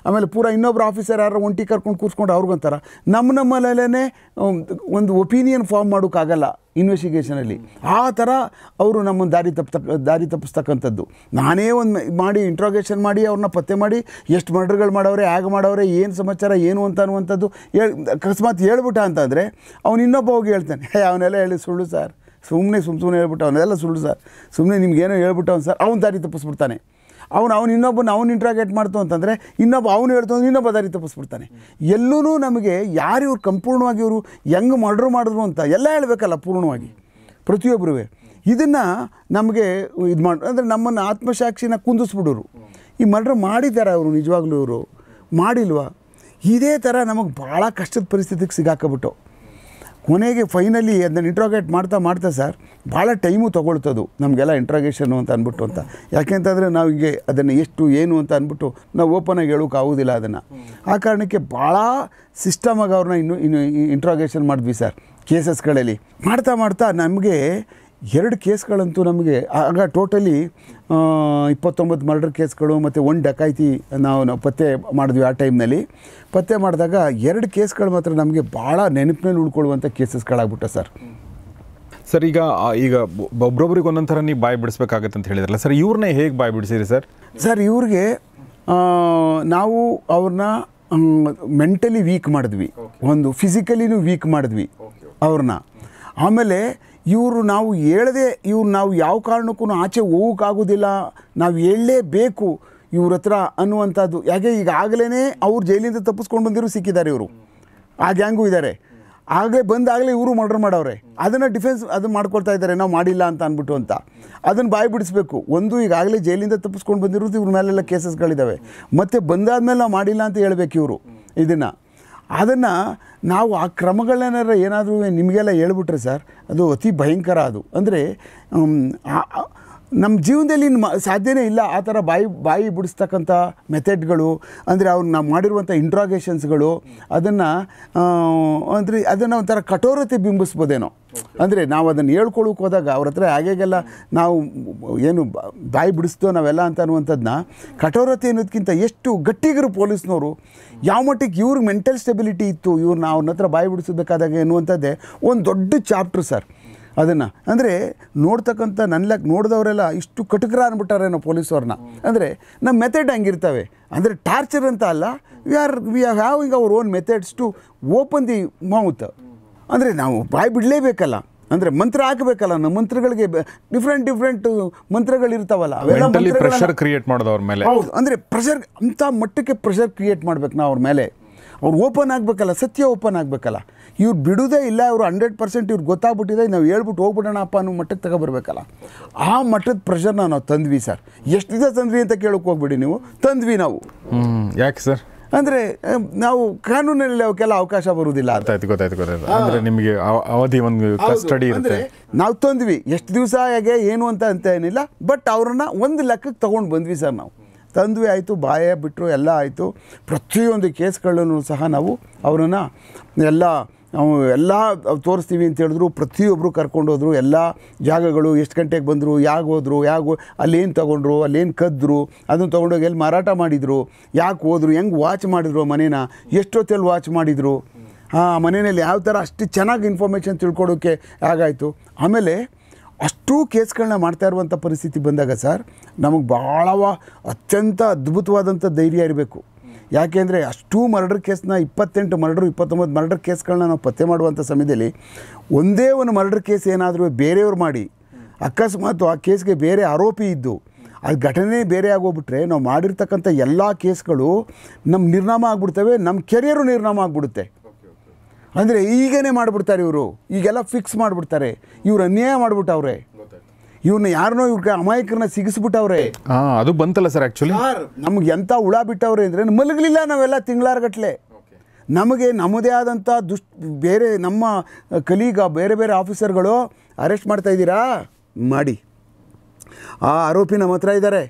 ಆಮೇಲೆ ಪೂರ ಇನ್ನೊಬ್ರು ಆಫೀಸರ್ ಯಾರು ಒಂಟಿ ಕರ್ಕೊಂಡು ಕೂರಿಸ್ಕೊಂಡು ಒಂಥರ ನಮ್ಮ ನಮ್ಮಲ್ಲೇ ಒಂದು ಒಪಿನಿಯನ್ ಫಾರ್ಮ್ ಮಾಡೋಕ್ಕಾಗಲ್ಲ ಇನ್ವೆಸ್ಟಿಗೇಷನಲ್ಲಿ ಆ ಥರ ಅವರು ನಮ್ಮನ್ನು ದಾರಿ ತಪ್ಪ ದಾರಿ ತಪ್ಪಿಸ್ತಕ್ಕಂಥದ್ದು ನಾನೇ ಒಂದು ಮಾಡಿ ಇಂಟ್ರೋಗೇಷನ್ ಮಾಡಿ ಅವ್ರನ್ನ ಪತ್ತೆ ಮಾಡಿ ಎಷ್ಟು ಮರ್ಡರ್ಗಳು ಮಾಡವ್ರೆ ಹೇಗೆ ಮಾಡವ್ರೆ ಏನು ಸಮಾಚಾರ ಏನು ಅಂತ ಅನ್ನುವಂಥದ್ದು ಹೇಳಿ ಅಕಸ್ಮಾತ್ ಹೇಳ್ಬಿಟ್ಟ ಅಂತಂದರೆ ಅವನು ಇನ್ನೊಬ್ಬ ಹೋಗಿ ಹೇಳ್ತಾನೆ ಹೇ ಅವನ್ನೆಲ್ಲ ಹೇಳಿ ಸುಳ್ಳು ಸರ್ ಸುಮ್ಮನೆ ಸುಮ್ಮ ಸುಮ್ಮನೆ ಹೇಳ್ಬಿಟ್ಟು ಅವನ್ನೆಲ್ಲ ಸುಳ್ಳು ಸರ್ ಸುಮ್ಮನೆ ನಿಮ್ಗೇನೋ ಅವನು ಸರ್ ಅವ್ನು ದಾರಿ ತಪ್ಪಿಸ್ಬಿಡ್ತಾನೆ ಅವನು ಅವ್ನು ಇನ್ನೊಬ್ಬನ ಅವ್ನು ಇಂಟ್ರಾಗೇಟ್ ಮಾಡ್ತು ಅಂತಂದರೆ ಇನ್ನೊಬ್ಬ ಅವನು ಹೇಳ್ತು ಇನ್ನೊಬ್ಬ ದಾರಿ ತಪ್ಪಿಸ್ಬಿಡ್ತಾನೆ ಎಲ್ಲೂ ನಮಗೆ ಯಾರು ಇವ್ರು ಕಂಪೂರ್ಣವಾಗಿ ಇವರು ಹೆಂಗೆ ಮರ್ಡ್ರ್ ಮಾಡಿದ್ರು ಅಂತ ಎಲ್ಲ ಹೇಳಬೇಕಲ್ಲ ಪೂರ್ಣವಾಗಿ ಪ್ರತಿಯೊಬ್ಬರೂ ಇದನ್ನು ನಮಗೆ ಇದು ಮಾಡಿ ಅಂದರೆ ನಮ್ಮನ್ನು ಆತ್ಮಸಾಕ್ಷಿನ ಕುಂದಿಸ್ಬಿಡೋರು ಈ ಮರ್ಡ್ರ್ ಮಾಡಿದ್ದಾರೆ ಅವರು ನಿಜವಾಗ್ಲೂ ಇವರು ಮಾಡಿಲ್ವಾ ಇದೇ ಥರ ನಮಗೆ ಭಾಳ ಕಷ್ಟದ ಪರಿಸ್ಥಿತಿಗೆ ಸಿಗಾಕಬಿಟ್ಟು ಕೊನೆಗೆ ಫೈನಲಿ ಅದನ್ನು ಇಂಟ್ರೋಗೇಟ್ ಮಾಡ್ತಾ ಮಾಡ್ತಾ ಸರ್ ಭಾಳ ಟೈಮು ತೊಗೊಳ್ತದು ನಮಗೆಲ್ಲ ಇಂಟ್ರೋಗೇಷನ್ ಅಂತ ಅಂದ್ಬಿಟ್ಟು ಅಂತ ಯಾಕೆಂತಂದರೆ ನಾವು ಅದನ್ನು ಎಷ್ಟು ಏನು ಅಂತ ಅಂದ್ಬಿಟ್ಟು ನಾವು ಓಪನಾಗಿ ಹೇಳೋಕೆ ಆಗೋದಿಲ್ಲ ಅದನ್ನು ಆ ಕಾರಣಕ್ಕೆ ಭಾಳ ಸಿಸ್ಟಮಾಗಿ ಅವ್ರನ್ನ ಇನ್ನು ಇನ್ನು ಇಂಟ್ರಾಗೇಷನ್ ಮಾಡಿದ್ವಿ ಸರ್ ಕೇಸಸ್ಗಳಲ್ಲಿ ಮಾಡ್ತಾ ಮಾಡ್ತಾ ನಮಗೆ ಎರಡು ಕೇಸ್ಗಳಂತೂ ನಮಗೆ ಆಗ ಟೋಟಲಿ ಇಪ್ಪತ್ತೊಂಬತ್ತು ಮರ್ಡರ್ ಕೇಸ್ಗಳು ಮತ್ತು ಒಂದು ಡಕಾಯಿತಿ ನಾವು ನಾವು ಪತ್ತೆ ಮಾಡಿದ್ವಿ ಆ ಟೈಮ್ನಲ್ಲಿ ಪತ್ತೆ ಮಾಡಿದಾಗ ಎರಡು ಕೇಸ್ಗಳು ಮಾತ್ರ ನಮಗೆ ಭಾಳ ನೆನಪಿನಲ್ಲಿ ಉಳ್ಕೊಳ್ಳುವಂಥ ಕೇಸಸ್ಗಳಾಗ್ಬಿಟ್ಟೆ ಸರ್ ಸರ್ ಈಗ ಈಗ ಒಬ್ಬೊಬ್ಬರಿಗೆ ಒಂದೊಂದು ಥರ ನೀವು ಬಾಯಿ ಬಿಡಿಸ್ಬೇಕಾಗತ್ತೆ ಅಂತ ಹೇಳಿದ್ರಲ್ಲ ಸರ್ ಇವ್ರನ್ನೇ ಹೇಗೆ ಬಾಯಿ ಬಿಡಿಸಿರಿ ಸರ್ ಸರ್ ಇವ್ರಿಗೆ ನಾವು ಅವ್ರನ್ನ ಮೆಂಟಲಿ ವೀಕ್ ಮಾಡಿದ್ವಿ ಒಂದು ಫಿಸಿಕಲಿನೂ ವೀಕ್ ಮಾಡಿದ್ವಿ ಅವ್ರನ್ನ ಆಮೇಲೆ ಇವರು ನಾವು ಹೇಳದೆ ಇವ್ರು ನಾವು ಯಾವ ಕಾರಣಕ್ಕೂ ಆಚೆ ಹೋಗೋಕ್ಕಾಗೋದಿಲ್ಲ ನಾವು ಹೇಳಲೇಬೇಕು ಇವ್ರ ಹತ್ರ ಅನ್ನುವಂಥದ್ದು ಯಾಕೆ ಈಗಾಗಲೇ ಅವ್ರು ಜೈಲಿಂದ ತಪ್ಪಿಸ್ಕೊಂಡು ಬಂದಿರು ಸಿಕ್ಕಿದ್ದಾರೆ ಇವರು ಆ ಗ್ಯಾಂಗು ಇದ್ದಾರೆ ಆಗಲೇ ಬಂದಾಗಲೇ ಇವರು ಮರ್ಡರ್ ಮಾಡವ್ರೆ ಅದನ್ನು ಡಿಫೆನ್ಸ್ ಅದು ಮಾಡ್ಕೊಳ್ತಾ ಇದ್ದಾರೆ ನಾವು ಮಾಡಿಲ್ಲ ಅಂತ ಅಂದ್ಬಿಟ್ಟು ಅಂತ ಅದನ್ನು ಬಾಯಿ ಬಿಡಿಸ್ಬೇಕು ಒಂದು ಈಗಾಗಲೇ ಜೈಲಿಂದ ತಪ್ಪಿಸ್ಕೊಂಡು ಬಂದಿರೋದು ಇವ್ರ ಮೇಲೆಲ್ಲ ಕೇಸಸ್ಗಳಿದ್ದಾವೆ ಮತ್ತು ಬಂದಾದ ನಾವು ಮಾಡಿಲ್ಲ ಅಂತ ಹೇಳಬೇಕು ಇವರು ಇದನ್ನು ಅದನ್ನು ನಾವು ಆ ಕ್ರಮಗಳನ್ನೆಲ್ಲ ಏನಾದರೂ ನಿಮಗೆಲ್ಲ ಹೇಳ್ಬಿಟ್ರೆ ಸರ್ ಅದು ಅತಿ ಭಯಂಕರ ಅದು ಅಂದರೆ ನಮ್ಮ ಜೀವನದಲ್ಲಿ ಇನ್ನು ಸಾಧ್ಯನೇ ಇಲ್ಲ ಆ ಥರ ಬಾಯಿ ಬಾಯಿ ಬಿಡಿಸ್ತಕ್ಕಂಥ ಮೆಥಡ್ಗಳು ಅಂದರೆ ಅವ್ರು ನಾವು ಮಾಡಿರುವಂಥ ಇಂಟ್ರಾಗೇಷನ್ಸ್ಗಳು ಅದನ್ನು ಅಂದರೆ ಅದನ್ನು ಒಂಥರ ಕಠೋರತೆ ಬಿಂಬಿಸ್ಬೋದೇನೋ ಅಂದರೆ ನಾವು ಅದನ್ನು ಹೇಳ್ಕೊಳ್ಳೋಕೆ ಹೋದಾಗ ಅವ್ರ ಹತ್ರ ಹಾಗೆಲ್ಲ ನಾವು ಏನು ಬಾಯಿ ಬಿಡಿಸ್ತೋ ನಾವೆಲ್ಲ ಅಂತ ಅನ್ನುವಂಥದ್ದನ್ನ ಕಠೋರತೆ ಅನ್ನೋದಕ್ಕಿಂತ ಎಷ್ಟು ಗಟ್ಟಿಗರು ಪೊಲೀಸ್ನವರು ಯಾವ ಮಟ್ಟಿಗೆ ಇವ್ರಿಗೆ ಮೆಂಟಲ್ ಸ್ಟೆಬಿಲಿಟಿ ಇತ್ತು ಇವ್ರನ್ನ ಅವ್ರನ್ನ ಹತ್ರ ಬಾಯಿ ಬಿಡಿಸಬೇಕಾದಾಗ ಎನ್ನುವಂಥದ್ದೇ ಒಂದು ದೊಡ್ಡ ಚಾಪ್ಟ್ರು ಸರ್ ಅದನ್ನು ಅಂದರೆ ನೋಡ್ತಕ್ಕಂಥ ನನ್ನ ಲೆಕ್ಕ ನೋಡಿದವರೆಲ್ಲ ಇಷ್ಟು ಕಟುಕರ ಅಂದ್ಬಿಟ್ಟಾರೇನೋ ಪೊಲೀಸವ್ರನ್ನ ಅಂದರೆ ನಮ್ಮ ಮೆಥಡ್ ಹಂಗಿರ್ತವೆ ಅಂದರೆ ಟಾರ್ಚರ್ ಅಂತ ಅಲ್ಲ we are we are having our own methods to open the mouth ಅಂದರೆ ನಾವು ಬಾಯಿ ಬಿಡಲೇಬೇಕಲ್ಲ ಅಂದರೆ ಮಂತ್ರ ಹಾಕಬೇಕಲ್ಲ ನಮ್ಮ ಮಂತ್ರಗಳಿಗೆ ಡಿಫ್ರೆಂಟ್ ಡಿಫ್ರೆಂಟ್ ಮಂತ್ರಗಳಿರ್ತಾವಲ್ಲ ಅವೆಲ್ಲ ಪ್ರೆಷರ್ ಕ್ರಿಯೇಟ್ ಮಾಡೋದು ಅವ್ರ ಮೇಲೆ ಹೌದು ಅಂದರೆ ಪ್ರೆಷರ್ ಅಂಥ ಮಟ್ಟಕ್ಕೆ ಪ್ರೆಷರ್ ಕ್ರಿಯೇಟ್ ಮಾಡ್ಬೇಕು ನಾವು ಅವ್ರ ಮೇಲೆ ಅವ್ರು ಓಪನ್ ಆಗಬೇಕಲ್ಲ ಸತ್ಯ ಓಪನ್ ಆಗಬೇಕಲ್ಲ ಇವ್ರು ಬಿಡೋದೇ ಇಲ್ಲ ಇವರು ಹಂಡ್ರೆಡ್ ಪರ್ಸೆಂಟ್ ಇವ್ರು ಗೊತ್ತಾಗ್ಬಿಟ್ಟಿದೆ ನಾವು ಹೇಳ್ಬಿಟ್ಟು ಹೋಗ್ಬಿಡೋಣಪ್ಪ ಅನ್ನೋ ಮಟ್ಟಕ್ಕೆ ತಗೊಬರ್ಬೇಕಲ್ಲ ಆ ಮಟ್ಟದ ಪ್ರೆಷರ್ನ ನಾವು ತಂದ್ವಿ ಸರ್ ಎಷ್ಟು ದಿವಸ ತಂದ್ವಿ ಅಂತ ಕೇಳೋಕೆ ಹೋಗ್ಬಿಡಿ ನೀವು ತಂದ್ವಿ ನಾವು ಯಾಕೆ ಸರ್ ಅಂದರೆ ನಾವು ಕಾನೂನಲ್ಲಿ ಅವಕ್ಕೆಲ್ಲ ಅವಕಾಶ ಬರುವುದಿಲ್ಲ ಅಂದರೆ ನಿಮಗೆ ಅವಧಿ ಒಂದು ಕಸ್ಟಡಿ ಇರುತ್ತೆ ನಾವು ತಂದ್ವಿ ಎಷ್ಟು ದಿವಸ ಹಾಗೆ ಏನು ಅಂತ ಅಂತ ಏನಿಲ್ಲ ಬಟ್ ಅವ್ರನ್ನ ಒಂದು ಲೆಕ್ಕಕ್ಕೆ ತಗೊಂಡು ಬಂದ್ವಿ ಸರ್ ನಾವು ತಂದ್ವಿ ಆಯಿತು ಬಾಯೇ ಬಿಟ್ಟರು ಎಲ್ಲ ಆಯಿತು ಪ್ರತಿಯೊಂದು ಕೇಸ್ಗಳನ್ನು ಸಹ ನಾವು ಅವರನ್ನು ಎಲ್ಲ ಎಲ್ಲ ತೋರಿಸ್ತೀವಿ ಅಂತ ಹೇಳಿದ್ರು ಪ್ರತಿಯೊಬ್ಬರು ಕರ್ಕೊಂಡೋದ್ರು ಎಲ್ಲ ಜಾಗಗಳು ಎಷ್ಟು ಗಂಟೆಗೆ ಬಂದರು ಯಾಕೆ ಹೋದರು ಯಾಕೆ ಅಲ್ಲೇನು ತೊಗೊಂಡ್ರು ಅಲ್ಲೇನು ಕದ್ದರು ಅದನ್ನು ತೊಗೊಂಡೋಗಿ ಎಲ್ಲಿ ಮಾರಾಟ ಮಾಡಿದರು ಯಾಕೆ ಹೋದರು ಹೆಂಗೆ ವಾಚ್ ಮಾಡಿದರು ಮನೇನ ಎಷ್ಟೊತ್ತಲ್ಲಿ ವಾಚ್ ಮಾಡಿದರು ಹಾಂ ಮನೆಯಲ್ಲಿ ಯಾವ ಥರ ಅಷ್ಟು ಚೆನ್ನಾಗಿ ಇನ್ಫಾರ್ಮೇಷನ್ ತಿಳ್ಕೊಳೋಕ್ಕೆ ಆಗಾಯಿತು ಆಮೇಲೆ ಅಷ್ಟು ಕೇಸ್ಗಳನ್ನ ಮಾಡ್ತಾ ಇರುವಂಥ ಪರಿಸ್ಥಿತಿ ಬಂದಾಗ ಸರ್ ನಮಗೆ ಭಾಳ ಅತ್ಯಂತ ಅದ್ಭುತವಾದಂಥ ಧೈರ್ಯ ಇರಬೇಕು ಯಾಕೆಂದರೆ ಅಷ್ಟು ಮರ್ಡರ್ ಕೇಸ್ನ ಇಪ್ಪತ್ತೆಂಟು ಮರ್ಡರ್ ಇಪ್ಪತ್ತೊಂಬತ್ತು ಮರ್ಡರ್ ಕೇಸ್ಗಳನ್ನ ನಾವು ಪತ್ತೆ ಮಾಡುವಂಥ ಸಮಯದಲ್ಲಿ ಒಂದೇ ಒಂದು ಮರ್ಡರ್ ಕೇಸ್ ಏನಾದರೂ ಬೇರೆಯವ್ರು ಮಾಡಿ ಅಕಸ್ಮಾತ್ ಆ ಕೇಸ್ಗೆ ಬೇರೆ ಆರೋಪಿ ಇದ್ದು ಆ ಘಟನೆ ಬೇರೆ ಆಗೋಗ್ಬಿಟ್ರೆ ನಾವು ಮಾಡಿರ್ತಕ್ಕಂಥ ಎಲ್ಲ ಕೇಸ್ಗಳು ನಮ್ಮ ನಿರ್ನಾಮ ಆಗ್ಬಿಡ್ತವೆ ನಮ್ಮ ಕೆರಿಯರು ನಿರ್ನಾಮ ಆಗಿಬಿಡುತ್ತೆ ಅಂದರೆ ಈಗನೇ ಮಾಡಿಬಿಡ್ತಾರೆ ಇವರು ಈಗೆಲ್ಲ ಫಿಕ್ಸ್ ಮಾಡಿಬಿಡ್ತಾರೆ ಇವ್ರು ಅನ್ಯಾಯ ಮಾಡಿಬಿಟ್ಟವ್ರೆ ಇವ್ರನ್ನ ಯಾರನ್ನೋ ಇವ್ರಿಗೆ ಅಮಾಯಕರನ್ನ ಸಿಗಿಸ್ಬಿಟ್ಟವ್ರೆ ಅದು ಬಂತಲ್ಲ ಸರ್ ಆ್ಯಕ್ಚುಲಿ ನಮ್ಗೆ ಎಂಥ ಹುಳ ಬಿಟ್ಟವ್ರೆ ಅಂದರೆ ಮಲಗಲಿಲ್ಲ ನಾವೆಲ್ಲ ತಿಂಗಳಾರ್ಗಟ್ಲೆ ನಮಗೆ ನಮ್ಮದೇ ಆದಂಥ ದುಷ್ ಬೇರೆ ನಮ್ಮ ಕಲೀಗ ಬೇರೆ ಬೇರೆ ಆಫೀಸರ್ಗಳು ಅರೆಸ್ಟ್ ಮಾಡ್ತಾ ಇದ್ದೀರಾ ಮಾಡಿ ಆ ಆರೋಪಿ ನಮ್ಮ ಹತ್ರ ಇದ್ದಾರೆ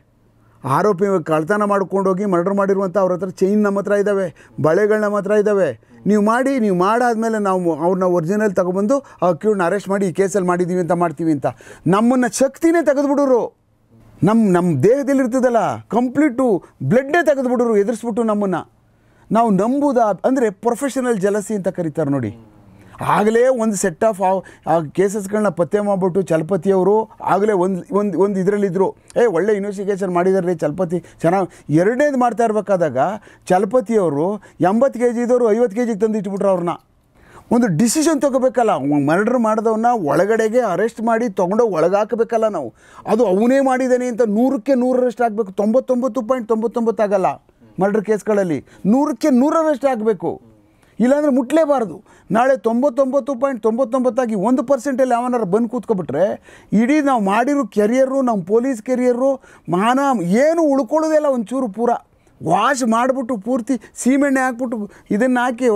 ಆರೋಪಿ ಕಳ್ತನ ಮಾಡ್ಕೊಂಡೋಗಿ ಮರ್ಡರ್ ಮಾಡಿರುವಂಥ ಅವ್ರ ಹತ್ರ ಚೈನ್ ನಮ್ಮ ಹತ್ರ ಇದ್ದಾವೆ ಬಳೆಗಳು ನಮ್ಮ ಹತ್ರ ಇದ್ದಾವೆ ನೀವು ಮಾಡಿ ನೀವು ಮಾಡಾದಮೇಲೆ ನಾವು ಅವ್ರನ್ನ ಒರಿಜಿನಲ್ ತೊಗೊಬಂದು ಆ ಕ್ಯೂನ ಅರೆಸ್ಟ್ ಮಾಡಿ ಈ ಕೇಸಲ್ಲಿ ಮಾಡಿದ್ದೀವಿ ಅಂತ ಮಾಡ್ತೀವಿ ಅಂತ ನಮ್ಮನ್ನು ಶಕ್ತಿನೇ ತೆಗೆದುಬಿಡೋರು ನಮ್ಮ ನಮ್ಮ ದೇಹದಲ್ಲಿ ಇರ್ತದಲ್ಲ ಕಂಪ್ಲೀಟು ಬ್ಲಡ್ಡೇ ತೆಗೆದುಬಿಡೋರು ಎದುರಿಸ್ಬಿಟ್ಟು ನಮ್ಮನ್ನು ನಾವು ನಂಬುದಾ ಅಂದರೆ ಪ್ರೊಫೆಷನಲ್ ಜಲಸಿ ಅಂತ ಕರೀತಾರೆ ನೋಡಿ ಆಗಲೇ ಒಂದು ಸೆಟ್ ಆಫ್ ಆ ಕೇಸಸ್ಗಳನ್ನ ಪತ್ತೆ ಮಾಡಿಬಿಟ್ಟು ಚಲಪತಿಯವರು ಆಗಲೇ ಒಂದು ಒಂದು ಒಂದು ಇದರಲ್ಲಿದ್ದರು ಏ ಒಳ್ಳೆ ಇನ್ವೆಸ್ಟಿಗೇಷನ್ ಮಾಡಿದ್ದಾರೆ ರೀ ಚಲಪತಿ ಚೆನ್ನಾಗಿ ಎರಡನೇದು ಮಾಡ್ತಾ ಇರಬೇಕಾದಾಗ ಚಲಪತಿಯವರು ಎಂಬತ್ತು ಕೆ ಜಿದವರು ಐವತ್ತು ಕೆ ಜಿಗೆ ತಂದು ಇಟ್ಬಿಟ್ರು ಅವ್ರನ್ನ ಒಂದು ಡಿಸಿಷನ್ ತೊಗೋಬೇಕಲ್ಲ ಮರ್ಡರ್ ಮಾಡಿದವನ್ನ ಒಳಗಡೆಗೆ ಅರೆಸ್ಟ್ ಮಾಡಿ ತೊಗೊಂಡೋಗಿ ಒಳಗಾಕಬೇಕಲ್ಲ ನಾವು ಅದು ಅವನೇ ಮಾಡಿದ್ದಾನೆ ಅಂತ ನೂರಕ್ಕೆ ನೂರರಷ್ಟು ಆಗಬೇಕು ತೊಂಬತ್ತೊಂಬತ್ತು ಪಾಯಿಂಟ್ ತೊಂಬತ್ತೊಂಬತ್ತಾಗಲ್ಲ ಮರ್ಡರ್ ಕೇಸ್ಗಳಲ್ಲಿ ನೂರಕ್ಕೆ ನೂರರಷ್ಟು ಆಗಬೇಕು ಇಲ್ಲಾಂದ್ರೆ ಮುಟ್ಲೇಬಾರ್ದು ನಾಳೆ ತೊಂಬತ್ತೊಂಬತ್ತು ಪಾಯಿಂಟ್ ತೊಂಬತ್ತೊಂಬತ್ತಾಗಿ ಒಂದು ಪರ್ಸೆಂಟಲ್ಲಿ ಯಾವನಾರು ಬಂದು ಕೂತ್ಕೊಬಿಟ್ರೆ ಇಡೀ ನಾವು ಮಾಡಿರೋ ಕೆರಿಯರು ನಮ್ಮ ಪೊಲೀಸ್ ಕೆರಿಯರು ಮಾನ ಏನು ಉಳ್ಕೊಳ್ಳೋದಿಲ್ಲ ಒಂಚೂರು ಪೂರ ವಾಶ್ ಮಾಡಿಬಿಟ್ಟು ಪೂರ್ತಿ ಸೀಮೆಣ್ಣೆ ಹಾಕ್ಬಿಟ್ಟು ಇದನ್ನು ಹಾಕಿ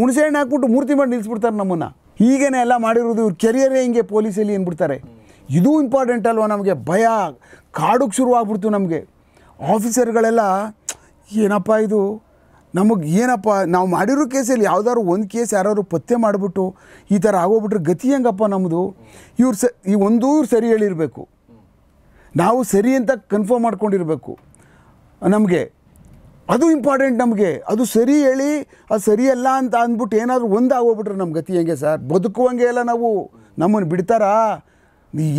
ಹುಣಸೆಹಣ್ಣೆ ಹಾಕ್ಬಿಟ್ಟು ಮೂರ್ತಿ ಮಾಡಿ ನಿಲ್ಲಿಸ್ಬಿಡ್ತಾರೆ ನಮ್ಮನ್ನು ಈಗೇನೆ ಎಲ್ಲ ಮಾಡಿರೋದು ಇವ್ರ ಕೆರಿಯರೇ ಹಿಂಗೆ ಪೊಲೀಸಲ್ಲಿ ಏನ್ಬಿಡ್ತಾರೆ ಇದು ಇಂಪಾರ್ಟೆಂಟ್ ಅಲ್ವಾ ನಮಗೆ ಭಯ ಕಾಡಕ್ಕೆ ಶುರುವಾಗ್ಬಿಡ್ತು ನಮಗೆ ಆಫೀಸರ್ಗಳೆಲ್ಲ ಏನಪ್ಪ ಇದು ನಮಗೆ ಏನಪ್ಪ ನಾವು ಮಾಡಿರೋ ಕೇಸಲ್ಲಿ ಯಾವುದಾದ್ರು ಒಂದು ಕೇಸ್ ಯಾರಾದ್ರು ಪತ್ತೆ ಮಾಡಿಬಿಟ್ಟು ಈ ಥರ ಆಗೋಗ್ಬಿಟ್ರೆ ಗತಿ ಹೆಂಗಪ್ಪ ನಮ್ಮದು ಇವ್ರು ಸ ಈ ಒಂದೂ ಸರಿ ಹೇಳಿರಬೇಕು ನಾವು ಸರಿ ಅಂತ ಕನ್ಫರ್ಮ್ ಮಾಡ್ಕೊಂಡಿರಬೇಕು ನಮಗೆ ಅದು ಇಂಪಾರ್ಟೆಂಟ್ ನಮಗೆ ಅದು ಸರಿ ಹೇಳಿ ಅದು ಸರಿಯಲ್ಲ ಅಂತ ಅಂದ್ಬಿಟ್ಟು ಏನಾದರೂ ಒಂದು ಆಗೋಗ್ಬಿಟ್ರೆ ನಮ್ಮ ಗತಿ ಹೆಂಗೆ ಸರ್ ಬದುಕುವಂಗೆ ಎಲ್ಲ ನಾವು ನಮ್ಮನ್ನು ಬಿಡ್ತಾರಾ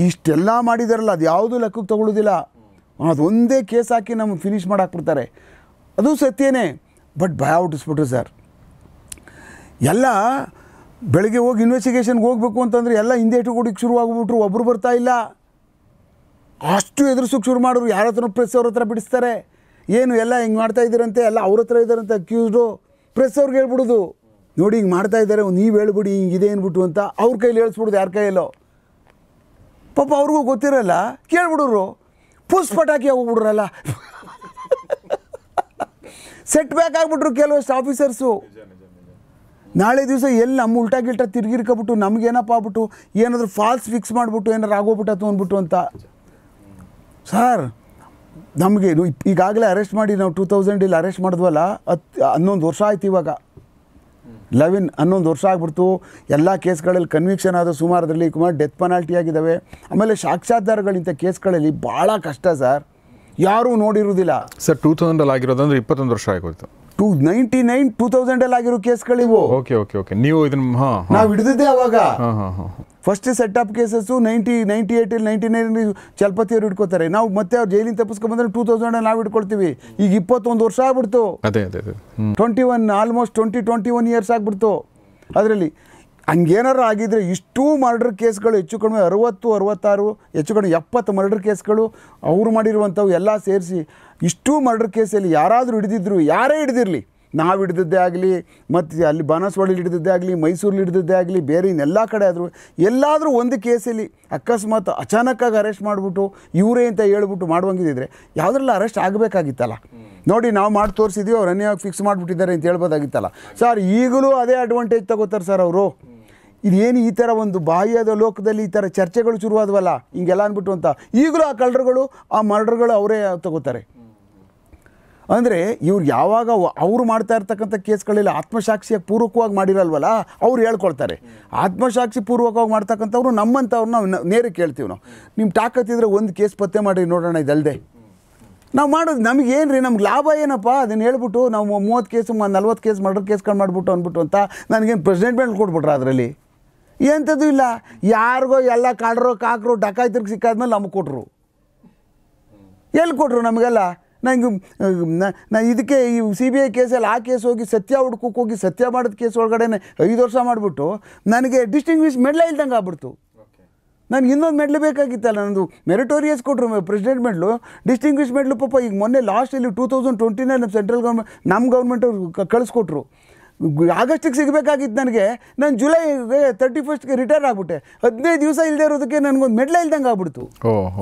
ಇಷ್ಟೆಲ್ಲ ಮಾಡಿದಾರಲ್ಲ ಅದು ಯಾವುದೂ ಲೆಕ್ಕಕ್ಕೆ ತೊಗೊಳ್ಳೋದಿಲ್ಲ ಅದೊಂದೇ ಕೇಸ್ ಹಾಕಿ ಫಿನಿಶ್ ಫಿನಿಷ್ ಮಾಡಾಕ್ಬಿಡ್ತಾರೆ ಅದು ಸತ್ಯನೇ ಬಟ್ ಭಯ ಹುಟ್ಟಿಸ್ಬಿಟ್ರು ಸರ್ ಎಲ್ಲ ಬೆಳಗ್ಗೆ ಹೋಗಿ ಇನ್ವೆಸ್ಟಿಗೇಷನ್ಗೆ ಹೋಗ್ಬೇಕು ಅಂತಂದರೆ ಎಲ್ಲ ಹಿಂದೆ ಶುರು ಶುರುವಾಗ್ಬಿಟ್ರು ಒಬ್ಬರು ಬರ್ತಾ ಇಲ್ಲ ಅಷ್ಟು ಎದುರಿಸೋಕ್ಕೆ ಶುರು ಮಾಡೋರು ಯಾರ ಹತ್ರ ಪ್ರೆಸ್ ಅವ್ರ ಹತ್ರ ಬಿಡಿಸ್ತಾರೆ ಏನು ಎಲ್ಲ ಹಿಂಗೆ ಮಾಡ್ತಾ ಇದ್ದೀರಂತೆ ಎಲ್ಲ ಅವ್ರ ಹತ್ರ ಇದ್ದಾರಂತೆ ಅಕ್ಯೂಸ್ಡು ಪ್ರೆಸ್ ಅವ್ರಿಗೆ ಹೇಳ್ಬಿಡುದು ನೋಡಿ ಹಿಂಗೆ ಮಾಡ್ತಾ ಇದ್ದಾರೆ ನೀವು ಹೇಳ್ಬಿಡಿ ಇದೆ ಅಂದ್ಬಿಟ್ಟು ಅಂತ ಅವ್ರ ಕೈಲಿ ಹೇಳ್ಸ್ಬಿಡೋದು ಯಾರ ಕೈಯಲ್ಲೋ ಪಾಪ ಅವ್ರಿಗೂ ಗೊತ್ತಿರಲ್ಲ ಕೇಳ್ಬಿಡೋರು ಪಟಾಕಿ ಹೋಗ್ಬಿಡ್ರಲ್ಲ ಸೆಟ್ ಬ್ಯಾಕ್ ಆಗಿಬಿಟ್ರು ಕೆಲವಷ್ಟು ಆಫೀಸರ್ಸು ನಾಳೆ ದಿವಸ ಎಲ್ಲಿ ನಮ್ಮ ಉಲ್ಟಾ ಗಿಲ್ಟ ತಿರುಗಿರ್ಕೊಬಿಟ್ಟು ನಮಗೇನಪ್ಪ ಆಗ್ಬಿಟ್ಟು ಏನಾದರೂ ಫಾಲ್ಸ್ ಫಿಕ್ಸ್ ಮಾಡಿಬಿಟ್ಟು ಏನಾದ್ರು ಆಗೋಗ್ಬಿಟ್ಟು ಅಂದ್ಬಿಟ್ಟು ಅಂತ ಸರ್ ನಮಗೆ ಈಗಾಗಲೇ ಅರೆಸ್ಟ್ ಮಾಡಿ ನಾವು ಟೂ ತೌಸಂಡ್ ಇಲ್ಲಿ ಅರೆಸ್ಟ್ ಮಾಡಿದ್ವಲ್ಲ ಹತ್ತು ಹನ್ನೊಂದು ವರ್ಷ ಆಯ್ತು ಇವಾಗ ಲೆವೆನ್ ಹನ್ನೊಂದು ವರ್ಷ ಆಗ್ಬಿಡ್ತು ಎಲ್ಲ ಕೇಸ್ಗಳಲ್ಲಿ ಕನ್ವಿಕ್ಷನ್ ಆದ ಸುಮಾರದಲ್ಲಿ ಕುಮಾರ್ ಡೆತ್ ಪೆನಾಲ್ಟಿ ಆಗಿದ್ದಾವೆ ಆಮೇಲೆ ಸಾಕ್ಷಾಧಾರಗಳಿಂಥ ಕೇಸ್ಗಳಲ್ಲಿ ಭಾಳ ಕಷ್ಟ ಸರ್ ಯಾರೂ ನೋಡಿರುವುದಿಲ್ಲ ಸರ್ ಟೂ ತೌಸಂಡಲ್ಲಿ ಆಗಿರೋದಂದ್ರೆ ಇಪ್ಪತ್ತೊಂದು ವರ್ಷ ಆಗೋಯ್ತು ಟೂ ನೈಂಟಿ ನೈನ್ ಟೂ ತೌಸಂಡಲ್ಲಿ ಆಗಿರೋ ಕೇಸ್ಗಳಿವು ಓಕೆ ಓಕೆ ಓಕೆ ನೀವು ಇದನ್ನ ನಾವು ಹಿಡಿದಿದ್ದೆ ಅವಾಗ first set up cases ninety ninety ಇಲ್ಲಿ ನೈಂಟಿ ನೈನ್ ಚಲಪತಿಯವರು ಹಿಡ್ಕೋತಾರೆ ನಾವು ಮತ್ತೆ ಅವ್ರು ಜೈಲಿನ ತಪ್ಪಿಸ್ಕೊಂಡ್ಬಂದ್ರೆ ಟೂ ತೌಸಂಡ್ ನಾವು ಹಿಡ್ಕೊಳ್ತೀವಿ ಈಗ ಇಪ್ಪತ್ತೊಂದು ವರ್ಷ ಆಗ್ಬಿಡ್ತು ಅದೇ ಅದೇ twenty one almost twenty twenty one years ಆಗ್ಬಿಡ್ತು ಅದರಲ್ಲಿ ಹಂಗೇನಾರು ಆಗಿದ್ದರೆ ಇಷ್ಟು ಮರ್ಡರ್ ಕೇಸ್ಗಳು ಹೆಚ್ಚು ಕಡಿಮೆ ಅರುವತ್ತು ಅರುವತ್ತಾರು ಹೆಚ್ಚು ಕಡಿಮೆ ಎಪ್ಪತ್ತು ಮರ್ಡರ್ ಕೇಸ್ಗಳು ಅವರು ಮಾಡಿರುವಂಥವು ಎಲ್ಲ ಸೇರಿಸಿ ಇಷ್ಟು ಮರ್ಡರ್ ಕೇಸಲ್ಲಿ ಯಾರಾದರೂ ಹಿಡಿದಿದ್ರು ಯಾರೇ ಹಿಡಿದಿರಲಿ ನಾವು ಹಿಡಿದದ್ದೇ ಆಗಲಿ ಮತ್ತು ಅಲ್ಲಿ ಬಾನಸವಾಡಿಲಿ ಹಿಡಿದದ್ದೇ ಆಗಲಿ ಮೈಸೂರಲ್ಲಿ ಹಿಡಿದದ್ದೇ ಆಗಲಿ ಬೇರೆ ಇನ್ನೆಲ್ಲ ಕಡೆ ಆದರೂ ಎಲ್ಲಾದರೂ ಒಂದು ಕೇಸಲ್ಲಿ ಅಕಸ್ಮಾತ್ ಅಚಾನಕ್ಕಾಗಿ ಅರೆಸ್ಟ್ ಮಾಡಿಬಿಟ್ಟು ಇವರೇ ಅಂತ ಹೇಳ್ಬಿಟ್ಟು ಮಾಡುವಂಗಿದ್ದಿದ್ರೆ ಯಾವುದ್ರಲ್ಲ ಅರೆಸ್ಟ್ ಆಗಬೇಕಾಗಿತ್ತಲ್ಲ ನೋಡಿ ನಾವು ಮಾಡಿ ತೋರಿಸಿದ್ವಿ ಅವ್ರು ಅನ್ಯಾಗಿ ಫಿಕ್ಸ್ ಮಾಡಿಬಿಟ್ಟಿದ್ದಾರೆ ಅಂತ ಹೇಳ್ಬೋದಾಗಿತ್ತಲ್ಲ ಸರ್ ಈಗಲೂ ಅದೇ ಅಡ್ವಾಂಟೇಜ್ ತಗೋತಾರೆ ಸರ್ ಅವರು ಇದೇನು ಈ ಥರ ಒಂದು ಬಾಹ್ಯದ ಲೋಕದಲ್ಲಿ ಈ ಥರ ಚರ್ಚೆಗಳು ಶುರುವಾದವಲ್ಲ ಹಿಂಗೆಲ್ಲ ಅಂದ್ಬಿಟ್ಟು ಅಂತ ಈಗಲೂ ಆ ಕಳ್ಳರುಗಳು ಆ ಮರ್ಡ್ರ್ಗಳು ಅವರೇ ತಗೋತಾರೆ ಅಂದರೆ ಇವ್ರು ಯಾವಾಗ ಅವರು ಮಾಡ್ತಾ ಇರ್ತಕ್ಕಂಥ ಕೇಸ್ಗಳೆಲ್ಲ ಆತ್ಮಸಾಕ್ಷಿಯಾಗಿ ಪೂರ್ವಕವಾಗಿ ಮಾಡಿರಲ್ವಲ್ಲ ಅವ್ರು ಹೇಳ್ಕೊಳ್ತಾರೆ ಆತ್ಮಸಾಕ್ಷಿ ಪೂರ್ವಕವಾಗಿ ಮಾಡ್ತಕ್ಕಂಥವ್ರು ನಮ್ಮಂಥವ್ರು ನಾವು ನೇರಕ್ಕೆ ಕೇಳ್ತೀವಿ ನಾವು ನಿಮ್ಮ ತಾಕತ್ತಿದ್ರೆ ಒಂದು ಕೇಸ್ ಪತ್ತೆ ಮಾಡಿ ನೋಡೋಣ ಇದಲ್ಲದೆ ನಾವು ಮಾಡೋದು ನಮಗೇನು ರೀ ನಮ್ಗೆ ಲಾಭ ಏನಪ್ಪ ಅದನ್ನು ಹೇಳ್ಬಿಟ್ಟು ನಾವು ಮೂವತ್ತು ಕೇಸು ನಲ್ವತ್ತು ಕೇಸ್ ಮರ್ಡರ್ ಕೇಸ್ಗಳು ಮಾಡಿಬಿಟ್ಟು ಅಂದ್ಬಿಟ್ಟು ಅಂತ ನನಗೇನು ಪ್ರೆಸಿಡೆಂಟ್ ಮೇಲೆ ಕೊಟ್ಬಿಟ್ರೆ ಅದರಲ್ಲಿ ಎಂಥದ್ದು ಇಲ್ಲ ಯಾರಿಗೋ ಎಲ್ಲ ಕಾಡ್ರೋ ಕಾಕರು ಡಕಾಯ್ತಿರ್ಗೆ ಸಿಕ್ಕಾದ್ಮೇಲೆ ನಮಗೆ ಕೊಟ್ರು ಎಲ್ಲಿ ಕೊಟ್ರು ನಮಗೆಲ್ಲ ನಂಗೆ ನಾ ಇದಕ್ಕೆ ಈ ಸಿ ಬಿ ಐ ಕೇಸಲ್ಲಿ ಆ ಕೇಸ್ ಹೋಗಿ ಸತ್ಯ ಹುಡ್ಕೋಕೆ ಹೋಗಿ ಸತ್ಯ ಮಾಡಿದ ಕೇಸ್ ಒಳಗಡೆನೆ ಐದು ವರ್ಷ ಮಾಡಿಬಿಟ್ಟು ನನಗೆ ಡಿಸ್ಟಿಂಗ್ವಿಷ್ ಮೆಡ್ಲ ಇಲ್ದಂಗೆ ಆಗ್ಬಿಡ್ತು ನನಗೆ ಇನ್ನೊಂದು ಮೆಡ್ಲು ಬೇಕಾಗಿತ್ತಲ್ಲ ನನ್ನದು ಮೆರಿಟೋರಿಯಸ್ ಕೊಟ್ಟರು ಪ್ರೆಸಿಡೆಂಟ್ ಮೆಡ್ಲು ಡಿಸ್ಟಿಂಗ್ವಿಷ್ ಮೆಡ್ಲು ಪಾಪ ಈಗ ಮೊನ್ನೆ ಲಾಸ್ಟ್ ಇಲ್ಲಿ ಟೂ ತೌಸಂಡ್ ಟ್ವೆಂಟಿನಲ್ಲಿ ನಮ್ಮ ಸೆಂಟ್ರಲ್ ಗೌರ್ಮೆಂಟ್ ನಮ್ಮ ಗೌರ್ಮೆಂಟವ್ರು ಕಳಿಸ್ಕೊಟ್ರು ಆಗಸ್ಟಿಗೆ ಸಿಗಬೇಕಾಗಿತ್ತು ನನಗೆ ನಾನು ಜುಲೈ ತರ್ಟಿ ಫಸ್ಟ್ಗೆ ರಿಟೈರ್ ಆಗ್ಬಿಟ್ಟೆ ಹದಿನೈದು ದಿವಸ ಇಲ್ಲದೆ ಇರೋದಕ್ಕೆ ನನಗೊಂದು ಮೆಡ್ಲ ಇಲ್ದಂಗೆ ಆಗ್ಬಿಡ್ತು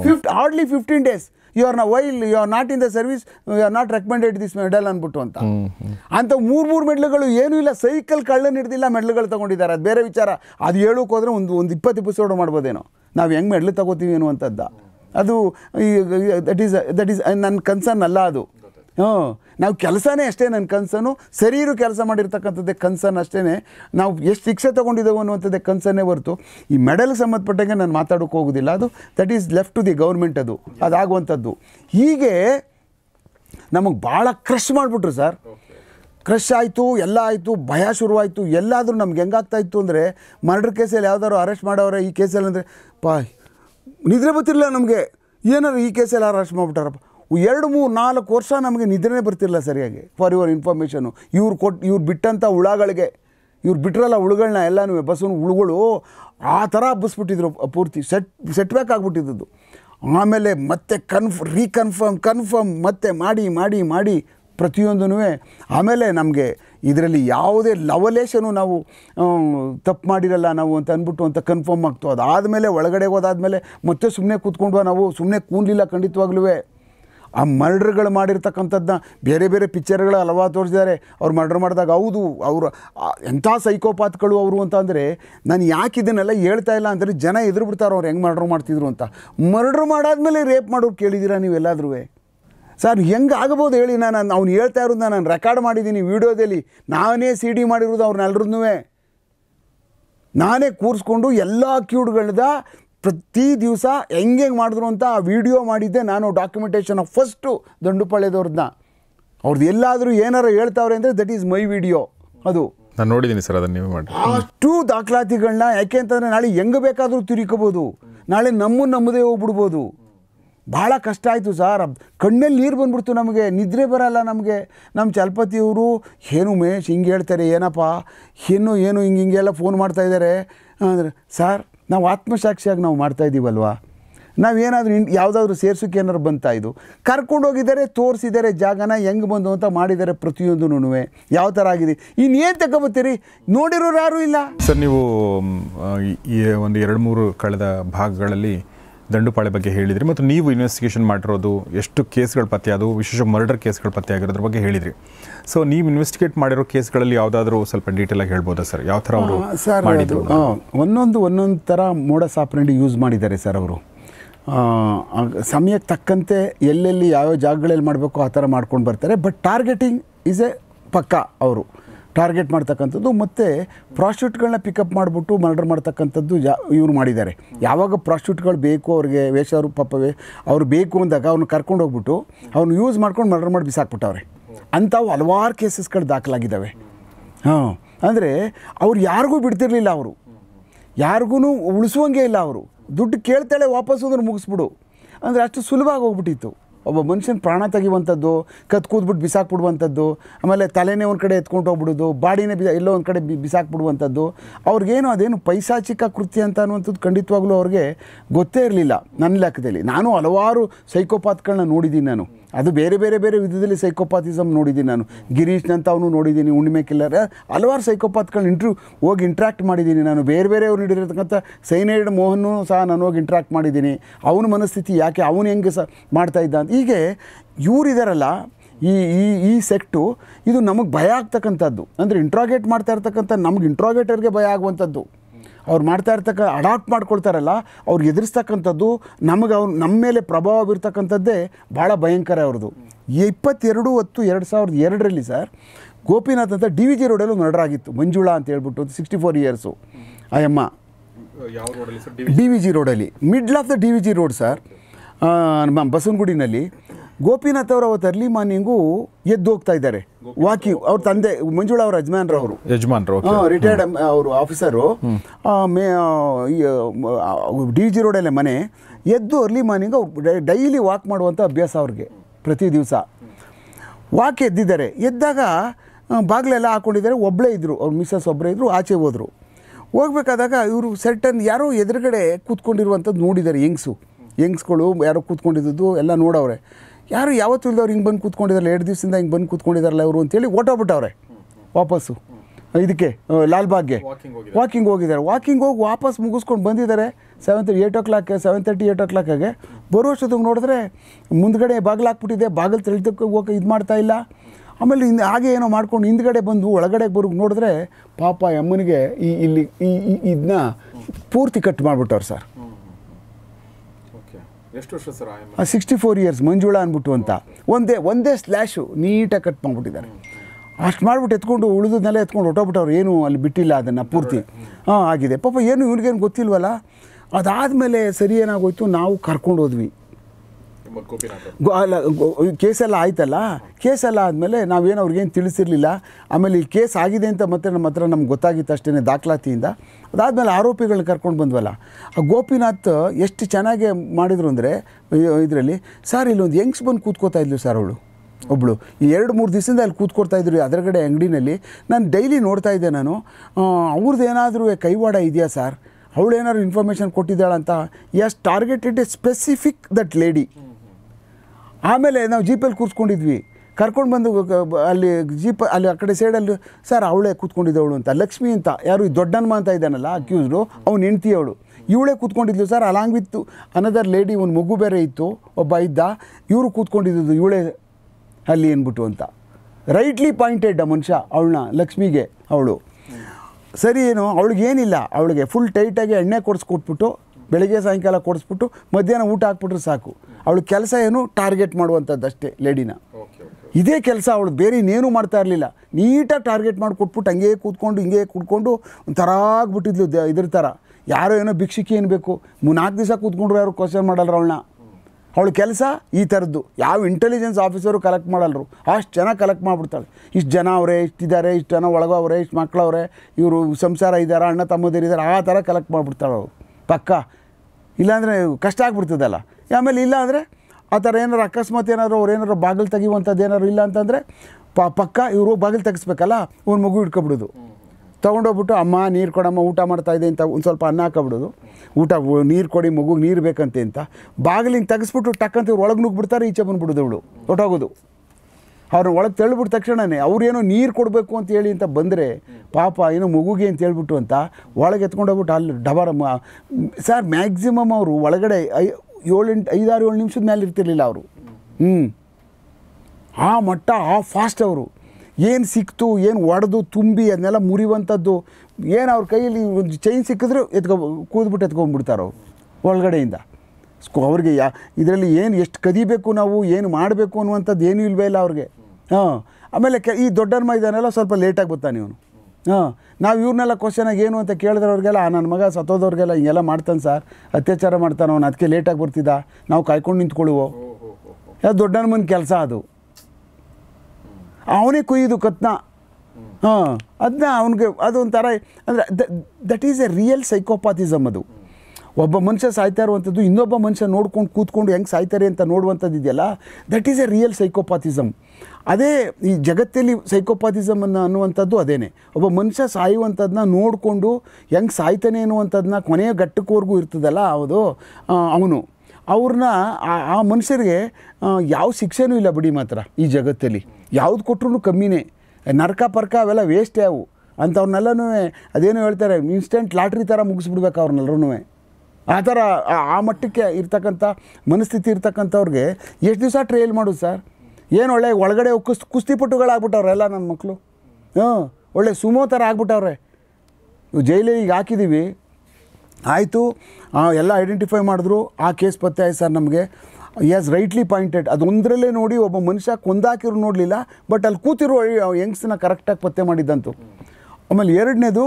fifth hardly fifteen days you are ನಾ while you are not in the service you are not recommended this medal ಅಂದ್ಬಿಟ್ಟು ಅಂತ ಅಂತ ಮೂರು ಮೂರು ಮೆಡ್ಲ್ಗಳು ಏನೂ ಇಲ್ಲ ಸೈಕಲ್ ಕಳ್ಳನ ಹಿಡ್ದಿಲ್ಲ ಮೆಡ್ಲುಗಳು ತೊಗೊಂಡಿದ್ದಾರೆ ಅದು ಬೇರೆ ವಿಚಾರ ಅದು ಹೇಳೋಕೆ ಹೋದ್ರೆ ಒಂದು ಒಂದು ಇಪ್ಪತ್ತು ಎಪಿಸೋಡ್ ಮಾಡ್ಬೋದೇನೋ ನಾವು ಹೆಂಗೆ ಮೆಡ್ಲ್ ತಗೋತೀವಿ ಅನ್ನುವಂಥದ್ದು ಅದು ದಟ್ ಈಸ್ ದಟ್ ಈಸ್ ನನ್ನ ಕನ್ಸರ್ನ್ ಅಲ್ಲ ಅದು ಹ್ಞೂ ನಾವು ಕೆಲಸನೇ ಅಷ್ಟೇ ನನ್ನ ಕನಸನ್ನು ಸರಿಯರು ಕೆಲಸ ಮಾಡಿರ್ತಕ್ಕಂಥದ್ದೇ ಕನ್ಸರ್ನ್ ಅಷ್ಟೇ ನಾವು ಎಷ್ಟು ಶಿಕ್ಷೆ ತೊಗೊಂಡಿದ್ದೇವೆ ಅನ್ನುವಂಥದ್ದೇ ಕನ್ಸನ್ನೇ ಹೊರತು ಈ ಮೆಡಲ್ಗೆ ಸಂಬಂಧಪಟ್ಟಂಗೆ ನಾನು ಮಾತಾಡೋಕೆ ಹೋಗೋದಿಲ್ಲ ಅದು that is left to the government ಅದು ಅದಾಗುವಂಥದ್ದು ಹೀಗೆ ನಮಗೆ ಭಾಳ ಕ್ರಶ್ ಮಾಡಿಬಿಟ್ರು ಸರ್ ಕ್ರಶ್ ಆಯಿತು ಎಲ್ಲ ಆಯಿತು ಭಯ ಶುರುವಾಯಿತು ಎಲ್ಲಾದರೂ ನಮ್ಗೆ ಹೆಂಗಾಗ್ತಾ ಇತ್ತು ಅಂದರೆ ಮರ್ಡರ್ ಕೇಸಲ್ಲಿ ಯಾವ್ದಾದ್ರು ಅರೆಸ್ಟ್ ಮಾಡೋರೆ ಈ ಕೇಸಲ್ಲಿ ಅಂದರೆ ಪಾ ನಿದ್ರೆ ಗೊತ್ತಿರಲಿಲ್ಲ ನಮಗೆ ಏನಾರು ಈ ಕೇಸಲ್ಲಿ ಅರೆಸ್ಟ್ ಮಾಡಿಬಿಟ್ಟಾರಪ್ಪ ಎರಡು ಮೂರು ನಾಲ್ಕು ವರ್ಷ ನಮಗೆ ನಿದ್ರೆ ಬರ್ತಿರಲ್ಲ ಸರಿಯಾಗಿ ಫಾರ್ ಯುವರ್ ಇನ್ಫಾರ್ಮೇಷನು ಇವ್ರು ಕೊಟ್ಟು ಇವ್ರು ಬಿಟ್ಟಂಥ ಹುಳಗಳಿಗೆ ಇವ್ರು ಬಿಟ್ರಲ್ಲ ಹುಳುಗಳನ್ನ ಎಲ್ಲನೂ ಬಸ್ಸನ್ನು ಹುಳುಗಳು ಆ ಥರ ಬಸ್ಬಿಟ್ಟಿದ್ರು ಪೂರ್ತಿ ಸೆಟ್ ಸೆಟ್ ಬ್ಯಾಕ್ ಆಗಿಬಿಟ್ಟಿದ್ದು ಆಮೇಲೆ ಮತ್ತೆ ಕನ್ಫ್ ರೀಕನ್ಫರ್ಮ್ ಕನ್ಫರ್ಮ್ ಮತ್ತೆ ಮಾಡಿ ಮಾಡಿ ಮಾಡಿ ಪ್ರತಿಯೊಂದೂ ಆಮೇಲೆ ನಮಗೆ ಇದರಲ್ಲಿ ಯಾವುದೇ ಲವಲೇಶನು ನಾವು ತಪ್ಪು ಮಾಡಿರಲ್ಲ ನಾವು ಅಂತ ಅಂದ್ಬಿಟ್ಟು ಅಂತ ಕನ್ಫರ್ಮ್ ಆಗ್ತು ಅದಾದಮೇಲೆ ಒಳಗಡೆ ಹೋದಾದಮೇಲೆ ಮತ್ತೆ ಸುಮ್ಮನೆ ಕೂತ್ಕೊಂಡು ನಾವು ಸುಮ್ಮನೆ ಕೂನ್ಲಿಲ್ಲ ಖಂಡಿತವಾಗ್ಲೂ ಆ ಮರ್ಡ್ರ್ಗಳು ಮಾಡಿರ್ತಕ್ಕಂಥದ್ದನ್ನ ಬೇರೆ ಬೇರೆ ಪಿಕ್ಚರ್ಗಳು ಹಲವಾರು ತೋರಿಸಿದ್ದಾರೆ ಅವ್ರು ಮರ್ಡ್ರ್ ಮಾಡಿದಾಗ ಹೌದು ಅವರು ಎಂಥ ಸೈಕೋಪಾತ್ಗಳು ಅವರು ಅಂತ ಅಂದರೆ ನಾನು ಯಾಕೆ ಇದನ್ನೆಲ್ಲ ಹೇಳ್ತಾ ಇಲ್ಲ ಅಂದರೆ ಜನ ಎದುರು ಬಿಡ್ತಾರೆ ಅವ್ರು ಹೆಂಗೆ ಮರ್ಡ್ರ್ ಮಾಡ್ತಿದ್ರು ಅಂತ ಮರ್ಡ್ರ್ ಮಾಡಾದ್ಮೇಲೆ ರೇಪ್ ಮಾಡೋರು ಕೇಳಿದ್ದೀರಾ ನೀವೆಲ್ಲಾದ್ರೂ ಸರ್ ಹೆಂಗೆ ಆಗ್ಬೋದು ಹೇಳಿ ನಾನು ಅವ್ನು ಹೇಳ್ತಾ ಇರೋದನ್ನ ನಾನು ರೆಕಾರ್ಡ್ ಮಾಡಿದ್ದೀನಿ ವೀಡಿಯೋದಲ್ಲಿ ನಾನೇ ಸಿ ಡಿ ಮಾಡಿರೋದು ಅವ್ರನ್ನೆಲ್ಲರನ್ನೂ ನಾನೇ ಕೂರಿಸ್ಕೊಂಡು ಎಲ್ಲ ಕ್ಯೂಡ್ಗಳ್ದ ಪ್ರತಿ ದಿವಸ ಹೆಂಗೆ ಮಾಡಿದ್ರು ಅಂತ ಆ ವಿಡಿಯೋ ಮಾಡಿದ್ದೆ ನಾನು ಡಾಕ್ಯುಮೆಂಟೇಷನ್ ಫಸ್ಟು ದಂಡುಪಾಳ್ಯದವ್ರನ್ನ ಅವ್ರದ್ದು ಎಲ್ಲಾದರೂ ಏನಾರು ಹೇಳ್ತಾವ್ರೆ ಅಂದರೆ ದಟ್ ಈಸ್ ಮೈ ವಿಡಿಯೋ ಅದು ನಾನು ನೋಡಿದ್ದೀನಿ ಸರ್ ಅದನ್ನು ನೀವು ಮಾಡಿ ಅಷ್ಟು ದಾಖಲಾತಿಗಳನ್ನ ಯಾಕೆ ಅಂತಂದರೆ ನಾಳೆ ಹೆಂಗೆ ಬೇಕಾದರೂ ತಿರುಕೋಬೋದು ನಾಳೆ ನಮ್ಮನ್ನು ನಮ್ಮದೇ ಹೋಗ್ಬಿಡ್ಬೋದು ಭಾಳ ಕಷ್ಟ ಆಯಿತು ಸರ್ ಕಣ್ಣಲ್ಲಿ ನೀರು ಬಂದ್ಬಿಡ್ತು ನಮಗೆ ನಿದ್ರೆ ಬರಲ್ಲ ನಮಗೆ ನಮ್ಮ ಚಲಪತಿಯವರು ಏನು ಮೇಶ್ ಹಿಂಗೆ ಹೇಳ್ತಾರೆ ಏನಪ್ಪ ಏನು ಏನು ಹಿಂಗೆ ಹಿಂಗೆಲ್ಲ ಫೋನ್ ಮಾಡ್ತಾಯಿದ್ದಾರೆ ಅಂದರೆ ಸರ್ ನಾವು ಆತ್ಮಸಾಕ್ಷಿಯಾಗಿ ನಾವು ಮಾಡ್ತಾ ಇದ್ದೀವಲ್ವಾ ನಾವೇನಾದರೂ ಇನ್ ಯಾವುದಾದ್ರೂ ಸೇರ್ಸೋಕೆ ಏನಾದ್ರು ಬಂತಾ ಇದು ಕರ್ಕೊಂಡೋಗಿದ್ದಾರೆ ತೋರಿಸಿದ್ದಾರೆ ಜಾಗನ ಹೆಂಗೆ ಬಂದು ಅಂತ ಮಾಡಿದ್ದಾರೆ ನುಣುವೆ ಯಾವ ಥರ ಆಗಿದೆ ಇನ್ನೇನು ತಗೊಬತ್ತೀರಿ ನೋಡಿರೋರು ಯಾರೂ ಇಲ್ಲ ಸರ್ ನೀವು ಈ ಒಂದು ಎರಡು ಮೂರು ಕಳೆದ ಭಾಗಗಳಲ್ಲಿ ದಂಡುಪಾಳೆ ಬಗ್ಗೆ ಹೇಳಿದ್ರಿ ಮತ್ತು ನೀವು ಇನ್ವೆಸ್ಟಿಗೇಷನ್ ಮಾಡಿರೋದು ಎಷ್ಟು ಕೇಸ್ಗಳು ಪತ್ತೆ ಅದು ವಿಶೇಷ ಮರ್ಡರ್ ಕೇಸ್ಗಳು ಪತ್ತೆ ಆಗಿರೋದ್ರ ಬಗ್ಗೆ ಹೇಳಿದ್ರಿ ಸೊ ನೀವು ಇನ್ವೆಸ್ಟಿಗೇಟ್ ಮಾಡಿರೋ ಕೇಸ್ಗಳಲ್ಲಿ ಯಾವುದಾದ್ರು ಸ್ವಲ್ಪ ಡೀಟೇಲ್ ಆಗಿ ಹೇಳ್ಬೋದಾ ಸರ್ ಯಾವ ಥರ ಅವರು ಸರ್ ಮಾಡಿದ್ರು ಒಂದೊಂದು ಒಂದೊಂದು ಥರ ಮೋಡ ಸಾಪ್ರೆಂಡಿ ಯೂಸ್ ಮಾಡಿದ್ದಾರೆ ಸರ್ ಅವರು ಸಮಯಕ್ಕೆ ತಕ್ಕಂತೆ ಎಲ್ಲೆಲ್ಲಿ ಯಾವ್ಯಾವ ಜಾಗಗಳಲ್ಲಿ ಮಾಡಬೇಕು ಆ ಥರ ಮಾಡ್ಕೊಂಡು ಬರ್ತಾರೆ ಬಟ್ ಟಾರ್ಗೆಟಿಂಗ್ ಇಸ್ ಎ ಪಕ್ಕಾ ಅವರು ಟಾರ್ಗೆಟ್ ಮಾಡ್ತಕ್ಕಂಥದ್ದು ಮತ್ತು ಪ್ರಾಸ್ಟ್ಯೂಟ್ಗಳನ್ನ ಪಿಕಪ್ ಮಾಡಿಬಿಟ್ಟು ಮರ್ಡರ್ ಮಾಡ್ತಕ್ಕಂಥದ್ದು ಜಾ ಇವರು ಮಾಡಿದ್ದಾರೆ ಯಾವಾಗ ಪ್ರಾಸ್ಟ್ಯೂಟ್ಗಳು ಬೇಕು ಅವ್ರಿಗೆ ವೇಷ ಪಾಪವೇ ಅವ್ರು ಬೇಕು ಅಂದಾಗ ಅವ್ರನ್ನ ಕರ್ಕೊಂಡು ಹೋಗ್ಬಿಟ್ಟು ಅವ್ರನ್ನ ಯೂಸ್ ಮಾಡ್ಕೊಂಡು ಮರ್ಡರ್ ಮಾಡಿ ಬಿಸಾಕ್ಬಿಟ್ಟವ್ರೆ ಅಂಥವು ಹಲವಾರು ಕೇಸಸ್ಗಳು ದಾಖಲಾಗಿದ್ದಾವೆ ಹಾಂ ಅಂದರೆ ಅವ್ರು ಯಾರಿಗೂ ಬಿಡ್ತಿರಲಿಲ್ಲ ಅವರು ಯಾರಿಗೂ ಉಳಿಸುವಂಗೆ ಇಲ್ಲ ಅವರು ದುಡ್ಡು ಕೇಳ್ತಾಳೆ ವಾಪಸ್ಸು ಅಂದ್ರೆ ಮುಗಿಸ್ಬಿಡು ಅಂದರೆ ಅಷ್ಟು ಸುಲಭವಾಗಿ ಹೋಗ್ಬಿಟ್ಟಿತ್ತು ಒಬ್ಬ ಮನುಷ್ಯನ ಪ್ರಾಣ ತೆಗೆಯುವಂಥದ್ದು ಕತ್ ಕೂದ್ಬಿಟ್ಟು ಬಿಸಾಕ್ಬಿಡುವಂಥದ್ದು ಆಮೇಲೆ ತಲೆನೇ ಒಂದು ಕಡೆ ಎತ್ಕೊಂಡು ಹೋಗ್ಬಿಡೋದು ಬಾಡಿನೇ ಬಿ ಎಲ್ಲೋ ಒಂದು ಕಡೆ ಬಿ ಬಿಸಾಕ್ಬಿಡುವಂಥದ್ದು ಅವ್ರಿಗೇನು ಅದೇನು ಚಿಕ್ಕ ಕೃತ್ಯ ಅಂತ ಅನ್ನುವಂಥದ್ದು ಖಂಡಿತವಾಗ್ಲೂ ಅವ್ರಿಗೆ ಗೊತ್ತೇ ಇರಲಿಲ್ಲ ನನ್ನ ಲೆಕ್ಕದಲ್ಲಿ ನಾನು ಹಲವಾರು ಸೈಕೋಪಾತ್ಗಳನ್ನ ನೋಡಿದ್ದೀನಿ ನಾನು ಅದು ಬೇರೆ ಬೇರೆ ಬೇರೆ ವಿಧದಲ್ಲಿ ಸೈಕೋಪಾತಿಸಮ್ ನೋಡಿದ್ದೀನಿ ನಾನು ಅವನು ನೋಡಿದ್ದೀನಿ ಹುಣ್ಣಿಮೆ ಕಿಲ್ಲರ್ ಹಲವಾರು ಸೈಕೋಪಾತ್ಗಳನ್ನ ಇಂಟ್ರೂ ಹೋಗಿ ಇಂಟ್ರ್ಯಾಕ್ಟ್ ಮಾಡಿದ್ದೀನಿ ನಾನು ಬೇರೆ ಬೇರೆ ಅವ್ರು ನೀಡಿರತಕ್ಕಂಥ ಸೈನೈಡ್ ಮೋಹನ್ನು ಸಹ ನಾನು ಹೋಗಿ ಇಂಟ್ರಾಕ್ಟ್ ಮಾಡಿದ್ದೀನಿ ಅವನ ಮನಸ್ಥಿತಿ ಯಾಕೆ ಅವನು ಹೆಂಗೆ ಸಹ ಇದ್ದ ಅಂತ ಹೀಗೆ ಇವರಿದಾರಲ್ಲ ಈ ಈ ಈ ಸೆಕ್ಟು ಇದು ನಮಗೆ ಭಯ ಆಗ್ತಕ್ಕಂಥದ್ದು ಅಂದರೆ ಇಂಟ್ರಾಗೇಟ್ ಮಾಡ್ತಾ ಇರ್ತಕ್ಕಂಥ ನಮ್ಗೆ ಇಂಟ್ರಾಗೇಟರ್ಗೆ ಭಯ ಆಗುವಂಥದ್ದು ಅವ್ರು ಮಾಡ್ತಾ ಇರ್ತಕ್ಕ ಅಡಾಪ್ಟ್ ಮಾಡ್ಕೊಳ್ತಾರಲ್ಲ ಅವ್ರು ಎದುರಿಸ್ತಕ್ಕಂಥದ್ದು ನಮಗೆ ಅವ್ರು ನಮ್ಮ ಮೇಲೆ ಪ್ರಭಾವ ಬೀರ್ತಕ್ಕಂಥದ್ದೇ ಭಾಳ ಭಯಂಕರ ಅವ್ರದ್ದು ಇಪ್ಪತ್ತೆರಡು ಹೊತ್ತು ಎರಡು ಸಾವಿರದ ಎರಡರಲ್ಲಿ ಸರ್ ಗೋಪಿನಾಥ್ ಅಂತ ಡಿ ವಿ ಜಿ ರೋಡಲ್ಲಿ ಒಂದು ಮರ್ಡರ್ ಆಗಿತ್ತು ಮಂಜುಳಾ ಅಂತ ಹೇಳ್ಬಿಟ್ಟು ಸಿಕ್ಸ್ಟಿ ಫೋರ್ ಇಯರ್ಸು ಆಯಮ್ಮ ಡಿ ವಿ ಜಿ ರೋಡಲ್ಲಿ middle of the D V G road sir ನಮ್ಮ ಬಸವನಗುಡಿನಲ್ಲಿ ಗೋಪಿನಾಥ್ ಅವರು ಅವತ್ತು ಅರ್ಲಿ ಮಾರ್ನಿಂಗು ಎದ್ದು ಹೋಗ್ತಾ ಇದ್ದಾರೆ ವಾಕಿಂಗ್ ಅವ್ರ ತಂದೆ ಮಂಜುಳ ಅವ್ರ ಯಜಮಾನ್ರು ಅವರು ಯಜಮಾನ್ರು ರಿಟೈರ್ಡ್ ಅವರು ಆಫೀಸರು ಡಿ ಜಿ ರೋಡಲ್ಲೇ ಮನೆ ಎದ್ದು ಅರ್ಲಿ ಮಾರ್ನಿಂಗ್ ಅವ್ರು ಡೈಲಿ ವಾಕ್ ಮಾಡುವಂಥ ಅಭ್ಯಾಸ ಅವ್ರಿಗೆ ಪ್ರತಿ ದಿವಸ ವಾಕ್ ಎದ್ದಿದ್ದಾರೆ ಎದ್ದಾಗ ಬಾಗ್ಲೆಲ್ಲ ಹಾಕೊಂಡಿದ್ದಾರೆ ಒಬ್ಬಳೇ ಇದ್ದರು ಅವ್ರ ಮಿಸ್ಸಸ್ ಒಬ್ಬರೇ ಇದ್ದರು ಆಚೆ ಹೋದರು ಹೋಗ್ಬೇಕಾದಾಗ ಇವರು ಸೆಟ್ಟನ್ ಯಾರೋ ಎದುರುಗಡೆ ಕೂತ್ಕೊಂಡಿರುವಂಥದ್ದು ನೋಡಿದ್ದಾರೆ ಹೆಂಗ್ಸು ಯಂಗ್ಸ್ಗಳು ಯಾರೋ ಕೂತ್ಕೊಂಡಿದ್ದದ್ದು ಎಲ್ಲ ನೋಡವ್ರೆ ಯಾರು ಯಾವತ್ತೂ ಇಲ್ಲದವ್ರು ಹಿಂಗೆ ಬಂದು ಕೂತ್ಕೊಂಡಿದಾರಲ್ಲ ಎರಡು ದಿವಸದಿಂದ ಹಿಂಗೆ ಬಂದು ಕೂತ್ಕೊಂಡಿದ್ದಾರಲ್ಲ ಅವರು ಅಂತೇಳಿ ಓಟೋಗ್ಬಿಟ್ಟವ್ರೆ ವಾಪಸ್ಸು ಇದಕ್ಕೆ ಲಾಲ್ಬಾಗ್ಗೆ ವಾಕಿಂಗ್ ಹೋಗಿದ್ದಾರೆ ವಾಕಿಂಗ್ ಹೋಗಿ ವಾಪಸ್ ಮುಗಿಸ್ಕೊಂಡು ಬಂದಿದ್ದಾರೆ seven thirty eight o'clock seven thirty eight ಓ ಕ್ಲಾಕಾಗೆ ಬರೋ ಅಷ್ಟೊತ್ತಿಗೆ ನೋಡಿದ್ರೆ ಮುಂದಗಡೆ ಬಾಗಿಲು ಹಾಕ್ಬಿಟ್ಟಿದೆ ಬಾಗಿಲು ತೆಳಿದಕ್ಕೆ ಹೋಗಿ ಇದು ಮಾಡ್ತಾ ಇಲ್ಲ ಆಮೇಲೆ ಹಿಂದೆ ಹಾಗೆ ಏನೋ ಮಾಡ್ಕೊಂಡು ಹಿಂದ್ಗಡೆ ಬಂದು ಒಳಗಡೆ ಬರೋಕ್ಕೆ ನೋಡಿದ್ರೆ ಪಾಪ ಅಮ್ಮನಿಗೆ ಈ ಇಲ್ಲಿ ಈ ಇದನ್ನ ಪೂರ್ತಿ ಕಟ್ ಮಾಡಿಬಿಟ್ಟವ್ರು ಸರ್ ಎಷ್ಟು ವರ್ಷ ಸಿಕ್ಸ್ಟಿ ಫೋರ್ ಇಯರ್ಸ್ ಮಂಜುಳಾ ಅಂದ್ಬಿಟ್ಟು ಅಂತ ಒಂದೇ ಒಂದೇ ಸ್ಲ್ಯಾಶು ನೀಟಾಗಿ ಕಟ್ ಮಾಡ್ಬಿಟ್ಟಿದ್ದಾರೆ ಅಷ್ಟು ಮಾಡ್ಬಿಟ್ಟು ಎತ್ಕೊಂಡು ಉಳಿದನ್ನೆಲ್ಲ ಎತ್ಕೊಂಡು ಹೊಟ್ಟೋಗ್ಬಿಟ್ಟು ಅವ್ರು ಏನು ಅಲ್ಲಿ ಬಿಟ್ಟಿಲ್ಲ ಅದನ್ನು ಪೂರ್ತಿ ಹಾಂ ಆಗಿದೆ ಪಾಪ ಏನು ಇವ್ರಿಗೇನು ಗೊತ್ತಿಲ್ವಲ್ಲ ಅದಾದಮೇಲೆ ಸರಿ ಏನಾಗೋಯ್ತು ನಾವು ಕರ್ಕೊಂಡು ಹೋದ್ವಿ ಕೇಸ್ ಎಲ್ಲ ಆಯ್ತಲ್ಲ ಕೇಸೆಲ್ಲ ಆದಮೇಲೆ ನಾವೇನು ಅವ್ರಿಗೇನು ತಿಳಿಸಿರ್ಲಿಲ್ಲ ಆಮೇಲೆ ಈ ಕೇಸ್ ಆಗಿದೆ ಅಂತ ಮತ್ತೆ ನಮ್ಮ ಹತ್ರ ನಮ್ಗೆ ಗೊತ್ತಾಗಿತ್ತು ಅಷ್ಟೇ ದಾಖಲಾತಿಯಿಂದ ಅದಾದಮೇಲೆ ಆರೋಪಿಗಳನ್ನ ಕರ್ಕೊಂಡು ಬಂದ್ವಲ್ಲ ಆ ಗೋಪಿನಾಥ್ ಎಷ್ಟು ಚೆನ್ನಾಗಿ ಮಾಡಿದ್ರು ಅಂದರೆ ಇದರಲ್ಲಿ ಸರ್ ಇಲ್ಲೊಂದು ಯಂಗ್ಸ್ ಬಂದು ಕೂತ್ಕೋತಾ ಇದ್ಲು ಸರ್ ಅವಳು ಒಬ್ಬಳು ಈ ಎರಡು ಮೂರು ದಿವಸದಿಂದ ಅಲ್ಲಿ ಕೂತ್ಕೊಡ್ತಾ ಇದ್ರು ಅದರ ಅಂಗಡಿನಲ್ಲಿ ನಾನು ಡೈಲಿ ನೋಡ್ತಾ ಇದ್ದೆ ನಾನು ಅವ್ರದ್ದು ಏನಾದರೂ ಕೈವಾಡ ಇದೆಯಾ ಸರ್ ಅವಳು ಏನಾದ್ರು ಇನ್ಫಾರ್ಮೇಷನ್ ಕೊಟ್ಟಿದ್ದಾಳಂತ yes targeted a specific that lady ಆಮೇಲೆ ನಾವು ಜೀಪಲ್ಲಿ ಕೂರಿಸ್ಕೊಂಡಿದ್ವಿ ಕರ್ಕೊಂಡು ಬಂದು ಅಲ್ಲಿ ಜೀಪ್ ಅಲ್ಲಿ ಆ ಕಡೆ ಸೈಡಲ್ಲಿ ಸರ್ ಅವಳೇ ಕೂತ್ಕೊಂಡಿದ್ದವಳು ಅಂತ ಲಕ್ಷ್ಮಿ ಅಂತ ಯಾರು ದೊಡ್ಡನ್ಮ ಅಂತ ಇದ್ದಾನಲ್ಲ ಅಕ್ಯೂಸ್ಡು ಅವ್ನು ಹೆಂಡ್ತಿ ಅವಳು ಇವಳೇ ಕೂತ್ಕೊಂಡಿದ್ಲು sir along with another lady ಒಂದು ಮಗು ಬೇರೆ ಇತ್ತು ಒಬ್ಬ ಇದ್ದ ಇವರು ಕೂತ್ಕೊಂಡಿದ್ದು ಇವಳೇ ಅಲ್ಲಿ ಅಂದ್ಬಿಟ್ಟು ಅಂತ ರೈಟ್ಲಿ ಪಾಯಿಂಟೆಡ್ ಮನುಷ್ಯ ಅವಳನ್ನ ಲಕ್ಷ್ಮಿಗೆ ಅವಳು ಸರಿ ಏನು ಅವಳಿಗೆ ಏನಿಲ್ಲ ಅವಳಿಗೆ ಫುಲ್ ಟೈಟಾಗಿ ಎಣ್ಣೆ ಕೊಡಿಸ್ಕೊಟ್ಬಿಟ್ಟು ಬೆಳಿಗ್ಗೆ ಸಾಯಂಕಾಲ ಕೊಡಿಸ್ಬಿಟ್ಟು ಮಧ್ಯಾಹ್ನ ಊಟ ಹಾಕ್ಬಿಟ್ರೆ ಸಾಕು ಅವಳು ಕೆಲಸ ಏನು ಟಾರ್ಗೆಟ್ ಮಾಡುವಂಥದ್ದು ಅಷ್ಟೇ ಲೇಡಿನ ಇದೇ ಕೆಲಸ ಅವಳು ಬೇರೆ ಇನ್ನೇನು ಮಾಡ್ತಾ ಇರಲಿಲ್ಲ ನೀಟಾಗಿ ಟಾರ್ಗೆಟ್ ಮಾಡಿ ಕೊಟ್ಬಿಟ್ಟು ಹಂಗೆ ಕೂತ್ಕೊಂಡು ಹಿಂಗೆ ಕೂತ್ಕೊಂಡು ಒಂಥರ ಆಗ್ಬಿಟ್ಟಿದ್ಲು ದ ಇದ್ರ ಥರ ಯಾರೋ ಏನೋ ಭಿಕ್ಷಿಕೆ ಏನು ಬೇಕು ನಾಲ್ಕು ದಿವಸ ಕೂತ್ಕೊಂಡ್ರು ಯಾರು ಕ್ವಶನ್ ಮಾಡಲ್ರು ಅವಳನ್ನ ಅವಳು ಕೆಲಸ ಈ ಥರದ್ದು ಯಾವ ಇಂಟೆಲಿಜೆನ್ಸ್ ಆಫೀಸರು ಕಲೆಕ್ಟ್ ಮಾಡಲ್ರು ಅಷ್ಟು ಜನ ಕಲೆಕ್ಟ್ ಮಾಡಿಬಿಡ್ತಾಳೆ ಇಷ್ಟು ಜನ ಅವರೇ ಇಷ್ಟಿದ್ದಾರೆ ಇಷ್ಟು ಜನ ಒಳಗವ್ರೆ ಇಷ್ಟು ಮಕ್ಕಳವ್ರೆ ಇವರು ಸಂಸಾರ ಇದ್ದಾರೆ ಅಣ್ಣ ತಮ್ಮದಿರಿದ್ದಾರೆ ಆ ಥರ ಕಲೆಕ್ಟ್ ಮಾಡಿಬಿಡ್ತಾಳೆ ಅವಳು ಪಕ್ಕ ಇಲ್ಲಾಂದರೆ ಕಷ್ಟ ಆಗ್ಬಿಡ್ತದಲ್ಲ ಆಮೇಲೆ ಇಲ್ಲ ಅಂದರೆ ಆ ಥರ ಏನಾರು ಅಕಸ್ಮಾತ್ ಏನಾದರೂ ಅವ್ರು ಏನಾರು ಬಾಗಿಲು ತೆಗೆಯುವಂಥದ್ದು ಏನಾದ್ರು ಇಲ್ಲ ಅಂತಂದರೆ ಪ ಪಕ್ಕ ಇವರು ಬಾಗಿಲು ತೆಗಿಸ್ಬೇಕಲ್ಲ ಒಂದು ಮಗು ಇಟ್ಕೊಬಿಡೋದು ತೊಗೊಂಡೋಗ್ಬಿಟ್ಟು ಅಮ್ಮ ನೀರು ಕೊಡಮ್ಮ ಊಟ ಮಾಡ್ತಾಯಿದೆ ಅಂತ ಒಂದು ಸ್ವಲ್ಪ ಅನ್ನ ಹಾಕೋಬಿಡೋದು ಊಟ ನೀರು ಕೊಡಿ ಮಗುಗೆ ನೀರು ಬೇಕಂತೆ ಅಂತ ಬಾಗಿಲಿಂದ ತೆಗೆಸ್ಬಿಟ್ಟು ಟಕ್ಕಂತ ಇವ್ರು ಒಳಗೆ ನುಗ್ಬಿಡ್ತಾರೆ ಈಚೆ ಬಂದುಬಿಡೋದು ಇವಳು ಹೊಟ್ಟೋಗೋದು ಅವ್ರನ್ನ ಒಳಗೆ ತಳ್ಳಿಬಿಟ್ಟ ತಕ್ಷಣವೇ ಅವ್ರೇನೋ ನೀರು ಕೊಡಬೇಕು ಅಂತ ಹೇಳಿ ಅಂತ ಬಂದರೆ ಪಾಪ ಏನೋ ಮಗುಗೆ ಅಂತ ಹೇಳ್ಬಿಟ್ಟು ಅಂತ ಒಳಗೆ ಎತ್ಕೊಂಡೋಗ್ಬಿಟ್ಟು ಅಲ್ಲಿ ಡಬಾರ ಸರ್ ಮ್ಯಾಕ್ಸಿಮಮ್ ಅವರು ಒಳಗಡೆ ಐ ಏಳೆಂಟು ಐದಾರು ಏಳು ನಿಮಿಷದ ಮೇಲೆ ಇರ್ತಿರ್ಲಿಲ್ಲ ಅವರು ಹ್ಞೂ ಆ ಮಟ್ಟ ಆ ಫಾಸ್ಟ್ ಅವರು ಏನು ಸಿಕ್ತು ಏನು ಒಡೆದು ತುಂಬಿ ಅದನ್ನೆಲ್ಲ ಮುರಿಯುವಂಥದ್ದು ಏನು ಅವ್ರ ಕೈಯಲ್ಲಿ ಒಂದು ಚೈನ್ ಸಿಕ್ಕಿದ್ರೆ ಎತ್ಕೊ ಕೂದ್ಬಿಟ್ಟು ಎತ್ಕೊಂಡ್ಬಿಡ್ತಾರೆ ಅವರು ಒಳಗಡೆಯಿಂದ ಸ್ಕೋ ಅವ್ರಿಗೆ ಯಾ ಇದರಲ್ಲಿ ಏನು ಎಷ್ಟು ಕದಿಬೇಕು ನಾವು ಏನು ಮಾಡಬೇಕು ಅನ್ನುವಂಥದ್ದು ಏನೂ ಇಲ್ವೇ ಇಲ್ಲ ಅವ್ರಿಗೆ ಹಾಂ ಆಮೇಲೆ ಕೆ ಈ ದೊಡ್ಡನ ಮೈದಾನಲ್ಲ ಸ್ವಲ್ಪ ಲೇಟಾಗಿ ಬರ್ತಾನೆ ಇವನು ಹಾಂ ನಾವು ಇವ್ರನ್ನೆಲ್ಲ ಕ್ವಶನಾಗಿ ಏನು ಅಂತ ಕೇಳಿದ್ರವ್ರಿಗೆಲ್ಲ ನನ್ನ ಮಗ ಸತ್ತೋದವ್ರಿಗೆಲ್ಲ ಹಿಂಗೆಲ್ಲ ಮಾಡ್ತಾನೆ ಸರ್ ಅತ್ಯಾಚಾರ ಮಾಡ್ತಾನೆ ಅವನು ಅದಕ್ಕೆ ಲೇಟಾಗಿ ಬರ್ತಿದ್ದ ನಾವು ಕಾಯ್ಕೊಂಡು ನಿಂತ್ಕೊಳ್ಳುವೋ ಯಾವ ದೊಡ್ಡನ ಮನ ಕೆಲಸ ಅದು ಅವನೇ ಕುಯ್ಯೋದು ಕತ್ನ ಹಾಂ ಅದನ್ನ ಅವನಿಗೆ ಅದೊಂಥರ ಅಂದರೆ that is a real psychopathism ಅದು ಒಬ್ಬ ಮನುಷ್ಯ ಸಾಯ್ತಾ ಇರುವಂಥದ್ದು ಇನ್ನೊಬ್ಬ ಮನುಷ್ಯ ನೋಡ್ಕೊಂಡು ಕೂತ್ಕೊಂಡು ಹೆಂಗೆ ಸಾಯ್ತಾರೆ ಅಂತ ನೋಡುವಂಥದ್ದು ಇದೆಯಲ್ಲ that is a real psychopathism ಅದೇ ಈ ಜಗತ್ತಲ್ಲಿ ಸೈಕೋಪಾಥಿಸಮ್ ಅನ್ನು ಅನ್ನುವಂಥದ್ದು ಅದೇನೆ ಒಬ್ಬ ಮನುಷ್ಯ ಸಾಯುವಂಥದ್ದನ್ನ ನೋಡಿಕೊಂಡು ಹೆಂಗೆ ಸಾಯ್ತಾನೆ ಅನ್ನುವಂಥದ್ದನ್ನ ಕೊನೆಯ ಘಟ್ಟಕ್ಕವರೆಗೂ ಇರ್ತದಲ್ಲ ಅದು ಅವನು ಅವ್ರನ್ನ ಆ ಮನುಷ್ಯರಿಗೆ ಯಾವ ಶಿಕ್ಷೆನೂ ಇಲ್ಲ ಬಿಡಿ ಮಾತ್ರ ಈ ಜಗತ್ತಲ್ಲಿ ಯಾವ್ದು ಕೊಟ್ಟರು ಕಮ್ಮಿನೇ ನರಕ ಪರ್ಕ ಅವೆಲ್ಲ ವೇಸ್ಟ್ ಯಾವು ಅಂಥವ್ರನ್ನೆಲ್ಲನೂ ಅದೇನೋ ಹೇಳ್ತಾರೆ ಇನ್ಸ್ಟೆಂಟ್ ಲಾಟ್ರಿ ಥರ ಮುಗಿಸ್ಬಿಡ್ಬೇಕು ಅವ್ರನ್ನೆಲ್ಲರೂ ಆ ಥರ ಆ ಮಟ್ಟಕ್ಕೆ ಇರ್ತಕ್ಕಂಥ ಮನಸ್ಥಿತಿ ಇರ್ತಕ್ಕಂಥವ್ರಿಗೆ ಎಷ್ಟು ದಿವಸ ಟ್ರೇಲ್ ಮಾಡೋದು ಸರ್ ಏನು ಒಳ್ಳೆ ಒಳಗಡೆ ಕುಸ್ ಕುಸ್ತಿಪಟುಗಳಾಗ್ಬಿಟ್ಟವ್ರೆ ಎಲ್ಲ ನನ್ನ ಮಕ್ಕಳು ಹಾಂ ಒಳ್ಳೆ ಸುಮೋ ಥರ ಆಗ್ಬಿಟ್ಟವ್ರೆ ಜೈಲಿಗೆ ಈಗ ಹಾಕಿದ್ದೀವಿ ಆಯಿತು ಎಲ್ಲ ಐಡೆಂಟಿಫೈ ಮಾಡಿದ್ರು ಆ ಕೇಸ್ ಪತ್ತೆ ಆಯ್ತು ಸರ್ ನಮಗೆ ಈ ರೈಟ್ಲಿ ಪಾಯಿಂಟೆಡ್ ಒಂದರಲ್ಲೇ ನೋಡಿ ಒಬ್ಬ ಮನುಷ್ಯ ಕೊಂದಾಕಿರು ನೋಡಲಿಲ್ಲ ಬಟ್ ಅಲ್ಲಿ ಕೂತಿರೋ ಹೆಂಗ್ಸನ್ನ ಕರೆಕ್ಟಾಗಿ ಪತ್ತೆ ಮಾಡಿದ್ದಂತು ಆಮೇಲೆ ಎರಡನೇದು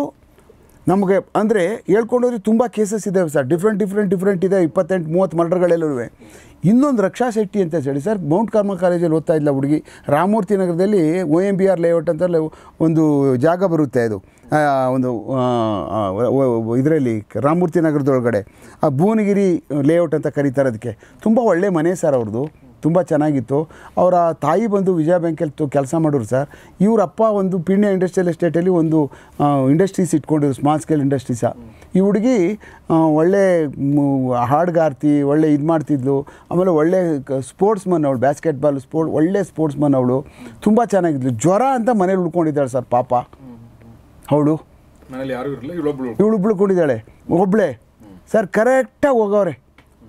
ನಮಗೆ ಅಂದರೆ ಹೇಳ್ಕೊಂಡೋದ್ರೆ ತುಂಬ ಕೇಸಸ್ ಇದ್ದಾವೆ ಸರ್ ಡಿಫ್ರೆಂಟ್ ಡಿಫ್ರೆಂಟ್ ಡಿಫ್ರೆಂಟ್ ಇದೆ ಇಪ್ಪತ್ತೆಂಟು ಮೂವತ್ತು ಮರ್ಡರ್ಗಳೆಲ್ಲೂ ಇನ್ನೊಂದು ರಕ್ಷಾ ಶೆಟ್ಟಿ ಅಂತ ಹೇಳಿ ಸರ್ ಮೌಂಟ್ ಕರ್ಮ ಕಾಲೇಜಲ್ಲಿ ಓದ್ತಾ ಇದ್ಲ ಹುಡುಗಿ ರಾಮೂರ್ತಿ ನಗರದಲ್ಲಿ O M B R layout ಅಂತ ಒಂದು ಜಾಗ ಬರುತ್ತೆ ಅದು ಒಂದು ಇದರಲ್ಲಿ ರಾಮೂರ್ತಿ ನಗರದೊಳಗಡೆ ಆ ಭುವನಗಿರಿ ಲೇಔಟ್ ಅಂತ ಕರೀತಾರೆ ಅದಕ್ಕೆ ತುಂಬ ಒಳ್ಳೆ ಮನೆ ಸರ್ ಅವ್ರದ್ದು ತುಂಬ ಚೆನ್ನಾಗಿತ್ತು ಅವರ ತಾಯಿ ಬಂದು ವಿಜಯ ಬ್ಯಾಂಕಲ್ಲಿ ಕೆಲಸ ಮಾಡೋರು ಸರ್ ಇವ್ರ ಅಪ್ಪ ಒಂದು ಪಿಣ್ಯ ಇಂಡಸ್ಟ್ರಿಯಲ್ ಎಸ್ಟೇಟಲ್ಲಿ ಒಂದು ಇಂಡಸ್ಟ್ರೀಸ್ ಇಟ್ಕೊಂಡಿದ್ರು ಸ್ಮಾಲ್ ಸ್ಕೇಲ್ ಇಂಡಸ್ಟ್ರೀಸ ಈ ಹುಡುಗಿ ಒಳ್ಳೆ ಹಾಡುಗಾರ್ತಿ ಒಳ್ಳೆ ಇದು ಮಾಡ್ತಿದ್ಲು ಆಮೇಲೆ ಒಳ್ಳೆ ಸ್ಪೋರ್ಟ್ಸ್ ಅವಳು ಬ್ಯಾಸ್ಕೆಟ್ಬಾಲ್ ಸ್ಪೋರ್ಟ್ ಒಳ್ಳೆ ಸ್ಪೋರ್ಟ್ಸ್ ಮನ್ ಅವಳು ತುಂಬ ಚೆನ್ನಾಗಿದ್ಲು ಜ್ವರ ಅಂತ ಮನೇಲಿ ಉಳ್ಕೊಂಡಿದ್ದಾಳೆ ಸರ್ ಪಾಪ ಅವಳು ಇವಳು ಉಳ್ಕೊಂಡಿದ್ದಾಳೆ ಒಬ್ಬಳೇ ಸರ್ ಕರೆಕ್ಟಾಗಿ ಹೋಗವ್ರೆ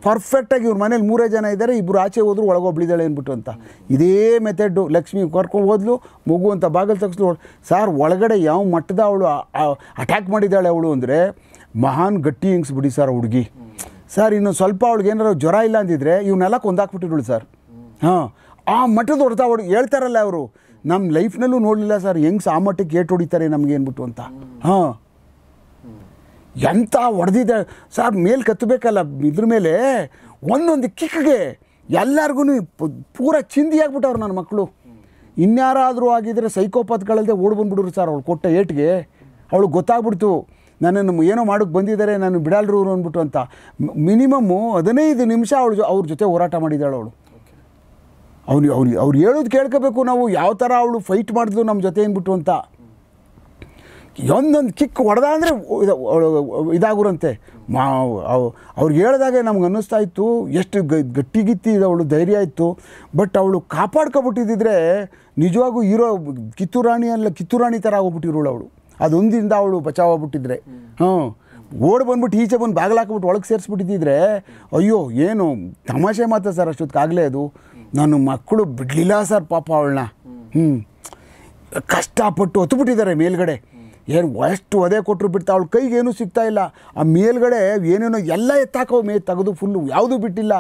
ಪರ್ಫೆಕ್ಟಾಗಿ ಇವ್ರ ಮನೇಲಿ ಮೂರೇ ಜನ ಇದ್ದಾರೆ ಇಬ್ಬರು ಆಚೆ ಹೋದ್ರು ಒಳಗೊಬ್ಳಿದ್ದಾಳೆ ಅಂದ್ಬಿಟ್ಟು ಅಂತ ಇದೇ ಮೆಥಡ್ಡು ಲಕ್ಷ್ಮಿ ಕರ್ಕೊಂಡು ಹೋದ್ಲು ಮಗು ಅಂತ ಬಾಗಿಲು ತೆಗೆಸ್ಲು ಸಾರ್ ಒಳಗಡೆ ಯಾವ ಮಟ್ಟದ ಅವಳು ಅಟ್ಯಾಕ್ ಮಾಡಿದ್ದಾಳೆ ಅವಳು ಅಂದರೆ ಮಹಾನ್ ಗಟ್ಟಿ ಹಿಂಗಿಸ್ಬಿಡಿ ಸರ್ ಹುಡುಗಿ ಸರ್ ಇನ್ನು ಸ್ವಲ್ಪ ಅವಳಿಗೆ ಏನಾರು ಜ್ವರ ಇಲ್ಲ ಅಂದಿದ್ರೆ ಇವನ್ನೆಲ್ಲ ಕೊಂದಾಕ್ಬಿಟ್ಟಿದಳು ಸರ್ ಹಾಂ ಆ ಮಟ್ಟದ ಹೊಡೆತಾ ಅವಳು ಹೇಳ್ತಾರಲ್ಲ ಅವರು ನಮ್ಮ ಲೈಫ್ನಲ್ಲೂ ನೋಡಲಿಲ್ಲ ಸರ್ ಹೆಂಗ್ಸ್ ಆ ಮಟ್ಟಕ್ಕೆ ಏಟು ಹೊಡಿತಾರೆ ನಮಗೆ ಏನ್ಬಿಟ್ಟು ಅಂತ ಹಾಂ ಎಂಥ ಹೊಡೆದಿದೆ ಸರ್ ಮೇಲೆ ಕತ್ತಬೇಕಲ್ಲ ಇದ್ರ ಮೇಲೆ ಒಂದೊಂದು ಕಿಕ್ಗೆ ಎಲ್ಲರಿಗೂ ಪೂರ ಚಿಂದಿ ಆಗ್ಬಿಟ್ಟವ್ರು ನನ್ನ ಮಕ್ಕಳು ಇನ್ಯಾರಾದರೂ ಆಗಿದ್ದರೆ ಸೈಕೋಪಾತ್ಗಳಲ್ಲದೆ ಓಡಿ ಬಂದ್ಬಿಡ್ರು ಸರ್ ಅವಳು ಕೊಟ್ಟ ಏಟ್ಗೆ ಅವಳು ಗೊತ್ತಾಗ್ಬಿಡ್ತು ನನ್ನನ್ನು ಏನೋ ಮಾಡೋಕ್ಕೆ ಬಂದಿದ್ದಾರೆ ನಾನು ಬಿಡಲ್ರು ಅಂದ್ಬಿಟ್ಟು ಅಂತ ಮಿನಿಮಮ್ಮು ಹದಿನೈದು ನಿಮಿಷ ಅವಳು ಅವ್ರ ಜೊತೆ ಹೋರಾಟ ಮಾಡಿದ್ದಾಳು ಅವಳು ಅವ್ನು ಅವ್ರು ಅವ್ರು ಹೇಳೋದು ಕೇಳ್ಕೋಬೇಕು ನಾವು ಯಾವ ಥರ ಅವಳು ಫೈಟ್ ಮಾಡಿದ್ಲು ನಮ್ಮ ಜೊತೆ ಅಂದ್ಬಿಟ್ಟು ಅಂತ ಒಂದೊಂದು ಕಿಕ್ ಹೊಡೆದ ಅಂದರೆ ಇದಾಗುರಂತೆ ಮಾ ಅವ್ರಿಗೆ ಹೇಳಿದಾಗೆ ನಮ್ಗೆ ಅನ್ನಿಸ್ತಾ ಇತ್ತು ಎಷ್ಟು ಗಟ್ಟಿಗಿತ್ತಿ ಅವಳು ಧೈರ್ಯ ಇತ್ತು ಬಟ್ ಅವಳು ಕಾಪಾಡ್ಕೊಬಿಟ್ಟಿದ್ದಿದ್ರೆ ನಿಜವಾಗೂ ಇರೋ ಕಿತ್ತೂರಾಣಿ ಅಲ್ಲ ಕಿತ್ತೂರಾಣಿ ಥರ ಆಗೋಗ್ಬಿಟ್ಟಿರೋಳು ಅವಳು ಅದೊಂದಿಂದ ಅವಳು ಬಚಾವಾಗ್ಬಿಟ್ಟಿದ್ರೆ ಹ್ಞೂ ಓಡ್ ಬಂದ್ಬಿಟ್ಟು ಈಚೆ ಬಂದು ಬಾಗಿಲಾಕ್ಬಿಟ್ಟು ಒಳಗೆ ಸೇರಿಸ್ಬಿಟ್ಟಿದ್ದಿದ್ರೆ ಅಯ್ಯೋ ಏನು ತಮಾಷೆ ಮಾತ್ರ ಸರ್ ಆಗಲೇ ಅದು ನನ್ನ ಮಕ್ಕಳು ಬಿಡಲಿಲ್ಲ ಸರ್ ಪಾಪ ಅವಳನ್ನ ಹ್ಞೂ ಕಷ್ಟಪಟ್ಟು ಹೊತ್ತು ಬಿಟ್ಟಿದ್ದಾರೆ ಮೇಲ್ಗಡೆ ಏನು ಎಷ್ಟು ಒದೆ ಕೊಟ್ಟರು ಬಿಡ್ತಾ ಅವಳ ಸಿಗ್ತಾ ಇಲ್ಲ ಆ ಮೇಲ್ಗಡೆ ಏನೇನೋ ಎಲ್ಲ ಎತ್ತಾಕೋ ಮೇ ತೆಗೆದು ಫುಲ್ಲು ಯಾವುದೂ ಬಿಟ್ಟಿಲ್ಲ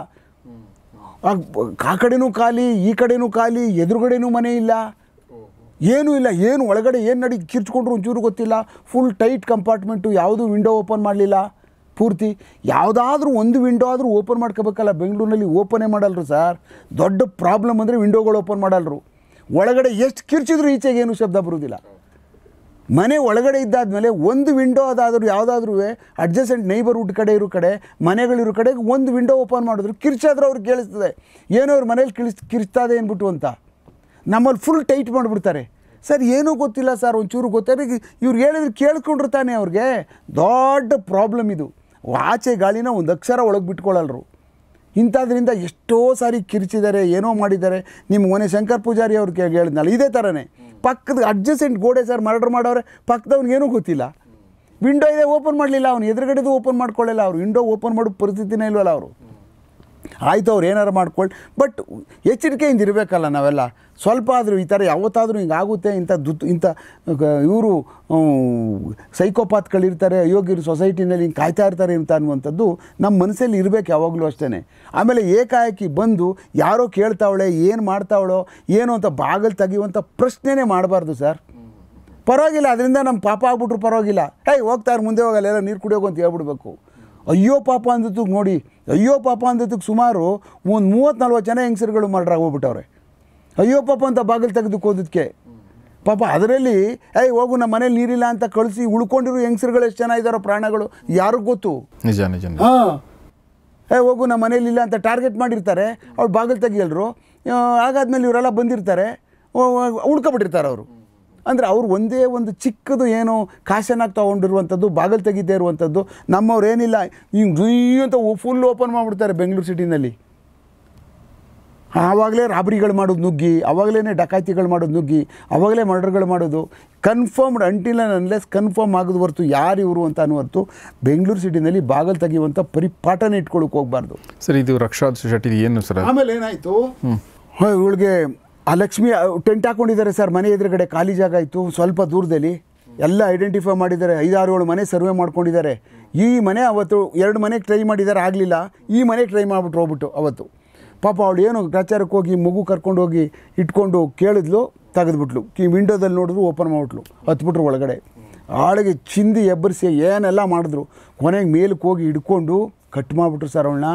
ಆ ಕಡೆನೂ ಖಾಲಿ ಈ ಕಡೆನೂ ಖಾಲಿ ಎದುರುಗಡೆನೂ ಮನೆ ಇಲ್ಲ ಏನೂ ಇಲ್ಲ ಏನು ಒಳಗಡೆ ಏನು ನಡಿ ಕಿರ್ಚ್ಕೊಂಡ್ರು ಒಂಚೂರು ಗೊತ್ತಿಲ್ಲ ಫುಲ್ ಟೈಟ್ ಕಂಪಾರ್ಟ್ಮೆಂಟು ಯಾವುದೂ ವಿಂಡೋ ಓಪನ್ ಮಾಡಲಿಲ್ಲ ಪೂರ್ತಿ ಯಾವುದಾದ್ರೂ ಒಂದು ವಿಂಡೋ ಆದರೂ ಓಪನ್ ಮಾಡ್ಕೋಬೇಕಲ್ಲ ಬೆಂಗಳೂರಿನಲ್ಲಿ ಓಪನೇ ಮಾಡಲ್ರು ಸರ್ ದೊಡ್ಡ ಪ್ರಾಬ್ಲಮ್ ಅಂದರೆ ವಿಂಡೋಗಳು ಓಪನ್ ಮಾಡಲ್ರು ಒಳಗಡೆ ಎಷ್ಟು ಕಿರ್ಚಿದ್ರು ಈಚೆಗೆ ಏನು ಶಬ್ದ ಬರೋದಿಲ್ಲ ಮನೆ ಒಳಗಡೆ ಮೇಲೆ ಒಂದು ವಿಂಡೋ ಅದಾದರೂ ಯಾವುದಾದ್ರೂ ಅಡ್ಜಸೆಂಟ್ ನೈಬರ್ಹುಡ್ ಕಡೆ ಇರೋ ಕಡೆ ಮನೆಗಳಿರೋ ಕಡೆ ಒಂದು ವಿಂಡೋ ಓಪನ್ ಮಾಡಿದ್ರು ಕಿರ್ಚಾದ್ರೂ ಅವ್ರು ಕೇಳಿಸ್ತದೆ ಏನೋ ಅವ್ರ ಮನೇಲಿ ಕಿಳಿಸ್ ಕಿರ್ಚ್ತದೆ ಅಂದ್ಬಿಟ್ಟು ಅಂತ ನಮ್ಮಲ್ಲಿ ಫುಲ್ ಟೈಟ್ ಮಾಡಿಬಿಡ್ತಾರೆ ಸರ್ ಏನೂ ಗೊತ್ತಿಲ್ಲ ಸರ್ ಒಂಚೂರು ಗೊತ್ತಾರೆ ಇವ್ರು ಹೇಳಿದ್ರು ಕೇಳ್ಕೊಂಡಿರ್ತಾನೆ ಅವ್ರಿಗೆ ದೊಡ್ಡ ಪ್ರಾಬ್ಲಮ್ ಇದು ಆಚೆ ಗಾಳಿನ ಒಂದು ಅಕ್ಷರ ಒಳಗೆ ಬಿಟ್ಕೊಳ್ಳಲ್ರು ಇಂಥದ್ರಿಂದ ಎಷ್ಟೋ ಸಾರಿ ಕಿರ್ಚಿದ್ದಾರೆ ಏನೋ ಮಾಡಿದ್ದಾರೆ ನಿಮ್ಮ ಮನೆ ಶಂಕರ್ ಪೂಜಾರಿ ಅವ್ರಿಗೆ ಹೇಳಿದ್ನಲ್ಲ ಇದೇ ಥರನೇ ಪಕ್ಕದ ಅಡ್ಜಸೆಂಟ್ ಗೋಡೆ ಸರ್ ಮರ್ಡರ್ ಮಾಡೋರೆ ಪಕ್ಕದ ಏನೂ ಗೊತ್ತಿಲ್ಲ ವಿಂಡೋ ಇದೆ ಓಪನ್ ಮಾಡಲಿಲ್ಲ ಅವ್ನು ಎದುರುಗಡೆದು ಓಪನ್ ಮಾಡ್ಕೊಳ್ಳಲ್ಲ ಅವರು ವಿಂಡೋ ಓಪನ್ ಮಾಡೋ ಪರಿಸ್ಥಿತಿನೇ ಇಲ್ವಲ್ಲ ಅವರು ಆಯಿತು ಅವ್ರು ಏನಾರು ಮಾಡ್ಕೊಳ್ಳಿ ಬಟ್ ಎಚ್ಚರಿಕೆಯಿಂದ ಇರಬೇಕಲ್ಲ ನಾವೆಲ್ಲ ಸ್ವಲ್ಪ ಆದರೂ ಈ ಥರ ಯಾವತ್ತಾದರೂ ಆಗುತ್ತೆ ಇಂಥ ದುತ್ ಇಂಥ ಇವರು ಸೈಕೋಪಾತ್ಗಳಿರ್ತಾರೆ ಅಯೋಗ್ಯರು ಸೊಸೈಟಿನಲ್ಲಿ ಹಿಂಗೆ ಕಾಯ್ತಾ ಇರ್ತಾರೆ ಅಂತ ಅನ್ನುವಂಥದ್ದು ನಮ್ಮ ಮನಸ್ಸಲ್ಲಿ ಇರಬೇಕು ಯಾವಾಗಲೂ ಅಷ್ಟೇ ಆಮೇಲೆ ಏಕಾಏಕಿ ಬಂದು ಯಾರೋ ಕೇಳ್ತಾವಳೆ ಏನು ಮಾಡ್ತಾವಳೋ ಏನು ಅಂತ ಬಾಗಲು ತೆಗೆಯುವಂಥ ಪ್ರಶ್ನೆನೇ ಮಾಡಬಾರ್ದು ಸರ್ ಪರವಾಗಿಲ್ಲ ಅದರಿಂದ ನಮ್ಮ ಪಾಪ ಆಗ್ಬಿಟ್ರು ಪರವಾಗಿಲ್ಲ ಏಯ್ ಹೋಗ್ತಾರೆ ಮುಂದೆ ಹೋಗಲ್ಲ ಎಲ್ಲ ನೀರು ಕುಡಿಯೋಗು ಅಂತ ಹೇಳ್ಬಿಡ್ಬೇಕು ಅಯ್ಯೋ ಪಾಪ ಅಂದತ್ತಿಗೆ ನೋಡಿ ಅಯ್ಯೋ ಪಾಪ ಅಂದತ್ತಿಗೆ ಸುಮಾರು ಒಂದು ಮೂವತ್ತು ನಲ್ವತ್ತು ಜನ ಹೆಂಗಸರುಗಳು ಹೋಗ್ಬಿಟ್ಟವ್ರೆ ಅಯ್ಯೋ ಪಾಪ ಅಂತ ಬಾಗಿಲು ತೆಗೆದು ಹೋದಕ್ಕೆ ಪಾಪ ಅದರಲ್ಲಿ ಏಯ್ ಹೋಗು ನಮ್ಮ ಮನೇಲಿ ನೀರಿಲ್ಲ ಅಂತ ಕಳಿಸಿ ಉಳ್ಕೊಂಡಿರೋ ಹೆಂಗಸರುಗಳು ಎಷ್ಟು ಜನ ಇದ್ದಾರೋ ಪ್ರಾಣಗಳು ಯಾರಿಗೂ ಗೊತ್ತು ನಿಜ ನಿಜ ಹಾಂ ಏ ಹೋಗು ನಮ್ಮ ಮನೇಲಿ ಇಲ್ಲ ಅಂತ ಟಾರ್ಗೆಟ್ ಮಾಡಿರ್ತಾರೆ ಅವ್ರು ಬಾಗಿಲು ತೆಗಿಯಲ್ರು ಹಾಗಾದ್ಮೇಲೆ ಇವರೆಲ್ಲ ಬಂದಿರ್ತಾರೆ ಉಳ್ಕೊಬಿಟ್ಟಿರ್ತಾರೆ ಅವರು ಅಂದರೆ ಅವ್ರು ಒಂದೇ ಒಂದು ಚಿಕ್ಕದು ಏನು ಕಾಶನಾಗಿ ತೊಗೊಂಡಿರುವಂಥದ್ದು ಬಾಗಿಲು ತೆಗಿದೇ ಇರುವಂಥದ್ದು ನಮ್ಮವ್ರು ಏನಿಲ್ಲ ಹಿಂಗೆ ಜುಯ್ ಅಂತ ಫುಲ್ ಓಪನ್ ಮಾಡಿಬಿಡ್ತಾರೆ ಬೆಂಗಳೂರು ಸಿಟಿನಲ್ಲಿ ಆವಾಗಲೇ ರಾಬರಿಗಳು ಮಾಡೋದು ನುಗ್ಗಿ ಆವಾಗಲೇ ಡಕಾತಿಗಳು ಮಾಡೋದು ನುಗ್ಗಿ ಆವಾಗಲೇ ಮರ್ಡರ್ಗಳು ಮಾಡೋದು ಕನ್ಫರ್ಮ್ಡ್ ಅಂಟಿಲ್ ಅನ್ಲೆಸ್ ಕನ್ಫರ್ಮ್ ಆಗೋದು ಹೊರತು ಯಾರು ಇವರು ಅಂತ ಅನ್ನೋರ್ತು ಬೆಂಗಳೂರು ಸಿಟಿನಲ್ಲಿ ಬಾಗಲ್ ತೆಗೆಯುವಂಥ ಪರಿಪಾಠನ ಇಟ್ಕೊಳ್ಳೋಕೆ ಹೋಗಬಾರ್ದು ಸರ್ ಇದು ರಕ್ಷಾ ಶೆಟ್ಟಿ ಏನು ಸರ್ ಆಮೇಲೆ ಏನಾಯಿತು ಇವಳಿಗೆ ಆ ಲಕ್ಷ್ಮಿ ಟೆಂಟ್ ಹಾಕೊಂಡಿದ್ದಾರೆ ಸರ್ ಮನೆ ಎದುರುಗಡೆ ಖಾಲಿ ಜಾಗ ಇತ್ತು ಸ್ವಲ್ಪ ದೂರದಲ್ಲಿ ಎಲ್ಲ ಐಡೆಂಟಿಫೈ ಮಾಡಿದ್ದಾರೆ ಐದಾರು ಏಳು ಮನೆ ಸರ್ವೆ ಮಾಡ್ಕೊಂಡಿದ್ದಾರೆ ಈ ಮನೆ ಅವತ್ತು ಎರಡು ಮನೆಗೆ ಟ್ರೈ ಮಾಡಿದ್ದಾರೆ ಆಗಲಿಲ್ಲ ಈ ಮನೆಗೆ ಟ್ರೈ ಮಾಡಿಬಿಟ್ರು ಹೋಗ್ಬಿಟ್ಟು ಅವತ್ತು ಪಾಪ ಅವಳು ಏನು ಪ್ರಚಾರಕ್ಕೆ ಹೋಗಿ ಮಗು ಕರ್ಕೊಂಡು ಹೋಗಿ ಇಟ್ಕೊಂಡು ಕೇಳಿದ್ಲು ತೆಗೆದ್ಬಿಟ್ಲು ಈ ವಿಂಡೋದಲ್ಲಿ ನೋಡಿದ್ರು ಓಪನ್ ಮಾಡಿಬಿಟ್ಲು ಹತ್ಬಿಟ್ರು ಒಳಗಡೆ ಆಳಿಗೆ ಚಿಂದಿ ಎಬ್ಬರಿಸಿ ಏನೆಲ್ಲ ಮಾಡಿದ್ರು ಕೊನೆಗೆ ಮೇಲಕ್ಕೆ ಹೋಗಿ ಹಿಡ್ಕೊಂಡು ಕಟ್ ಮಾಡಿಬಿಟ್ರು ಸರ್ ಅವಳನ್ನ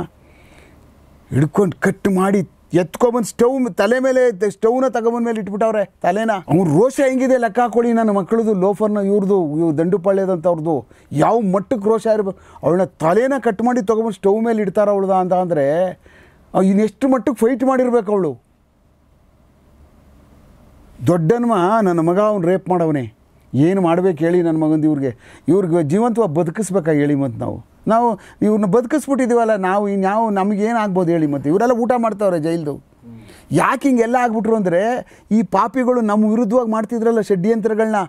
ಹಿಡ್ಕೊಂಡು ಕಟ್ ಮಾಡಿ ಎತ್ಕೊಬಂದು ಸ್ಟವ್ ತಲೆ ಮೇಲೆ ಸ್ಟವ್ನ ತಗೊಬಂದ ಮೇಲೆ ಇಟ್ಬಿಟ್ಟವ್ರೆ ತಲೆನ ಅವ್ನ ರೋಷ ಹೆಂಗಿದೆ ಲೆಕ್ಕ ಹಾಕೊಳ್ಳಿ ನನ್ನ ಮಕ್ಕಳದು ಲೋಫರ್ನ ಇವ್ರದು ಇವ್ ಪಳ್ಳ್ಯದಂಥವ್ರದ್ದು ಯಾವ ಮಟ್ಟಕ್ಕೆ ರೋಷ ಇರಬೇಕು ಅವಳನ್ನ ತಲೆನ ಕಟ್ ಮಾಡಿ ತೊಗೊಬಂದು ಸ್ಟವ್ ಮೇಲೆ ಇಡ್ತಾರ ಅವಳ್ದ ಅಂತ ಅಂದರೆ ಇನ್ನೆಷ್ಟು ಮಟ್ಟಕ್ಕೆ ಫೈಟ್ ಮಾಡಿರ್ಬೇಕು ಅವಳು ದೊಡ್ಡನ್ಮ ನನ್ನ ಮಗ ಅವ್ನು ರೇಪ್ ಮಾಡವನೇ ಏನು ಮಾಡ್ಬೇಕು ಹೇಳಿ ನನ್ನ ಮಗಂದು ಇವ್ರಿಗೆ ಇವ್ರಿಗೆ ಜೀವಂತವಾಗಿ ಬದುಕಿಸ್ಬೇಕಾಗಿ ಹೇಳಿ ಮತ್ತು ನಾವು ನಾವು ಇವ್ರನ್ನ ಬದುಕಿಸ್ಬಿಟ್ಟಿದ್ದೀವಲ್ಲ ನಾವು ನಾವು ಆಗ್ಬೋದು ಹೇಳಿ ಮತ್ತು ಇವರೆಲ್ಲ ಊಟ ಮಾಡ್ತಾವ್ರೆ ಜೈಲ್ದು ಯಾಕೆ ಹಿಂಗೆಲ್ಲ ಆಗ್ಬಿಟ್ರು ಅಂದರೆ ಈ ಪಾಪಿಗಳು ನಮ್ಮ ವಿರುದ್ಧವಾಗಿ ಮಾಡ್ತಿದ್ರಲ್ಲ ಷಡ್ಯಂತ್ರಗಳನ್ನ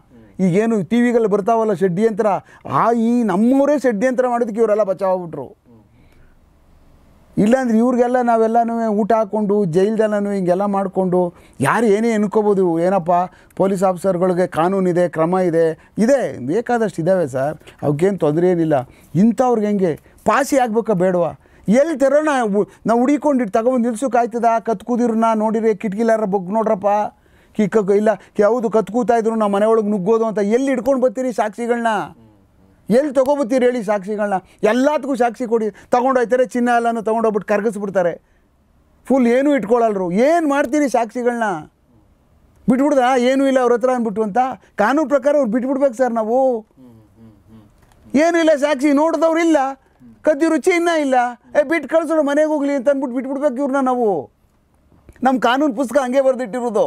ಈಗೇನು ಟಿ ವಿಗಳಲ್ಲಿ ಬರ್ತಾವಲ್ಲ ಷಡ್ಯಂತ್ರ ಆ ಈ ನಮ್ಮವರೇ ಷಡ್ಯಂತ್ರ ಮಾಡೋದಕ್ಕೆ ಇವರೆಲ್ಲ ಬಚಾವಾಗ್ಬಿಟ್ರು ಇಲ್ಲಾಂದ್ರೆ ಇವ್ರಿಗೆಲ್ಲ ನಾವೆಲ್ಲನೂ ಊಟ ಹಾಕ್ಕೊಂಡು ಜೈಲ್ದೆಲ್ಲನೂ ಹಿಂಗೆಲ್ಲ ಮಾಡಿಕೊಂಡು ಯಾರು ಏನೇ ಎನ್ಕೋಬೋದು ಏನಪ್ಪ ಪೊಲೀಸ್ ಆಫೀಸರ್ಗಳಿಗೆ ಕಾನೂನಿದೆ ಕ್ರಮ ಇದೆ ಇದೆ ಬೇಕಾದಷ್ಟು ಇದ್ದಾವೆ ಸರ್ ಅವಕ್ಕೇನು ತೊಂದರೆ ಏನಿಲ್ಲ ಇಂಥವ್ರಿಗೆ ಹೆಂಗೆ ಪಾಸಿ ಆಗ್ಬೇಕಾ ಬೇಡವಾ ಎಲ್ಲಿ ತೆರೋಣ ನಾವು ಹುಡಿಕೊಂಡು ತಗೊಂಡು ನಿಲ್ಸೋಕೆ ಆಯ್ತದ ಕತ್ಕೂದಿರನ್ನ ನೋಡಿರಿ ಕಿಟಕಿಲಾರ ಬಗ್ ನೋಡ್ರಪ್ಪ ಕಿಕ್ಕ ಇಲ್ಲ ಯಾವುದು ಇದ್ರು ನಮ್ಮ ಮನೆಯೊಳಗೆ ನುಗ್ಗೋದು ಅಂತ ಎಲ್ಲಿ ಹಿಡ್ಕೊಂಡು ಬರ್ತೀರಿ ಸಾಕ್ಷಿಗಳನ್ನ ಎಲ್ಲಿ ತೊಗೊಬತ್ತೀರಿ ಹೇಳಿ ಸಾಕ್ಷಿಗಳನ್ನ ಎಲ್ಲದಕ್ಕೂ ಸಾಕ್ಷಿ ಕೊಡಿ ತೊಗೊಂಡೋಗ್ತಾರೆ ಚಿನ್ನ ಎಲ್ಲನೂ ತೊಗೊಂಡೋಗ್ಬಿಟ್ಟು ಕರ್ಗಿಸ್ಬಿಡ್ತಾರೆ ಫುಲ್ ಏನೂ ಇಟ್ಕೊಳ್ಳಲ್ರು ಏನು ಮಾಡ್ತೀರಿ ಸಾಕ್ಷಿಗಳನ್ನ ಬಿಟ್ಬಿಡ್ದ ಏನೂ ಇಲ್ಲ ಅವ್ರ ಹತ್ರ ಅಂದ್ಬಿಟ್ಟು ಅಂತ ಕಾನೂನು ಪ್ರಕಾರ ಅವ್ರು ಬಿಟ್ಬಿಡ್ಬೇಕು ಸರ್ ನಾವು ಏನೂ ಇಲ್ಲ ಸಾಕ್ಷಿ ನೋಡಿದವ್ರು ಇಲ್ಲ ಕದ್ದಿ ರುಚಿ ಇನ್ನೂ ಇಲ್ಲ ಏ ಬಿಟ್ಟು ಕಳ್ಸೋಣ ಮನೆಗೆ ಹೋಗ್ಲಿ ಅಂತ ಅಂದ್ಬಿಟ್ಟು ಬಿಟ್ಬಿಡ್ಬೇಕು ಇವ್ರನ್ನ ನಾವು ನಮ್ಮ ಕಾನೂನು ಪುಸ್ತಕ ಹಂಗೆ ಬರೆದಿಟ್ಟಿರೋದು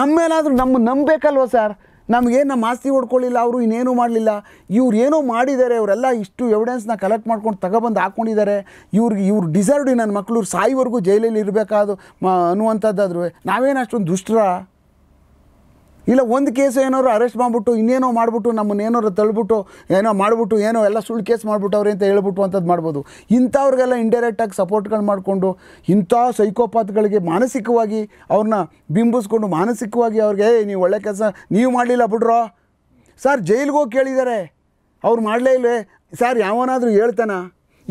ನಮ್ಮೇಲಾದರೂ ನಮ್ಮ ನಂಬಬೇಕಲ್ವ ಸರ್ ನಮಗೇನು ನಮ್ಮ ಆಸ್ತಿ ಹೊಡ್ಕೊಳ್ಳಿಲ್ಲ ಅವರು ಇನ್ನೇನೂ ಮಾಡಲಿಲ್ಲ ಇವ್ರು ಏನೋ ಮಾಡಿದ್ದಾರೆ ಅವರೆಲ್ಲ ಇಷ್ಟು ಎವಿಡೆನ್ಸ್ನ ಕಲೆಕ್ಟ್ ಮಾಡ್ಕೊಂಡು ತಗೊಬಂದು ಹಾಕ್ಕೊಂಡಿದ್ದಾರೆ ಇವ್ರಿಗೆ ಇವ್ರು ಡಿಸರ್ವ್ಡ್ ನನ್ನ ಮಕ್ಕಳು ಸಾಯಿವರೆಗೂ ಜೈಲಲ್ಲಿ ಇರಬೇಕಾದ್ರು ಅನ್ನುವಂಥದ್ದಾದ್ರೂ ನಾವೇನು ಅಷ್ಟೊಂದು ದುಷ್ಟರ ಇಲ್ಲ ಒಂದು ಕೇಸ್ ಏನಾದ್ರು ಅರೆಸ್ಟ್ ಮಾಡಿಬಿಟ್ಟು ಇನ್ನೇನೋ ಮಾಡಿಬಿಟ್ಟು ನಮ್ಮನ್ನ ಏನಾರು ತಳ್ಬಿಟ್ಟು ಏನೋ ಮಾಡಿಬಿಟ್ಟು ಏನೋ ಎಲ್ಲ ಸುಳ್ಳು ಕೇಸ್ ಮಾಡಿಬಿಟ್ಟವ್ರೆ ಅಂತ ಹೇಳ್ಬಿಟ್ಟು ಅಂಥದ್ದು ಮಾಡ್ಬೋದು ಇಂಥವ್ರಿಗೆಲ್ಲ ಇಂಡೈರೆಕ್ಟಾಗಿ ಸಪೋರ್ಟ್ಗಳು ಮಾಡಿಕೊಂಡು ಇಂಥ ಸೈಕೋಪಾತ್ಗಳಿಗೆ ಮಾನಸಿಕವಾಗಿ ಅವ್ರನ್ನ ಬಿಂಬಿಸ್ಕೊಂಡು ಮಾನಸಿಕವಾಗಿ ಅವ್ರಿಗೆ ಏಯ್ ನೀವು ಒಳ್ಳೆ ಕೆಲಸ ನೀವು ಮಾಡಲಿಲ್ಲ ಬಿಡ್ರೋ ಸರ್ ಜೈಲಿಗೆ ಹೋಗಿ ಕೇಳಿದ್ದಾರೆ ಅವ್ರು ಮಾಡಲೇ ಇಲ್ವೇ ಸರ್ ಯಾವನಾದರೂ ಹೇಳ್ತಾನ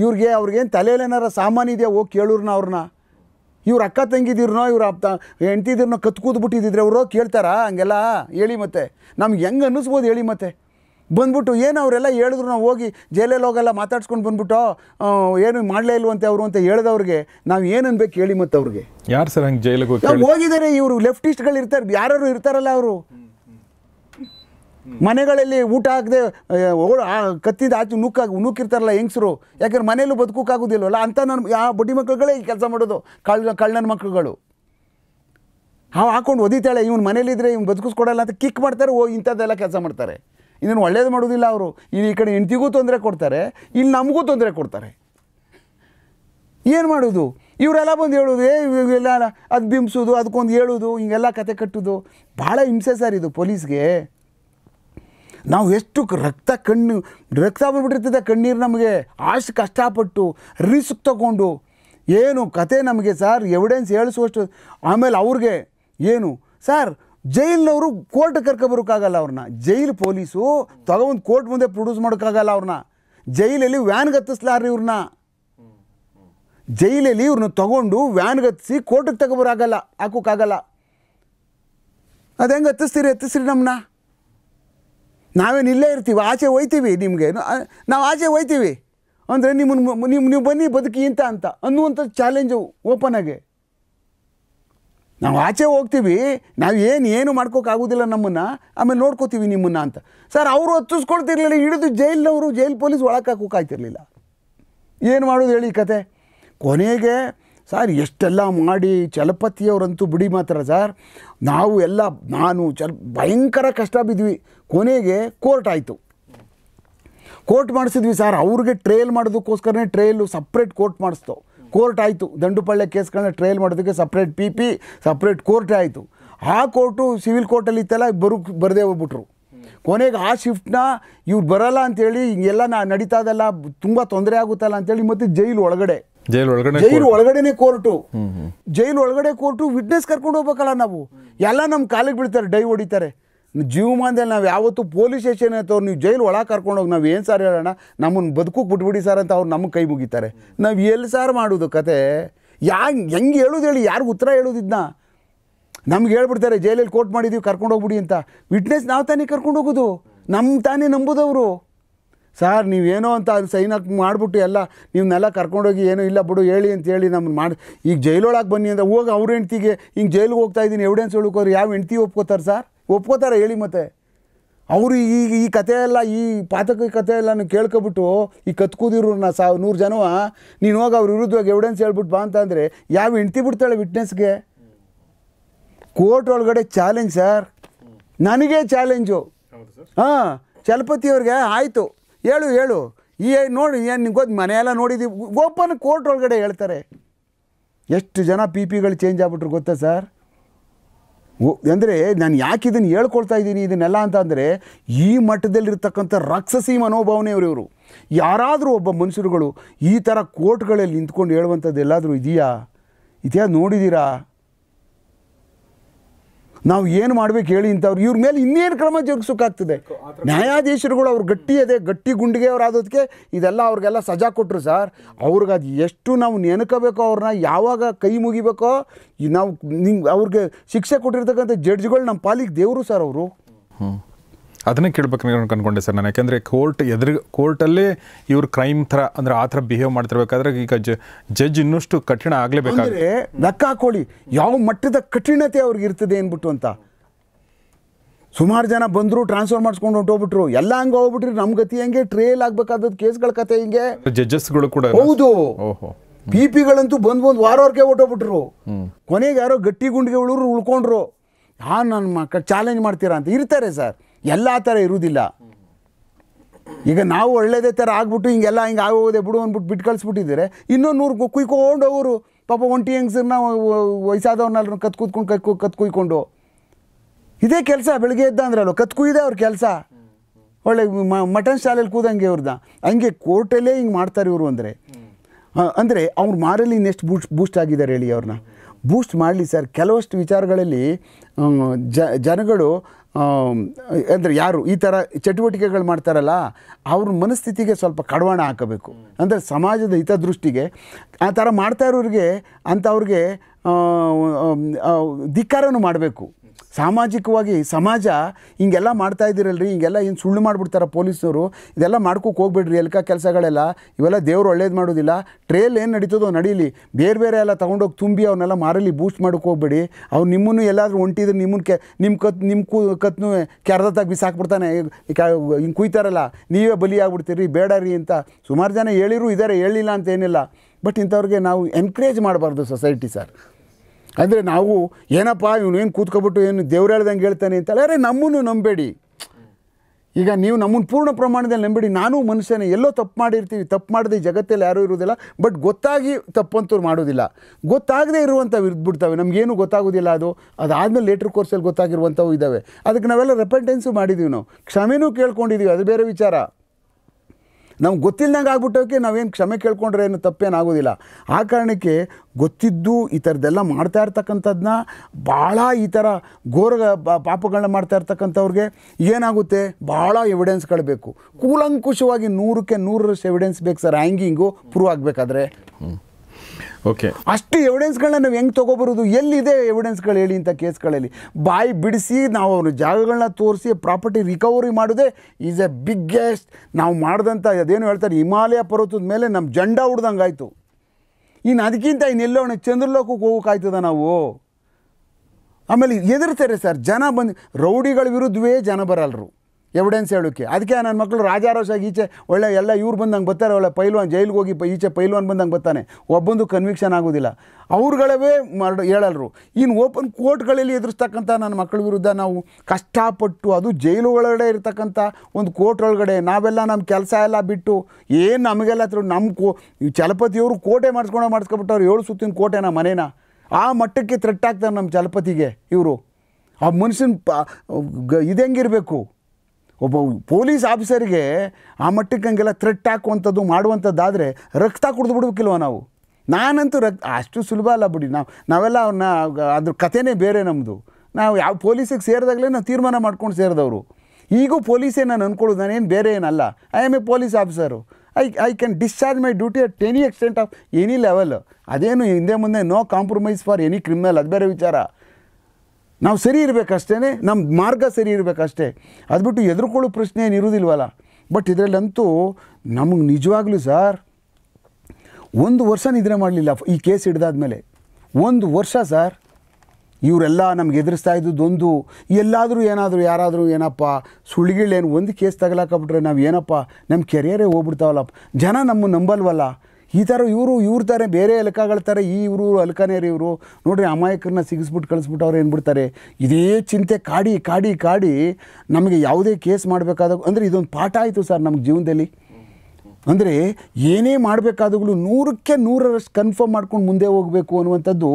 ಇವ್ರಿಗೆ ಅವ್ರಿಗೇನು ತಲೆಯಲ್ಲಿ ಏನಾರ ಸಾಮಾನ್ಯ ಇದೆಯಾ ಹೋಗಿ ಕೇಳೋರ್ನ ಅವ್ರನ್ನ ಇವ್ರ ಅಕ್ಕ ತಂಗಿದಿರ್ನೋ ಇವ್ರ ಅಪ್ಪ ಕತ್ ಕತ್ ಬಿಟ್ಟಿದ್ದಿದ್ರೆ ಅವರು ಕೇಳ್ತಾರ ಹಂಗೆಲ್ಲ ಹೇಳಿ ಮತ್ತೆ ನಮ್ಗೆ ಹೆಂಗೆ ಅನ್ನಿಸ್ಬೋದು ಹೇಳಿ ಮತ್ತೆ ಬಂದ್ಬಿಟ್ಟು ಏನು ಅವರೆಲ್ಲ ಹೇಳಿದ್ರು ನಾವು ಹೋಗಿ ಜೈಲಲ್ಲಿ ಹೋಗಲ್ಲ ಮಾತಾಡ್ಸ್ಕೊಂಡು ಬಂದ್ಬಿಟ್ಟು ಏನು ಮಾಡಲೇ ಇಲ್ವಂತೆ ಅವರು ಅಂತ ಹೇಳಿದವ್ರಿಗೆ ನಾವು ಏನು ಅನ್ಬೇಕು ಹೇಳಿ ಮತ್ತೆ ಅವ್ರಿಗೆ ಯಾರು ಸರ್ ಹಂಗೆ ಜೈಲಿಗೆ ಹೋಗಿದ್ದಾರೆ ಇವರು ಲೆಫ್ಟಿಸ್ಟ್ಗಳು ಇರ್ತಾರೆ ಯಾರು ಇರ್ತಾರಲ್ಲ ಅವರು ಮನೆಗಳಲ್ಲಿ ಊಟ ಹಾಕದೆ ಕತ್ತಿದ ಆಚೆ ನುಕ್ಕಾಗಿ ನುಕ್ಕಿರ್ತಾರಲ್ಲ ಹೆಂಗಸರು ಯಾಕಂದ್ರೆ ಮನೇಲೂ ಬದುಕೋಕ್ಕಾಗೋದಿಲ್ವಲ್ಲ ಅಂತ ನನ್ನ ಆ ಬಡ್ಡಿ ಮಕ್ಕಳುಗಳೇ ಈ ಕೆಲಸ ಮಾಡೋದು ಕಳ್ಳ ಕಳ್ಳನ ಮಕ್ಕಳುಗಳು ಹಾವು ಹಾಕೊಂಡು ಒದಿತಾಳೆ ಇವ್ನು ಮನೇಲಿದ್ರೆ ಇವ್ನು ಬದುಕಿಸ್ಕೊಡಲ್ಲ ಅಂತ ಕಿಕ್ ಮಾಡ್ತಾರೆ ಓ ಇಂಥದ್ದೆಲ್ಲ ಕೆಲಸ ಮಾಡ್ತಾರೆ ಇನ್ನೇನು ಒಳ್ಳೇದು ಮಾಡೋದಿಲ್ಲ ಅವರು ಇಲ್ಲಿ ಈ ಕಡೆ ಹೆಂಡ್ತಿಗೂ ತೊಂದರೆ ಕೊಡ್ತಾರೆ ಇಲ್ಲಿ ನಮಗೂ ತೊಂದರೆ ಕೊಡ್ತಾರೆ ಏನು ಮಾಡೋದು ಇವರೆಲ್ಲ ಬಂದು ಹೇಳೋದು ಏ ಇವೆಲ್ಲ ಅದು ಬಿಂಬಿಸೋದು ಅದಕ್ಕೊಂದು ಹೇಳೋದು ಹಿಂಗೆಲ್ಲ ಕತೆ ಕಟ್ಟೋದು ಭಾಳ ಹಿಂಸೆ ಸರ್ ಇದು ಪೊಲೀಸ್ಗೆ ನಾವು ಎಷ್ಟು ರಕ್ತ ಕಣ್ಣು ರಕ್ತ ಬಂದ್ಬಿಟ್ಟಿರ್ತದೆ ಕಣ್ಣೀರು ನಮಗೆ ಆಶ್ ಕಷ್ಟಪಟ್ಟು ರಿಸ್ಕ್ ತಗೊಂಡು ಏನು ಕತೆ ನಮಗೆ ಸರ್ ಎವಿಡೆನ್ಸ್ ಹೇಳಿಸುವಷ್ಟು ಆಮೇಲೆ ಅವ್ರಿಗೆ ಏನು ಸರ್ ಜೈಲಿನವರು ಕೋರ್ಟ್ ಕರ್ಕೊಬರೋಕ್ಕಾಗಲ್ಲ ಅವ್ರನ್ನ ಜೈಲು ಪೊಲೀಸು ತಗೊಂಡು ಕೋರ್ಟ್ ಮುಂದೆ ಪ್ರೊಡ್ಯೂಸ್ ಮಾಡೋಕ್ಕಾಗಲ್ಲ ಅವ್ರನ್ನ ಜೈಲಲ್ಲಿ ವ್ಯಾನ್ಗೆ ಹತ್ತಿಸ್ಲಾರ್ರಿ ಇವ್ರನ್ನ ಜೈಲಲ್ಲಿ ಇವ್ರನ್ನ ತಗೊಂಡು ವ್ಯಾನ್ಗೆ ಹತ್ತಿಸಿ ಕೋರ್ಟಿಗೆ ಆಗಲ್ಲ ಹಾಕೋಕ್ಕಾಗಲ್ಲ ಅದು ಹೆಂಗೆ ಹತ್ತಿಸ್ತೀರಿ ಹತ್ತಿಸ್ರಿ ನಮ್ಮನ್ನ ನಾವೇನು ಇಲ್ಲೇ ಇರ್ತೀವಿ ಆಚೆ ಹೋಯ್ತೀವಿ ನಿಮಗೆ ನಾವು ಆಚೆ ಹೋಯ್ತೀವಿ ಅಂದರೆ ನಿಮ್ಮನ್ನು ನಿಮ್ಮ ನೀವು ಬನ್ನಿ ಬದುಕಿ ಅಂತ ಅಂತ ಅನ್ನುವಂಥ ಚಾಲೆಂಜು ಓಪನಾಗೆ ನಾವು ಆಚೆ ಹೋಗ್ತೀವಿ ನಾವು ಏನು ಏನು ಮಾಡ್ಕೋಕ್ಕಾಗೋದಿಲ್ಲ ನಮ್ಮನ್ನು ಆಮೇಲೆ ನೋಡ್ಕೋತೀವಿ ನಿಮ್ಮನ್ನು ಅಂತ ಸರ್ ಅವರು ಹತ್ತಿಸ್ಕೊಳ್ತಿರ್ಲಿಲ್ಲ ಹಿಡಿದು ಜೈಲಿನವರು ಜೈಲ್ ಪೊಲೀಸ್ ಒಳಗೆ ಹಾಕೋಕ್ಕಾಗ್ತಿರ್ಲಿಲ್ಲ ಏನು ಮಾಡೋದು ಹೇಳಿ ಕತೆ ಕೊನೆಗೆ ಸರ್ ಎಷ್ಟೆಲ್ಲ ಮಾಡಿ ಚಲಪತಿಯವರಂತೂ ಬಿಡಿ ಮಾತ್ರ ಸರ್ ನಾವು ಎಲ್ಲ ನಾನು ಚಲ್ ಭಯಂಕರ ಕಷ್ಟ ಬಿದ್ವಿ ಕೊನೆಗೆ ಕೋರ್ಟ್ ಆಯಿತು ಕೋರ್ಟ್ ಮಾಡಿಸಿದ್ವಿ ಸರ್ ಅವ್ರಿಗೆ ಟ್ರೇಲ್ ಮಾಡೋದಕ್ಕೋಸ್ಕರನೇ ಟ್ರೇಲು ಸಪ್ರೇಟ್ ಕೋರ್ಟ್ ಮಾಡಿಸ್ತು ಕೋರ್ಟ್ ಆಯಿತು ದಂಡುಪಳ್ಳೆ ಕೇಸ್ಗಳನ್ನ ಟ್ರೇಲ್ ಮಾಡೋದಕ್ಕೆ ಸಪ್ರೇಟ್ ಪಿ ಪಿ ಸಪ್ರೇಟ್ ಕೋರ್ಟೇ ಆಯಿತು ಆ ಕೋರ್ಟು ಸಿವಿಲ್ ಕೋರ್ಟಲ್ಲಿ ಇತ್ತಲ್ಲ ಬರು ಬರದೇ ಹೋಗ್ಬಿಟ್ರು ಕೊನೆಗೆ ಆ ಶಿಫ್ಟ್ನ ಇವ್ರು ಬರಲ್ಲ ಅಂತೇಳಿ ಹಿಂಗೆಲ್ಲ ನಾ ನಡೀತಾ ಇದೆಲ್ಲ ತುಂಬ ತೊಂದರೆ ಆಗುತ್ತಲ್ಲ ಅಂತೇಳಿ ಮತ್ತೆ ಜೈಲು ಒಳಗಡೆ ಜೈಲು ಒಳಗಡೆ ಜೈಲು ಒಳಗಡೆನೆ ಕೋರ್ಟು ಜೈಲು ಒಳಗಡೆ ಕೋರ್ಟು ವಿಟ್ನೆಸ್ ಕರ್ಕೊಂಡು ಹೋಗ್ಬೇಕಲ್ಲ ನಾವು ಎಲ್ಲ ನಮ್ಮ ಕಾಲಿಗೆ ಬಿಡ್ತಾರೆ ಡೈ ಹೊಡಿತಾರೆ ಜೀವ ಜೀವಮಾನದಲ್ಲಿ ನಾವು ಯಾವತ್ತೂ ಪೊಲೀಸ್ ಸ್ಟೇಷನ್ ಅಥವಾ ನೀವು ಜೈಲು ಒಳಗೆ ಕರ್ಕೊಂಡೋಗಿ ನಾವು ಏನು ಸರ್ ಹೇಳೋಣ ನಮ್ಮನ್ನು ಬದುಕು ಬಿಟ್ಬಿಡಿ ಸರ್ ಅಂತ ಅವ್ರು ನಮಗೆ ಕೈ ಮುಗಿತಾರೆ ನಾವು ಎಲ್ಲಿ ಸಾರ್ ಮಾಡೋದು ಕತೆ ಯಾ ಹೆಂಗೆ ಹೇಳೋದು ಹೇಳಿ ಯಾರು ಉತ್ತರ ಹೇಳೋದಿದ್ನ ನಮ್ಗೆ ಹೇಳ್ಬಿಡ್ತಾರೆ ಜೈಲಲ್ಲಿ ಕೋರ್ಟ್ ಮಾಡಿದ್ದೀವಿ ಹೋಗ್ಬಿಡಿ ಅಂತ ವಿಟ್ನೆಸ್ ನಾವು ತಾನೇ ಕರ್ಕೊಂಡು ಹೋಗೋದು ನಮ್ಮ ತಾನೇ ನಂಬೋದವರು ಸರ್ ನೀವೇನೋ ಅಂತ ಅದು ಸೈನ್ ಹಾಕಿ ಮಾಡಿಬಿಟ್ಟು ಎಲ್ಲ ನೀವನ್ನೆಲ್ಲ ಕರ್ಕೊಂಡೋಗಿ ಏನೋ ಇಲ್ಲ ಬಿಡು ಹೇಳಿ ಅಂತ ಹೇಳಿ ನಮ್ಮನ್ನು ಮಾಡಿ ಈಗ ಜೈಲೊಳಗೆ ಬನ್ನಿ ಅಂದರೆ ಹೋಗಿ ಅವ್ರ ಹೆಂಡ್ತಿಗೆ ಹಿಂಗೆ ಜೈಲಿಗೆ ಹೋಗ್ತಾ ಇದ್ದೀನಿ ಎವಿಡೆನ್ಸ್ ಹುಡುಕೋರು ಯಾವ ಹೆಂಡ್ತಿ ಒಪ್ಕೋತಾರೆ ಸರ್ ಒಪ್ಕೋತಾರೆ ಹೇಳಿ ಮತ್ತೆ ಅವರು ಈಗ ಈ ಕಥೆ ಎಲ್ಲ ಈ ಪಾತಕ ಕಥೆ ಎಲ್ಲನೂ ಕೇಳ್ಕೊಬಿಟ್ಟು ಈ ನಾ ಸಾವ್ ನೂರು ಜನ ನೀನು ಹೋಗಿ ಅವ್ರ ವಿರುದ್ಧವಾಗಿ ಎವಿಡೆನ್ಸ್ ಹೇಳ್ಬಿಟ್ಟು ಬಾ ಅಂತಂದರೆ ಯಾವ ಹೆಂಡ್ತಿ ಬಿಡ್ತಾಳೆ ವಿಟ್ನೆಸ್ಗೆ ಕೋರ್ಟ್ ಒಳಗಡೆ ಚಾಲೆಂಜ್ ಸರ್ ನನಗೆ ಚಾಲೆಂಜು ಹಾಂ ಚಲಪತಿ ಅವ್ರಿಗೆ ಆಯಿತು ಹೇಳು ಹೇಳು ಈ ನೋಡಿ ಏನು ನಿಮ್ಗೆ ಗೊತ್ತು ಮನೆಯೆಲ್ಲ ನೋಡಿದ್ದೀವಿ ಓಪನ್ ಕೋರ್ಟ್ ಒಳಗಡೆ ಹೇಳ್ತಾರೆ ಎಷ್ಟು ಜನ ಪಿ ಪಿಗಳು ಚೇಂಜ್ ಆಗ್ಬಿಟ್ರು ಗೊತ್ತಾ ಸರ್ ಅಂದರೆ ನಾನು ಯಾಕೆ ಇದನ್ನು ಹೇಳ್ಕೊಳ್ತಾ ಇದ್ದೀನಿ ಇದನ್ನೆಲ್ಲ ಅಂತ ಅಂದರೆ ಈ ಮಟ್ಟದಲ್ಲಿರ್ತಕ್ಕಂಥ ರಾಕ್ಷಸಿ ಇವರು ಯಾರಾದರೂ ಒಬ್ಬ ಮನುಷ್ಯರುಗಳು ಈ ಥರ ಕೋರ್ಟ್ಗಳಲ್ಲಿ ನಿಂತ್ಕೊಂಡು ಹೇಳುವಂಥದ್ದು ಎಲ್ಲಾದರೂ ಇದೆಯಾ ಇದ್ಯಾ ನೋಡಿದ್ದೀರಾ ನಾವು ಏನು ಮಾಡ್ಬೇಕು ಹೇಳಿ ಇಂಥವ್ರು ಇವ್ರ ಮೇಲೆ ಇನ್ನೇನು ಕ್ರಮ ಜರುಗಿಸೋಕ್ಕಾಗ್ತದೆ ನ್ಯಾಯಾಧೀಶರುಗಳು ಅವ್ರು ಗಟ್ಟಿ ಅದೇ ಗಟ್ಟಿ ಗುಂಡಿಗೆ ಆದೋದಕ್ಕೆ ಇದೆಲ್ಲ ಅವ್ರಿಗೆಲ್ಲ ಸಜಾ ಕೊಟ್ಟರು ಸರ್ ಅವ್ರಿಗೆ ಅದು ಎಷ್ಟು ನಾವು ನೆನಕಬೇಕೋ ಅವ್ರನ್ನ ಯಾವಾಗ ಕೈ ಮುಗಿಬೇಕೋ ನಾವು ನಿಂಗೆ ಅವ್ರಿಗೆ ಶಿಕ್ಷೆ ಕೊಟ್ಟಿರ್ತಕ್ಕಂಥ ಜಡ್ಜ್ಗಳು ನಮ್ಮ ಪಾಲಿಗೆ ದೇವರು ಸರ್ ಅವರು ಹ್ಞೂ ಅದನ್ನೇ ಕೇಳ್ಬೇಕು ಅನ್ಕೊಂಡೆ ಸರ್ ನಾನು ಯಾಕೆಂದರೆ ಕೋರ್ಟ್ ಎದುರು ಕೋರ್ಟಲ್ಲೇ ಇವರು ಕ್ರೈಮ್ ಥರ ಅಂದರೆ ಆ ಥರ ಬಿಹೇವ್ ಮಾಡ್ತಿರ್ಬೇಕಾದ್ರೆ ಈಗ ಜಡ್ಜ್ ಇನ್ನಷ್ಟು ಕಠಿಣ ಆಗಲೇಬೇಕಾದ್ರೆ ಲೆಕ್ಕ ಹಾಕೊಳ್ಳಿ ಯಾವ ಮಟ್ಟದ ಕಠಿಣತೆ ಅವ್ರಿಗೆ ಇರ್ತದೆ ಅಂದ್ಬಿಟ್ಟು ಅಂತ ಸುಮಾರು ಜನ ಬಂದರು ಟ್ರಾನ್ಸ್ಫರ್ ಮಾಡಿಸ್ಕೊಂಡು ಹೊಂಟೋಗ್ಬಿಟ್ರು ಎಲ್ಲ ಹಂಗೆ ಹೋಗ್ಬಿಟ್ರಿ ನಮ್ಮ ಗತಿ ಹೆಂಗೆ ಟ್ರೇಲ್ ಆಗಬೇಕಾದ ಕೇಸ್ಗಳ ಕತೆ ಹಿಂಗೆ ಜಡ್ಜಸ್ಗಳು ಕೂಡ ಹೌದು ಪಿ ಪಿಗಳಂತೂ ಬಂದು ಒಂದು ವಾರವರೆಗೆ ಹೊಟ್ಟೋಗ್ಬಿಟ್ರು ಕೊನೆಗೆ ಯಾರೋ ಗಟ್ಟಿ ಗುಂಡಿಗೆ ಉಳಿದ್ರು ಉಳ್ಕೊಂಡ್ರು ಹಾಂ ನನ್ನ ಮಕ್ಕ ಚಾಲೆಂಜ್ ಮಾಡ್ತೀರಾ ಅಂತ ಇರ್ತಾರೆ ಸರ್ ಎಲ್ಲ ಥರ ಇರುವುದಿಲ್ಲ ಈಗ ನಾವು ಒಳ್ಳೆಯದೇ ಥರ ಆಗ್ಬಿಟ್ಟು ಹಿಂಗೆಲ್ಲ ಹಿಂಗೆ ಆಗೋದೆ ಬಿಡು ಅಂದ್ಬಿಟ್ಟು ಬಿಟ್ಟು ಕಳಿಸ್ಬಿಟ್ಟಿದ್ದಾರೆ ಇನ್ನೂ ನೂರು ಕುಯ್ಕೊಂಡು ಅವರು ಪಾಪ ಒಂಟಿ ಹೆಂಗಸರನ್ನ ವಯಸ್ಸಾದವ್ರನ್ನ ಕತ್ ಕೂತ್ಕೊಂಡು ಕತ್ ಕತ್ ಕುಯ್ಕೊಂಡು ಇದೇ ಕೆಲಸ ಬೆಳಗ್ಗೆ ಎದ್ದ ಅಂದ್ರೆ ಅಲ್ವ ಕತ್ ಕುಯ್ದೆ ಅವ್ರ ಕೆಲಸ ಒಳ್ಳೆ ಮಟನ್ ಶಾಲೆಯಲ್ಲಿ ಕೂದಂಗೆ ಅವ್ರದ್ದ ಹಂಗೆ ಕೋರ್ಟಲ್ಲೇ ಹಿಂಗೆ ಮಾಡ್ತಾರೆ ಇವರು ಅಂದರೆ ಅಂದರೆ ಅವ್ರು ಮಾರಲ್ಲಿ ಇನ್ನೆಷ್ಟು ಬೂಸ್ಟ್ ಬೂಸ್ಟ್ ಆಗಿದ್ದಾರೆ ಹೇಳಿ ಅವ್ರನ್ನ ಬೂಸ್ಟ್ ಮಾಡಲಿ ಸರ್ ಕೆಲವಷ್ಟು ವಿಚಾರಗಳಲ್ಲಿ ಜನಗಳು ಅಂದರೆ ಯಾರು ಈ ಥರ ಚಟುವಟಿಕೆಗಳು ಮಾಡ್ತಾರಲ್ಲ ಅವ್ರ ಮನಸ್ಥಿತಿಗೆ ಸ್ವಲ್ಪ ಕಡವಾಣ ಹಾಕಬೇಕು ಅಂದರೆ ಸಮಾಜದ ಹಿತದೃಷ್ಟಿಗೆ ಆ ಥರ ಮಾಡ್ತಾ ಇರೋರಿಗೆ ಅಂಥವ್ರಿಗೆ ಧಿಕ್ಕಾರನೂ ಮಾಡಬೇಕು ಸಾಮಾಜಿಕವಾಗಿ ಸಮಾಜ ಹಿಂಗೆಲ್ಲ ಮಾಡ್ತಾ ಇದ್ದೀರಲ್ರಿ ಹಿಂಗೆಲ್ಲ ಏನು ಸುಳ್ಳು ಮಾಡಿಬಿಡ್ತಾರೆ ಪೊಲೀಸ್ನವರು ಇದೆಲ್ಲ ಮಾಡ್ಕೋಕೆ ಹೋಗ್ಬೇಡ್ರಿ ಎಲ್ಕ ಕೆಲಸಗಳೆಲ್ಲ ಇವೆಲ್ಲ ದೇವರು ಒಳ್ಳೇದು ಮಾಡೋದಿಲ್ಲ ಟ್ರೇಲ್ ಏನು ನಡೀತದೋ ನಡೀಲಿ ಬೇರೆ ಬೇರೆ ಎಲ್ಲ ತೊಗೊಂಡೋಗಿ ತುಂಬಿ ಅವನ್ನೆಲ್ಲ ಮಾರಲಿ ಬೂಸ್ಟ್ ಮಾಡೋಕ್ಕೆ ಹೋಗ್ಬೇಡಿ ಅವ್ರು ನಿಮ್ಮನ್ನು ಎಲ್ಲಾದರೂ ಹೊಂಟಿದ್ರೆ ನಿಮ್ಮನ್ನು ಕೆ ನಿಮ್ಮ ಕತ್ ನಿಮ್ಮ ಕೂ ಕತ್ನು ಕೆರ್ದತ್ತಾಗಿ ಬಿಸಾಕ್ಬಿಡ್ತಾನೆ ಹಿಂಗೆ ಕುಯ್ತಾರಲ್ಲ ನೀವೇ ಬಲಿ ಆಗ್ಬಿಡ್ತೀರಿ ಬೇಡ ರೀ ಅಂತ ಸುಮಾರು ಜನ ಹೇಳಿರು ಇದ್ದಾರೆ ಹೇಳಿಲ್ಲ ಅಂತ ಏನಿಲ್ಲ ಬಟ್ ಇಂಥವ್ರಿಗೆ ನಾವು ಎನ್ಕರೇಜ್ ಮಾಡಬಾರ್ದು ಸೊಸೈಟಿ ಸರ್ ಅಂದರೆ ನಾವು ಏನಪ್ಪ ಇವನು ಏನು ಕೂತ್ಕೊಬಿಟ್ಟು ಏನು ದೇವ್ರು ಹೇಳ್ದಂಗೆ ಹೇಳ್ತಾನೆ ಅಂತ ಅರೆ ನಮ್ಮನ್ನು ನಂಬೇಡಿ ಈಗ ನೀವು ನಮ್ಮನ್ನು ಪೂರ್ಣ ಪ್ರಮಾಣದಲ್ಲಿ ನಂಬಿಡಿ ನಾನು ಮನುಷ್ಯನೇ ಎಲ್ಲೋ ತಪ್ಪು ಮಾಡಿರ್ತೀವಿ ತಪ್ಪು ಮಾಡದೆ ಜಗತ್ತಲ್ಲಿ ಯಾರೂ ಇರೋದಿಲ್ಲ ಬಟ್ ಗೊತ್ತಾಗಿ ತಪ್ಪಂತೂ ಮಾಡೋದಿಲ್ಲ ಗೊತ್ತಾಗದೇ ಇರುವಂಥವು ಇದ್ಬಿಡ್ತವೆ ನಮಗೇನು ಗೊತ್ತಾಗೋದಿಲ್ಲ ಅದು ಅದಾದಮೇಲೆ ಲೇಟ್ರ್ ಕೋರ್ಸಲ್ಲಿ ಗೊತ್ತಾಗಿರುವಂಥವು ಇದ್ದಾವೆ ಅದಕ್ಕೆ ನಾವೆಲ್ಲ ರೆಪೆಂಟೆನ್ಸು ಮಾಡಿದ್ದೀವಿ ನಾವು ಕ್ಷಮೆನೂ ಕೇಳ್ಕೊಂಡಿದ್ದೀವಿ ಅದು ಬೇರೆ ವಿಚಾರ ನಮ್ಗೆ ಗೊತ್ತಿಲ್ಲದಂಗೆ ಆಗ್ಬಿಟ್ಟೋಕೆ ನಾವೇನು ಕ್ಷಮೆ ಕೇಳ್ಕೊಂಡ್ರೆ ಏನು ತಪ್ಪೇನಾಗೋದಿಲ್ಲ ಆ ಕಾರಣಕ್ಕೆ ಗೊತ್ತಿದ್ದು ಈ ಥರದ್ದೆಲ್ಲ ಮಾಡ್ತಾ ಇರ್ತಕ್ಕಂಥದ್ದನ್ನ ಭಾಳ ಈ ಥರ ಘೋರ ಪಾಪಗಳನ್ನ ಮಾಡ್ತಾ ಇರ್ತಕ್ಕಂಥವ್ರಿಗೆ ಏನಾಗುತ್ತೆ ಭಾಳ ಎವಿಡೆನ್ಸ್ಗಳು ಬೇಕು ಕೂಲಂಕುಷವಾಗಿ ನೂರಕ್ಕೆ ನೂರರಷ್ಟು ಎವಿಡೆನ್ಸ್ ಬೇಕು ಸರ್ ಹ್ಯಾಂಗಿಂಗು ಪ್ರೂವ್ ಆಗಬೇಕಾದ್ರೆ ಓಕೆ ಅಷ್ಟು ಎವಿಡೆನ್ಸ್ಗಳನ್ನ ನಾವು ಹೆಂಗೆ ತೊಗೊಬರೋದು ಎಲ್ಲಿದೆ ಎವಿಡೆನ್ಸ್ಗಳು ಹೇಳಿ ಇಂಥ ಕೇಸ್ಗಳಲ್ಲಿ ಬಾಯಿ ಬಿಡಿಸಿ ನಾವು ಅವ್ರ ಜಾಗಗಳನ್ನ ತೋರಿಸಿ ಪ್ರಾಪರ್ಟಿ ರಿಕವರಿ ಮಾಡೋದೇ ಈಸ್ ಎ ಬಿಗ್ಗೆಸ್ಟ್ ನಾವು ಮಾಡಿದಂಥ ಅದೇನು ಹೇಳ್ತಾರೆ ಹಿಮಾಲಯ ಪರ್ವತದ ಮೇಲೆ ನಮ್ಮ ಜಂಡ ಹುಡ್ದಂಗೆ ಆಯಿತು ಇನ್ನು ಅದಕ್ಕಿಂತ ಇನ್ನೆಲ್ಲೋಣ ಚಂದ್ರಲೋಕಕ್ಕೆ ಹೋಗೋಕ್ಕಾಯ್ತದ ನಾವು ಆಮೇಲೆ ಎದುರ್ತಾರೆ ಸರ್ ಜನ ಬಂದು ರೌಡಿಗಳ ವಿರುದ್ಧವೇ ಜನ ಬರಲ್ರು ಎವಿಡೆನ್ಸ್ ಹೇಳೋಕ್ಕೆ ಅದಕ್ಕೆ ನನ್ನ ಮಕ್ಕಳು ರಾಜಾರೋಷಾಗಿ ಈಚೆ ಒಳ್ಳೆ ಎಲ್ಲ ಇವ್ರು ಬಂದಂಗೆ ಬರ್ತಾರೆ ಒಳ್ಳೆ ಪೈಲ್ವಾನ್ ಜೈಲಿಗೆ ಹೋಗಿ ಈಚೆ ಪೈಲ್ವಾನ್ ಬಂದಂಗೆ ಬರ್ತಾನೆ ಒಬ್ಬಂದು ಕನ್ವಿಕ್ಷನ್ ಆಗೋದಿಲ್ಲ ಅವ್ರುಗಳವೇ ಮರ್ಡ್ ಹೇಳಲ್ರು ಇನ್ನು ಓಪನ್ ಕೋರ್ಟ್ಗಳಲ್ಲಿ ಎದುರಿಸ್ತಕ್ಕಂಥ ನನ್ನ ಮಕ್ಕಳ ವಿರುದ್ಧ ನಾವು ಕಷ್ಟಪಟ್ಟು ಅದು ಜೈಲು ಒಳಗಡೆ ಇರತಕ್ಕಂಥ ಒಂದು ಕೋರ್ಟ್ ಒಳಗಡೆ ನಾವೆಲ್ಲ ನಮ್ಮ ಕೆಲಸ ಎಲ್ಲ ಬಿಟ್ಟು ಏನು ನಮಗೆಲ್ಲ ಹತ್ರ ನಮ್ಮ ಕೋ ಚಲಪತಿಯವರು ಕೋಟೆ ಮಾಡಿಸ್ಕೊಂಡೋ ಮಾಡಿಸ್ಕೊಬಿಟ್ಟವ್ರು ಏಳು ಸುತ್ತಿನ ಕೋಟೆನ ಮನೇನ ಆ ಮಟ್ಟಕ್ಕೆ ಥ್ರೆಟ್ ಆಗ್ತಾರೆ ನಮ್ಮ ಚಲಪತಿಗೆ ಇವರು ಆ ಮನುಷ್ಯನ ಪ ಇದು ಹೆಂಗಿರಬೇಕು ಒಬ್ಬ ಪೊಲೀಸ್ ಆಫೀಸರಿಗೆ ಆ ಮಟ್ಟಕ್ಕೆ ಹಂಗೆಲ್ಲ ಥ್ರೆಟ್ ಹಾಕುವಂಥದ್ದು ಮಾಡುವಂಥದ್ದಾದರೆ ರಕ್ತ ಕುಡಿದು ಬಿಡಬೇಕಿಲ್ವ ನಾವು ನಾನಂತೂ ರಕ್ ಅಷ್ಟು ಸುಲಭ ಅಲ್ಲ ಬಿಡಿ ನಾವು ನಾವೆಲ್ಲ ಅವ್ರನ್ನ ಅದ್ರ ಕಥೆನೇ ಬೇರೆ ನಮ್ಮದು ನಾವು ಯಾವ ಪೊಲೀಸಿಗೆ ಸೇರಿದಾಗಲೇ ನಾವು ತೀರ್ಮಾನ ಮಾಡ್ಕೊಂಡು ಸೇರಿದವರು ಈಗೂ ಪೊಲೀಸೇ ನಾನು ಅಂದ್ಕೊಳ್ಳೋದು ನಾನೇನು ಬೇರೆ ಏನಲ್ಲ I am a police officer I I can discharge my duty at any extent of any level ಅದೇನು ಹಿಂದೆ ಮುಂದೆ no compromise for any criminal ಅದು ಬೇರೆ ವಿಚಾರ ನಾವು ಸರಿ ಇರಬೇಕಷ್ಟೇ ನಮ್ಮ ಮಾರ್ಗ ಸರಿ ಇರಬೇಕಷ್ಟೇ ಅದು ಬಿಟ್ಟು ಎದುರುಕೊಳ್ಳೋ ಪ್ರಶ್ನೆ ಏನು ಇರೋದಿಲ್ವಲ್ಲ ಬಟ್ ಇದರಲ್ಲಂತೂ ನಮಗೆ ನಿಜವಾಗ್ಲೂ ಸರ್ ಒಂದು ವರ್ಷ ನಿದ್ರೆ ಮಾಡಲಿಲ್ಲ ಈ ಕೇಸ್ ಮೇಲೆ ಒಂದು ವರ್ಷ ಸರ್ ಇವರೆಲ್ಲ ನಮ್ಗೆ ಎದುರಿಸ್ತಾ ಇದ್ದದ್ದು ಎಲ್ಲಾದರೂ ಏನಾದರೂ ಯಾರಾದರೂ ಏನಪ್ಪ ಸುಳ್ಗಿಳೇನು ಒಂದು ಕೇಸ್ ತಗಲಾಕಬಿಟ್ರೆ ನಾವು ಏನಪ್ಪ ನಮ್ಮ ಕೆರಿಯರೇ ಹೋಗ್ಬಿಡ್ತಾವಲ್ಲ ಜನ ನಮ್ಮನ್ನು ನಂಬಲ್ವಲ್ಲ ಈ ಥರ ಇವರು ಇವ್ರ ಥರ ಬೇರೆ ಎಲಕಗಳ ಥರ ಈ ಇವರು ರೀ ಇವರು ನೋಡಿರಿ ಅಮಾಯಕರನ್ನ ಸಿಗಿಸ್ಬಿಟ್ಟು ಕಳಿಸ್ಬಿಟ್ಟು ಅವ್ರು ಏನು ಬಿಡ್ತಾರೆ ಇದೇ ಚಿಂತೆ ಕಾಡಿ ಕಾಡಿ ಕಾಡಿ ನಮಗೆ ಯಾವುದೇ ಕೇಸ್ ಮಾಡಬೇಕಾದಾಗ ಅಂದರೆ ಇದೊಂದು ಪಾಠ ಆಯಿತು ಸರ್ ನಮ್ಮ ಜೀವನದಲ್ಲಿ ಅಂದರೆ ಏನೇ ಮಾಡಬೇಕಾದಾಗಲೂ ನೂರಕ್ಕೆ ನೂರರಷ್ಟು ಕನ್ಫರ್ಮ್ ಮಾಡ್ಕೊಂಡು ಮುಂದೆ ಹೋಗಬೇಕು ಅನ್ನುವಂಥದ್ದು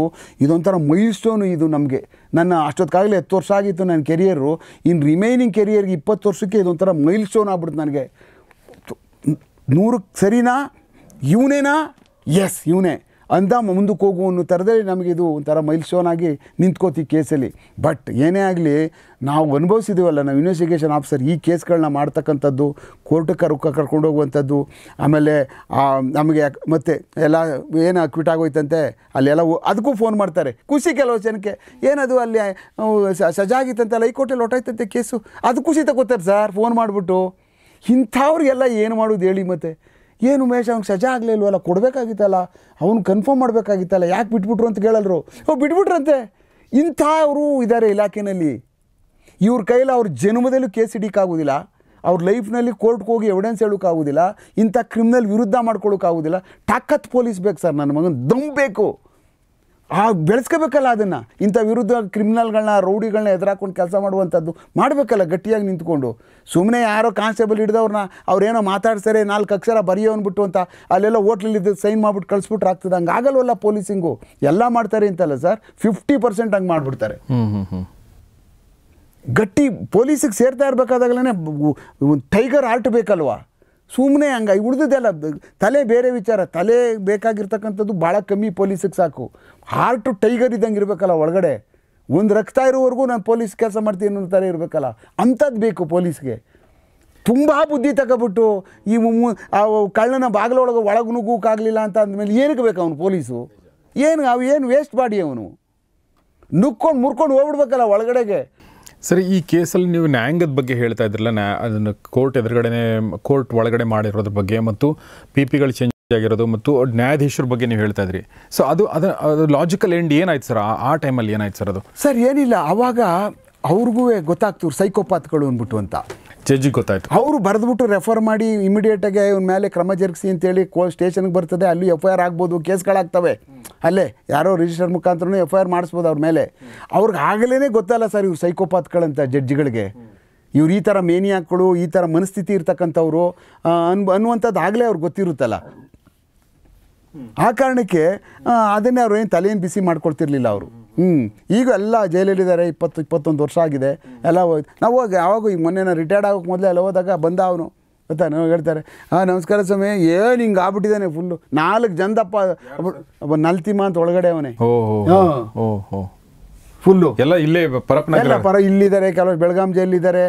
ಇದೊಂಥರ ಮೈಲ್ ಸ್ಟೋನು ಇದು ನಮಗೆ ನನ್ನ ಅಷ್ಟೊತ್ತಕ್ಕಾಗಲೇ ಹತ್ತು ವರ್ಷ ಆಗಿತ್ತು ನನ್ನ ಕೆರಿಯರು ಇನ್ನು ರಿಮೈನಿಂಗ್ ಕೆರಿಯರ್ಗೆ ಇಪ್ಪತ್ತು ವರ್ಷಕ್ಕೆ ಇದೊಂಥರ ಮೈಲ್ ಸ್ಟೋನ್ ಆಗ್ಬಿಡ್ತು ನನಗೆ ನೂರಕ್ಕೆ ಸರಿನಾ ಇವನೇನಾ ಎಸ್ ಇವನೇ ಅಂದ ಮುಂದಕ್ಕೆ ಹೋಗು ಅನ್ನೋ ಥರದಲ್ಲಿ ನಮಗಿದು ಒಂಥರ ಮೈಲ್ ಸ್ಟೋನ್ ಆಗಿ ನಿಂತ್ಕೋತಿ ಕೇಸಲ್ಲಿ ಬಟ್ ಏನೇ ಆಗಲಿ ನಾವು ಅನುಭವಿಸಿದ್ದೀವಲ್ಲ ನಾವು ಇನ್ವೆಸ್ಟಿಗೇಷನ್ ಆಫೀಸರ್ ಈ ಕೇಸ್ಗಳನ್ನ ಮಾಡ್ತಕ್ಕಂಥದ್ದು ಕೋರ್ಟಕ್ಕೆ ರೊಕ್ಕ ಕರ್ಕೊಂಡೋಗುವಂಥದ್ದು ಆಮೇಲೆ ನಮಗೆ ಮತ್ತೆ ಎಲ್ಲ ಏನು ಅಕ್ವಿಟ್ ಆಗೋಯ್ತಂತೆ ಅಲ್ಲೆಲ್ಲ ಅದಕ್ಕೂ ಫೋನ್ ಮಾಡ್ತಾರೆ ಖುಷಿ ಕೆಲವು ಜನಕ್ಕೆ ಏನದು ಅಲ್ಲಿ ಸಜಾಗಿತ್ತಂತೆ ಅಲ್ಲ ಹೈಕೋರ್ಟಲ್ಲಿ ಹೊಟ್ಟಾಯ್ತಂತೆ ಕೇಸು ಅದು ಖುಷಿ ತಗೋತಾರೆ ಸರ್ ಫೋನ್ ಮಾಡಿಬಿಟ್ಟು ಇಂಥವ್ರಿಗೆಲ್ಲ ಏನು ಮಾಡೋದು ಹೇಳಿ ಮತ್ತೆ ಏನು ಉಮೇಶ್ ಅವ್ನಿಗೆ ಸಜಾ ಆಗಲಿಲ್ವಲ್ಲ ಕೊಡಬೇಕಾಗಿತ್ತಲ್ಲ ಅವ್ನು ಕನ್ಫರ್ಮ್ ಮಾಡಬೇಕಾಗಿತ್ತಲ್ಲ ಯಾಕೆ ಬಿಟ್ಬಿಟ್ರು ಅಂತ ಕೇಳಲ್ರು ಓ ಬಿಟ್ಬಿಟ್ರಂತೆ ಇಂಥ ಅವರು ಇದ್ದಾರೆ ಇಲಾಖೆಯಲ್ಲಿ ಇವ್ರ ಕೈಲಿ ಅವ್ರ ಜನ್ಮದಲ್ಲೂ ಕೇಸ್ ಹಿಡಿಕಾಗೋದಿಲ್ಲ ಅವ್ರ ಲೈಫ್ನಲ್ಲಿ ಕೋರ್ಟ್ಗೆ ಹೋಗಿ ಎವಿಡೆನ್ಸ್ ಹೇಳೋಕ್ಕಾಗೋದಿಲ್ಲ ಇಂಥ ಕ್ರಿಮಿನಲ್ ವಿರುದ್ಧ ಮಾಡ್ಕೊಳೋಕ್ಕಾಗೋದಿಲ್ಲ ತಾಕತ್ತು ಪೊಲೀಸ್ ಬೇಕು ಸರ್ ನನ್ನ ಮಗನ ದಮ್ ಬೇಕು ಆ ಬೆಳೆಸ್ಕೋಬೇಕಲ್ಲ ಅದನ್ನು ಇಂಥ ವಿರುದ್ಧ ಕ್ರಿಮಿನಲ್ಗಳನ್ನ ರೌಡಿಗಳನ್ನ ಎದುರಾಕೊಂಡು ಕೆಲಸ ಮಾಡುವಂಥದ್ದು ಮಾಡಬೇಕಲ್ಲ ಗಟ್ಟಿಯಾಗಿ ನಿಂತ್ಕೊಂಡು ಸುಮ್ಮನೆ ಯಾರೋ ಕಾನ್ಸ್ಟೇಬಲ್ ಹಿಡ್ದವ್ರನ್ನ ಅವ್ರೇನೋ ಮಾತಾಡ್ತಾರೆ ನಾಲ್ಕು ಅಕ್ಷರ ಬರೆಯೋನ್ಬಿಟ್ಟು ಅಂತ ಅಲ್ಲೆಲ್ಲ ಹೋಟ್ಲಲ್ಲಿದ್ದು ಸೈನ್ ಮಾಡಿಬಿಟ್ಟು ಕಳಿಸ್ಬಿಟ್ರೆ ಆಗ್ತದೆ ಹಂಗೆ ಆಗಲ್ವಲ್ಲ ಪೊಲೀಸಿಂಗು ಎಲ್ಲ ಮಾಡ್ತಾರೆ ಅಂತಲ್ಲ ಸರ್ ಫಿಫ್ಟಿ ಪರ್ಸೆಂಟ್ ಹಂಗೆ ಮಾಡಿಬಿಡ್ತಾರೆ ಗಟ್ಟಿ ಪೊಲೀಸಿಗೆ ಸೇರ್ತಾ ಇರಬೇಕಾದಾಗಲೇ ಟೈಗರ್ ಆರ್ಟ್ ಬೇಕಲ್ವಾ ಸುಮ್ಮನೆ ಹಂಗಾಗಿ ಉಳಿದದೆಲ್ಲ ತಲೆ ಬೇರೆ ವಿಚಾರ ತಲೆ ಬೇಕಾಗಿರ್ತಕ್ಕಂಥದ್ದು ಭಾಳ ಕಮ್ಮಿ ಪೊಲೀಸಿಗೆ ಸಾಕು ಹಾರ್ಟು ಟೈಗರ್ ಇದ್ದಂಗೆ ಇರಬೇಕಲ್ಲ ಒಳಗಡೆ ಒಂದು ರಕ್ತ ಇರೋವರೆಗೂ ನಾನು ಪೊಲೀಸ್ ಕೆಲಸ ಮಾಡ್ತೀನಿ ಅನ್ನೋ ಥರ ಇರಬೇಕಲ್ಲ ಅಂಥದ್ದು ಬೇಕು ಪೊಲೀಸ್ಗೆ ತುಂಬ ಬುದ್ಧಿ ತಗೊಬಿಟ್ಟು ಈ ಕಳ್ಳನ ಬಾಗಿಲೊಳಗೆ ಒಳಗೆ ನುಗ್ಗೋಕ್ಕಾಗಲಿಲ್ಲ ಅಂತ ಅಂದಮೇಲೆ ಏನಕ್ಕೆ ಬೇಕು ಅವನು ಪೊಲೀಸು ಏನು ಅವು ಏನು ವೇಸ್ಟ್ ಬಾಡಿ ಅವನು ನುಕ್ಕೊಂಡು ಮುರ್ಕೊಂಡು ಹೋಗ್ಬಿಡ್ಬೇಕಲ್ಲ ಒಳಗಡೆಗೆ ಸರಿ ಈ ಕೇಸಲ್ಲಿ ನೀವು ನ್ಯಾಯಾಂಗದ ಬಗ್ಗೆ ಹೇಳ್ತಾ ಇದ್ರಲ್ಲ ನ್ಯಾ ಅದನ್ನು ಕೋರ್ಟ್ ಎದುರುಗಡೆ ಕೋರ್ಟ್ ಒಳಗಡೆ ಮಾಡಿರೋದ್ರ ಬಗ್ಗೆ ಮತ್ತು ಪಿ ಪಿಗಳು ಚೇಂಜ್ ಆಗಿರೋದು ಮತ್ತು ನ್ಯಾಯಾಧೀಶರ ಬಗ್ಗೆ ನೀವು ಹೇಳ್ತಾ ಇದ್ರಿ ಸೊ ಅದು ಅದು ಲಾಜಿಕಲ್ ಎಂಡ್ ಏನಾಯ್ತು ಸರ್ ಆ ಟೈಮಲ್ಲಿ ಏನಾಯ್ತು ಸರ್ ಅದು ಸರ್ ಏನಿಲ್ಲ ಆವಾಗ ಅವ್ರಿಗೂ ಗೊತ್ತಾಗ್ತಿವ್ರು ಸೈಕೋಪಾತ್ಗಳು ಅಂದ್ಬಿಟ್ಟು ಅಂತ ಜಡ್ಜಿಗೆ ಗೊತ್ತಾಯ್ತು ಅವರು ಬರೆದ್ಬಿಟ್ಟು ರೆಫರ್ ಮಾಡಿ ಆಗಿ ಇವನ್ ಮೇಲೆ ಕ್ರಮ ಜರುಗಿಸಿ ಅಂತೇಳಿ ಕೋ ಸ್ಟೇಷನ್ಗೆ ಬರ್ತದೆ ಅಲ್ಲಿ ಎಫ್ ಐ ಆರ್ ಆಗ್ಬೋದು ಕೇಸ್ಗಳಾಗ್ತವೆ ಅಲ್ಲೇ ಯಾರೋ ರಿಜಿಸ್ಟರ್ ಮುಖಾಂತರ ಎಫ್ ಐ ಆರ್ ಮಾಡಿಸ್ಬೋದು ಅವ್ರ ಮೇಲೆ ಅವ್ರಿಗೆ ಆಗಲೇ ಗೊತ್ತಲ್ಲ ಸರ್ ಇವ್ರು ಸೈಕೋಪಾತ್ಗಳಂತ ಜಡ್ಜಿಗಳಿಗೆ ಇವ್ರು ಈ ಥರ ಮೇನಿಯಾಕ್ಗಳು ಈ ಥರ ಮನಸ್ಥಿತಿ ಇರ್ತಕ್ಕಂಥವ್ರು ಅನ್ ಅನ್ನುವಂಥದ್ದು ಆಗಲೇ ಅವ್ರಿಗೆ ಗೊತ್ತಿರುತ್ತಲ್ಲ ಆ ಕಾರಣಕ್ಕೆ ಅದನ್ನೇ ಅವ್ರು ಏನು ತಲೆಯನ್ನು ಬಿಸಿ ಮಾಡ್ಕೊಳ್ತಿರ್ಲಿಲ್ಲ ಅವರು ಹ್ಞೂ ಈಗ ಎಲ್ಲ ಜೈಲಲ್ಲಿದ್ದಾರೆ ಇಪ್ಪತ್ತು ಇಪ್ಪತ್ತೊಂದು ವರ್ಷ ಆಗಿದೆ ಎಲ್ಲ ಹೋಗಿ ನಾವು ಹೋಗಿ ಯಾವಾಗ ಈಗ ಮೊನ್ನೆ ರಿಟೈರ್ಡ್ ಆಗೋಕ್ಕೆ ಮೊದಲೇ ಎಲ್ಲ ಹೋದಾಗ ಬಂದ ಅವನು ಗೊತ್ತಾ ನಾವು ಹೇಳ್ತಾರೆ ಹಾಂ ನಮಸ್ಕಾರ ಸ್ವಾಮಿ ಏನು ಹಿಂಗೆ ಆಗ್ಬಿಟ್ಟಿದ್ದಾನೆ ಫುಲ್ಲು ನಾಲ್ಕು ಜನದಪ್ಪ ಒಬ್ಬ ನಲ್ತಿಮ ಅಂತ ಒಳಗಡೆ ಅವನೇ ಓಹೋ ಫುಲ್ಲು ಎಲ್ಲ ಇಲ್ಲೇ ಎಲ್ಲ ಪರ ಇಲ್ಲಿದ್ದಾರೆ ಕೆಲವರು ಬೆಳಗಾಂ ಜೈಲಿದ್ದಾರೆ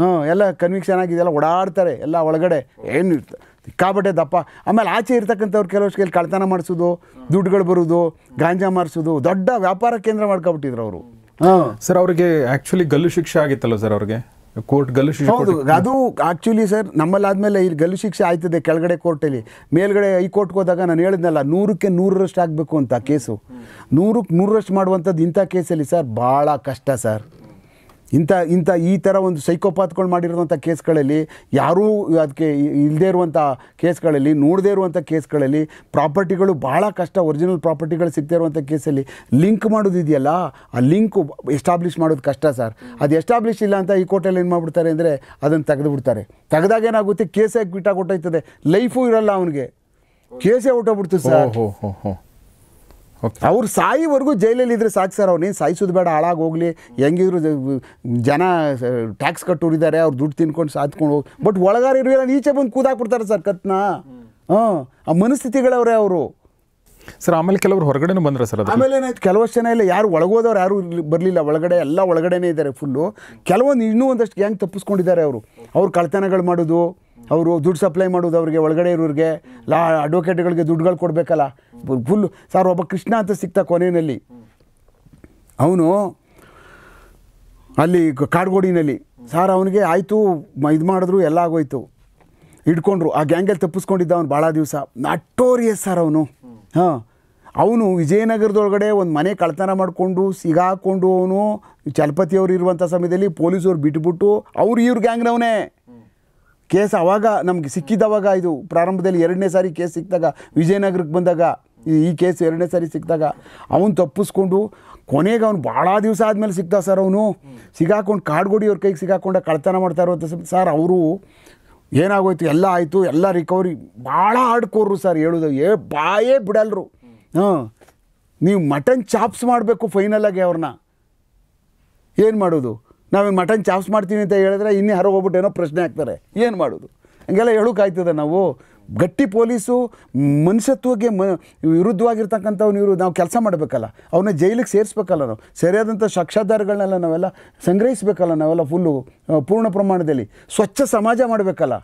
ಹ್ಞೂ ಎಲ್ಲ ಕನ್ವಿಕ್ಷನ್ ಆಗಿದೆ ಎಲ್ಲ ಓಡಾಡ್ತಾರೆ ಎಲ್ಲ ಒಳಗಡೆ ಏನು ಇರ್ತದೆ ಕಾಬಟ್ಟೆ ದಪ್ಪ ಆಮೇಲೆ ಆಚೆ ಇರ್ತಕ್ಕಂಥವ್ರು ಕೆಲವು ಕಳ್ತನ ಮಾಡಿಸೋದು ದುಡ್ಡುಗಳು ಬರೋದು ಗಾಂಜಾ ಮಾರಿಸೋದು ದೊಡ್ಡ ವ್ಯಾಪಾರ ಕೇಂದ್ರ ಮಾಡ್ಕೊಬಿಟ್ಟಿದ್ರು ಅವರು ಹಾಂ ಸರ್ ಅವರಿಗೆ ಆ್ಯಕ್ಚುಲಿ ಗಲ್ಲು ಶಿಕ್ಷೆ ಆಗಿತ್ತಲ್ಲ ಸರ್ ಅವ್ರಿಗೆ ಕೋರ್ಟ್ ಗಲ್ಲು ಶಿಕ್ಷೆ ಹೌದು ಅದು ಆ್ಯಕ್ಚುಲಿ ಸರ್ ಆದಮೇಲೆ ಇಲ್ಲಿ ಗಲ್ಲು ಶಿಕ್ಷೆ ಆಯ್ತದೆ ಕೆಳಗಡೆ ಕೋರ್ಟಲ್ಲಿ ಮೇಲ್ಗಡೆ ಹೈಕೋರ್ಟ್ಗೆ ಹೋದಾಗ ನಾನು ಹೇಳಿದ್ನಲ್ಲ ನೂರಕ್ಕೆ ನೂರರಷ್ಟು ಆಗಬೇಕು ಅಂತ ಕೇಸು ನೂರಕ್ಕೆ ನೂರರಷ್ಟು ಮಾಡುವಂಥದ್ದು ಇಂಥ ಕೇಸಲ್ಲಿ ಸರ್ ಭಾಳ ಕಷ್ಟ ಸರ್ ಇಂಥ ಇಂಥ ಈ ಥರ ಒಂದು ಸೈಕೋಪಾತ್ಗಳು ಮಾಡಿರುವಂಥ ಕೇಸ್ಗಳಲ್ಲಿ ಯಾರೂ ಅದಕ್ಕೆ ಇಲ್ಲದೇ ಇರುವಂಥ ಕೇಸ್ಗಳಲ್ಲಿ ನೋಡದೇ ಇರುವಂಥ ಕೇಸ್ಗಳಲ್ಲಿ ಪ್ರಾಪರ್ಟಿಗಳು ಭಾಳ ಕಷ್ಟ ಒರಿಜಿನಲ್ ಪ್ರಾಪರ್ಟಿಗಳು ಸಿಗ್ತಾ ಇರುವಂಥ ಕೇಸಲ್ಲಿ ಲಿಂಕ್ ಮಾಡೋದಿದೆಯಲ್ಲ ಆ ಲಿಂಕು ಎಸ್ಟಾಬ್ಲಿಷ್ ಮಾಡೋದು ಕಷ್ಟ ಸರ್ ಅದು ಎಸ್ಟಾಬ್ಲಿಷ್ ಇಲ್ಲ ಅಂತ ಈ ಕೋರ್ಟಲ್ಲಿ ಏನು ಮಾಡಿಬಿಡ್ತಾರೆ ಅಂದರೆ ಅದನ್ನು ತೆಗೆದುಬಿಡ್ತಾರೆ ತೆಗೆದಾಗ ಏನಾಗುತ್ತೆ ಕೇಸೇ ಕ್ವಿಟಾಗಿ ಹೊಟ್ಟೋಯ್ತದೆ ಲೈಫೂ ಇರಲ್ಲ ಅವನಿಗೆ ಕೇಸೇ ಹೊಟ್ಟೋಗ್ಬಿಡ್ತು ಸರ್ ಅವ್ರು ಸಾಯಿವರೆಗೂ ಜೈಲಲ್ಲಿ ಇದ್ರೆ ಸಾಕು ಸರ್ ಅವ್ರು ನೀನು ಸಾಯಿಸೋದು ಬೇಡ ಹಾಳಾಗಿ ಹೋಗಲಿ ಹೆಂಗಿದ್ರು ಜನ ಟ್ಯಾಕ್ಸ್ ಕಟ್ಟೋರಿದ್ದಾರೆ ಅವ್ರು ದುಡ್ಡು ತಿನ್ಕೊಂಡು ಸಾತ್ಕೊಂಡು ಹೋಗಿ ಬಟ್ ಒಳಗಾರ ಇರುವ ಈಚೆ ಬಂದು ಬಿಡ್ತಾರೆ ಸರ್ ಕತ್ನ ಹಾಂ ಆ ಮನಸ್ಥಿತಿಗಳವ್ರೆ ಅವರು ಸರ್ ಆಮೇಲೆ ಕೆಲವರು ಹೊರಗಡೆನೂ ಬಂದ್ರೆ ಸರ್ ಆಮೇಲೆ ಕೆಲವಷ್ಟು ಜನ ಇಲ್ಲ ಯಾರು ಒಳಗೋದವ್ರು ಯಾರು ಬರಲಿಲ್ಲ ಒಳಗಡೆ ಎಲ್ಲ ಒಳಗಡೆನೇ ಇದ್ದಾರೆ ಫುಲ್ಲು ಕೆಲವೊಂದು ಇನ್ನೂ ಒಂದಷ್ಟು ಗ್ಯಾಂಗ್ ತಪ್ಪಿಸ್ಕೊಂಡಿದ್ದಾರೆ ಅವರು ಅವ್ರು ಕಳ್ತನಗಳು ಮಾಡೋದು ಅವರು ದುಡ್ಡು ಸಪ್ಲೈ ಮಾಡೋದು ಅವ್ರಿಗೆ ಒಳಗಡೆ ಇರೋರಿಗೆ ಲಾ ಅಡ್ವೊಕೇಟ್ಗಳಿಗೆ ದುಡ್ಡುಗಳು ಕೊಡಬೇಕಲ್ಲ ಫುಲ್ ಸರ್ ಒಬ್ಬ ಕೃಷ್ಣ ಅಂತ ಸಿಗ್ತಾ ಕೊನೆಯಲ್ಲಿ ಅವನು ಅಲ್ಲಿ ಕಾಡ್ಗೋಡಿನಲ್ಲಿ ಸಾರ್ ಅವನಿಗೆ ಆಯಿತು ಇದು ಮಾಡಿದ್ರು ಎಲ್ಲ ಆಗೋಯ್ತು ಹಿಡ್ಕೊಂಡ್ರು ಆ ಗ್ಯಾಂಗಲ್ಲಿ ತಪ್ಪಿಸ್ಕೊಂಡಿದ್ದ ಅವ್ನು ಭಾಳ ದಿವಸ ನಟ್ಟೋರಿಯಸ್ ಸರ್ ಅವನು ಹಾಂ ಅವನು ವಿಜಯನಗರದೊಳಗಡೆ ಒಂದು ಮನೆ ಕಳ್ತನ ಮಾಡಿಕೊಂಡು ಸಿಗಾಕೊಂಡು ಅವನು ಚಲಪತಿಯವರು ಇರುವಂಥ ಸಮಯದಲ್ಲಿ ಪೊಲೀಸವ್ರು ಬಿಟ್ಬಿಟ್ಟು ಅವ್ರು ಇವ್ರ ಗ್ಯಾಂಗ್ನವನೇ ಕೇಸ್ ಆವಾಗ ನಮಗೆ ಸಿಕ್ಕಿದ್ದಾವಾಗ ಇದು ಪ್ರಾರಂಭದಲ್ಲಿ ಎರಡನೇ ಸಾರಿ ಕೇಸ್ ಸಿಕ್ಕಿದಾಗ ವಿಜಯನಗರಕ್ಕೆ ಬಂದಾಗ ಈ ಕೇಸ್ ಎರಡನೇ ಸಾರಿ ಸಿಕ್ಕಿದಾಗ ಅವನು ತಪ್ಪಿಸ್ಕೊಂಡು ಕೊನೆಗೆ ಅವ್ನು ಭಾಳ ದಿವಸ ಆದಮೇಲೆ ಸಿಕ್ತ ಸರ್ ಅವನು ಸಿಗಾಕೊಂಡು ಕಾಡ್ಗೋಡಿ ಅವ್ರ ಕೈಗೆ ಸಿಗಾಕೊಂಡ ಕಳ್ತನ ಮಾಡ್ತಾ ಇರೋ ಸರ್ ಅವರು ಏನಾಗೋಯ್ತು ಎಲ್ಲ ಆಯಿತು ಎಲ್ಲ ರಿಕವರಿ ಭಾಳ ಆಡ್ಕೋರು ಸರ್ ಹೇಳೋದು ಏ ಬಾಯೇ ಬಿಡಲ್ರು ಹಾಂ ನೀವು ಮಟನ್ ಚಾಪ್ಸ್ ಮಾಡಬೇಕು ಫೈನಲಾಗಿ ಅವ್ರನ್ನ ಏನು ಮಾಡೋದು ನಾವೇನು ಮಟನ್ ಚಾಪ್ಸ್ ಮಾಡ್ತೀವಿ ಅಂತ ಹೇಳಿದ್ರೆ ಇನ್ನೇ ಹೊರಗೆ ಏನೋ ಪ್ರಶ್ನೆ ಆಗ್ತಾರೆ ಏನು ಮಾಡೋದು ಹಂಗೆಲ್ಲ ಹೇಳೋಕ್ಕಾಯ್ತದೆ ನಾವು ಗಟ್ಟಿ ಪೊಲೀಸು ಮನುಷ್ಯತ್ವಕ್ಕೆ ಮ ವಿರುದ್ಧವಾಗಿರ್ತಕ್ಕಂಥವ್ನು ಇವರು ನಾವು ಕೆಲಸ ಮಾಡಬೇಕಲ್ಲ ಅವನ್ನ ಜೈಲಿಗೆ ಸೇರಿಸ್ಬೇಕಲ್ಲ ನಾವು ಸರಿಯಾದಂಥ ಸಾಕ್ಷಾಧಾರಗಳನ್ನೆಲ್ಲ ನಾವೆಲ್ಲ ಸಂಗ್ರಹಿಸ್ಬೇಕಲ್ಲ ನಾವೆಲ್ಲ ಫುಲ್ಲು ಪೂರ್ಣ ಪ್ರಮಾಣದಲ್ಲಿ ಸ್ವಚ್ಛ ಸಮಾಜ ಮಾಡಬೇಕಲ್ಲ